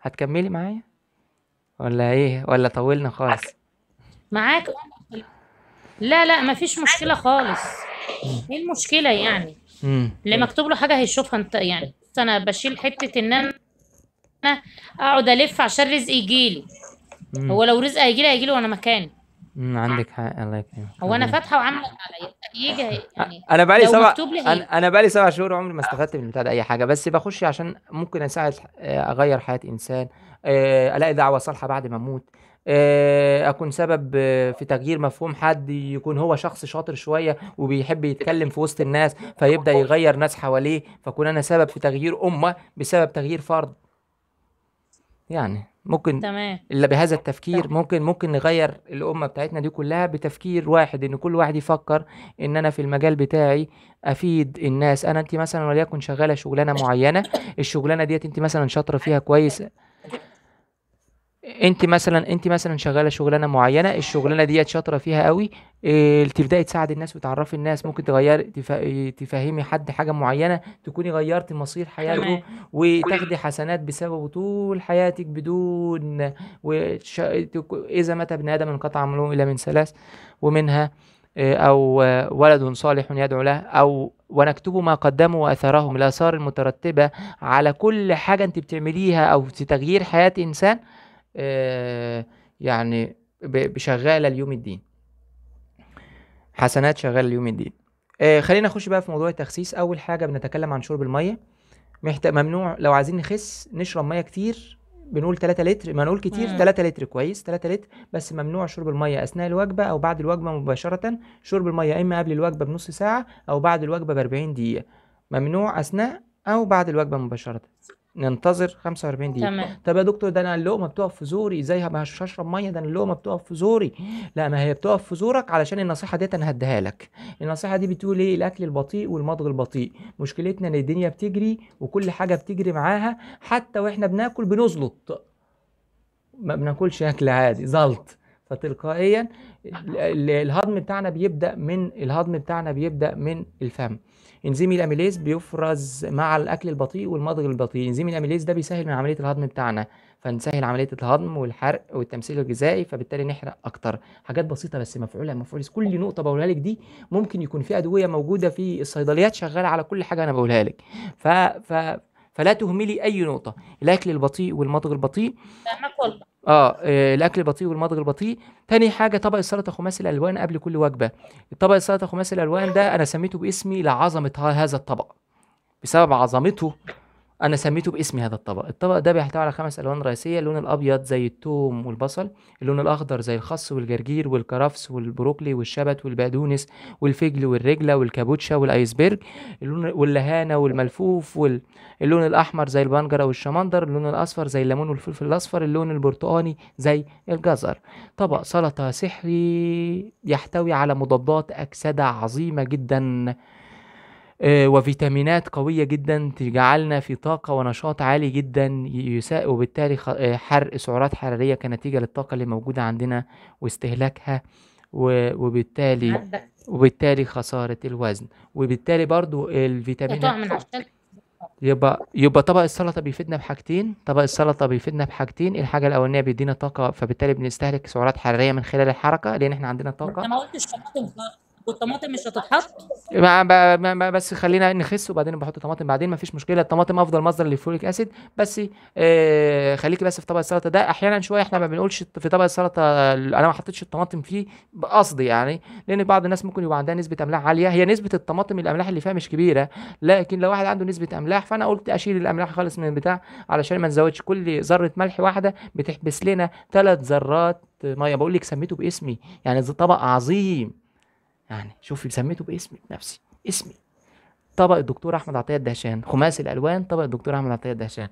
هتكملي معايا ولا ايه ولا طولنا خالص معاك لا لا مفيش مشكله خالص ايه المشكله يعني اللي مكتوب له حاجه هيشوفها انت يعني انا بشيل حته ان انا اقعد الف عشان رزقي يجيلي مم. هو لو رزق هيجي لي هيجي لي وانا مكاني عندك حق الله يكرمك هو انا فاتحه وعامله عليا يجي يعني انا بقالي سبع انا, أنا بقالي سبع شهور عمري ما استفدت من البتاع ده اي حاجه بس بخش عشان ممكن اساعد آه، اغير حياه انسان آه، الاقي دعوه صالحه بعد ما اموت آه، اكون سبب في تغيير مفهوم حد يكون هو شخص شاطر شويه وبيحب يتكلم في وسط الناس فيبدا يغير ناس حواليه فاكون انا سبب في تغيير امه بسبب تغيير فرد يعني ممكن تمام الا بهذا التفكير تمام. ممكن ممكن نغير الامه بتاعتنا دي كلها بتفكير واحد ان كل واحد يفكر ان انا في المجال بتاعي افيد الناس انا انت مثلا وليكن شغاله شغلانه معينه الشغلانه ديت انت مثلا شاطره فيها أيوة. كويس انت مثلا انت مثلا شغاله شغلانه معينه الشغلانه ديت شاطره فيها قوي إيه تبداي تساعد الناس وتعرفي الناس ممكن تغيري تفهمي حد حاجه معينه تكوني غيرتي مصير حياته وتاخدي حسنات بسببه طول حياتك بدون وش... اذا مات ابن ادم انقطع عمله الا من ثلاث ومنها اه، أو ولد صالح يدعو له أو ونكتب ما قدموا وأثرهم الآثار المترتبة على كل حاجة أنت بتعمليها أو تغيير حياة إنسان آه، يعني بشغاله ليوم الدين حسنات شغاله ليوم الدين آه، خلينا نخش بقى في موضوع التخسيس اول حاجه بنتكلم عن شرب الميه محت... ممنوع لو عايزين نخس نشرب ميه كتير بنقول 3 لتر ما نقول كتير 3 لتر كويس 3 لتر بس ممنوع شرب الميه اثناء الوجبه او بعد الوجبه مباشره شرب الميه اما قبل الوجبه بنص ساعه او بعد الوجبه ب 40 دقيقه ممنوع اثناء او بعد الوجبه مباشره ننتظر 45 دقيقه تمام طب يا دكتور ده انا اللقمه بتقف في زوري ازاي مش هشرب ميه ده انا اللقمه بتقف في زوري لا ما هي بتقف في زورك علشان النصيحه ديت انا هديها لك النصيحه دي بتقول ايه الاكل البطيء والمضغ البطيء مشكلتنا ان الدنيا بتجري وكل حاجه بتجري معاها حتى واحنا بناكل بنزلط ما بناكلش اكل عادي زلط فتلقائيا الهضم بتاعنا بيبدا من الهضم بتاعنا بيبدا من الفم انزيم الاميليز بيفرز مع الاكل البطيء والمضغ البطيء انزيم الاميليز ده بيسهل من عمليه الهضم بتاعنا فنسهل عمليه الهضم والحرق والتمثيل الغذائي فبالتالي نحرق اكتر حاجات بسيطه بس مفعوله مفعول كل نقطه بقولها لك دي ممكن يكون في ادويه موجوده في الصيدليات شغاله على كل حاجه انا بقولها لك ف... ف... فلا تهملي اي نقطه الاكل البطيء والمضغ البطيء آه،, اه الاكل البطيء والمضغ البطيء تاني حاجه طبق السلطه خماسي الالوان قبل كل وجبه طبق السلطه خماسي الالوان ده انا سميته باسمي لعظمه هذا الطبق بسبب عظمته انا سميته باسم هذا الطبق الطبق ده بيحتوي على خمس الوان رئيسيه اللون الابيض زي الثوم والبصل اللون الاخضر زي الخس والجرجير والكرفس والبروكلي والشبت والبقدونس والفجل والرجله والكابوتشا والايسبرج اللون واللهانه والملفوف وال... اللون الاحمر زي البنجره والشمندر اللون الاصفر زي الليمون والفلفل الاصفر اللون البرتقاني زي الجزر طبق سلطه سحري يحتوي على مضادات اكسده عظيمه جدا آه، وفيتامينات قوية جدا تجعلنا في طاقة ونشاط عالي جدا يساء وبالتالي آه، حرق سعرات حرارية كنتيجة للطاقة اللي موجودة عندنا واستهلاكها وبالتالي وبالتالي خسارة الوزن وبالتالي برضو الفيتامينات يبقى يبقى طبق السلطه بيفيدنا بحاجتين طبق السلطه بيفيدنا بحاجتين الحاجه الاولانيه بيدينا طاقه فبالتالي بنستهلك سعرات حراريه من خلال الحركه لان احنا عندنا طاقه ما قلتش والطماطم مش هتتحط ما, ما, ما بس خلينا نخس وبعدين بحط طماطم بعدين مفيش مشكله الطماطم افضل مصدر للفوليك اسيد بس آه خليكي بس في طبق السلطه ده احيانا شويه احنا ما بنقولش في طبق السلطه انا ما حطيتش الطماطم فيه بقصد يعني لان بعض الناس ممكن يبقى عندها نسبه املاح عاليه هي نسبه الطماطم الاملاح اللي فيها مش كبيره لكن لو واحد عنده نسبه املاح فانا قلت اشيل الاملاح خالص من البتاع علشان ما نزودش كل ذره ملح واحده بتحبس لنا ثلاث ذرات ميه بقول لك سميته باسمي يعني طبق عظيم يعني شوفي سميته باسمي بنفسي اسمي طبق الدكتور احمد عطيه الدهشان خماسي الالوان طبق الدكتور احمد عطيه الدهشان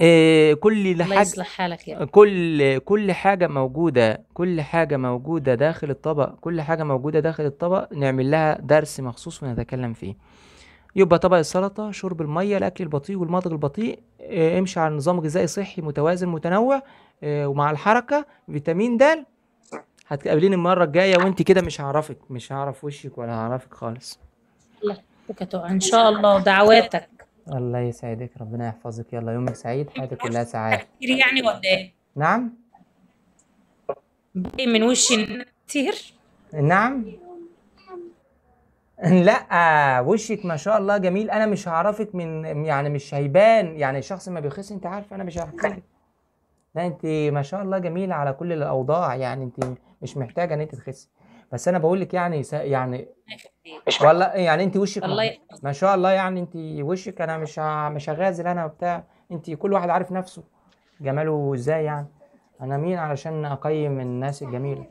إيه كل حاجه يصلح حالك يعني. كل كل حاجه موجوده كل حاجه موجوده داخل الطبق كل حاجه موجوده داخل الطبق نعمل لها درس مخصوص ونتكلم فيه يبقى طبق السلطه شرب الميه الاكل البطيء والمضغ البطيء إيه امشي على نظام غذائي صحي متوازن متنوع إيه ومع الحركه فيتامين د هتقابليني المره الجايه وانت كده مش هعرفك مش هعرف وشك ولا هعرفك خالص لا ان شاء الله ودعواتك الله يسعدك ربنا يحفظك يلا يومك سعيد حياتك كلها سعاده كتير يعني ولا ايه نعم باقي من وشي كتير نعم لا وشك ما شاء الله جميل انا مش هعرفك من يعني مش هيبان يعني شخص ما بيخس انت عارف انا مش هعرفك لا انت ما شاء الله جميله على كل الاوضاع يعني انت مش محتاجه ان انت تخسي بس انا بقول لك يعني يعني مش والله يعني انت وشك والله ما شاء الله يعني انت وشك انا مش مش هغازل انا وبتاع انت كل واحد عارف نفسه جماله ازاي يعني انا مين علشان اقيم الناس الجميله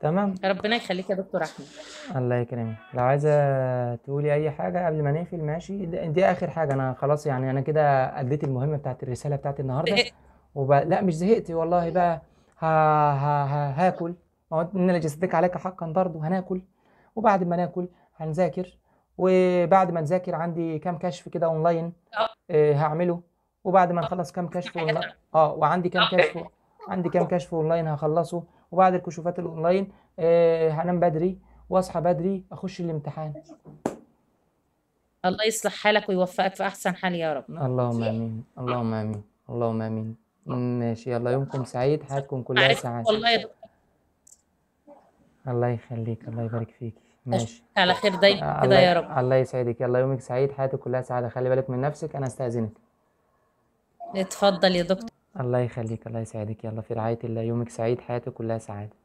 تمام ربنا يخليك يا دكتور احمد الله يكرمك لو عايزه تقولي اي حاجه قبل ما نقفل ماشي دي اخر حاجه انا خلاص يعني انا كده اديت المهمه بتاعت الرساله بتاعت النهارده وبقى لا مش زهقت والله بقى ها ها ها هاكل ان لجسدك عليك حقا برضه هناكل وبعد ما ناكل هنذاكر وبعد ما نذاكر عندي كام كشف كده اونلاين آه. آه هعمله وبعد ما نخلص كام كشف اونلاين اه وعندي كام كشف عندي كام كشف اونلاين هخلصه وبعد الكشوفات الاونلاين آه هنام بدري واصحى بدري اخش الامتحان الله يصلح حالك ويوفقك في احسن حال يا رب اللهم امين اللهم امين اللهم امين آه. ماشي يلا يومكم سعيد حياتكم كلها سعادة والله يا دكتور الله يخليك الله يبارك فيك ماشي على خير دايما آه، كده يا رب الله يسعدك يلا يومك سعيد حياتك كلها سعادة خلي بالك من نفسك أنا استأذنك اتفضل يا دكتور الله يخليك الله يسعدك يلا في رعاية الله يومك سعيد حياتك كلها سعادة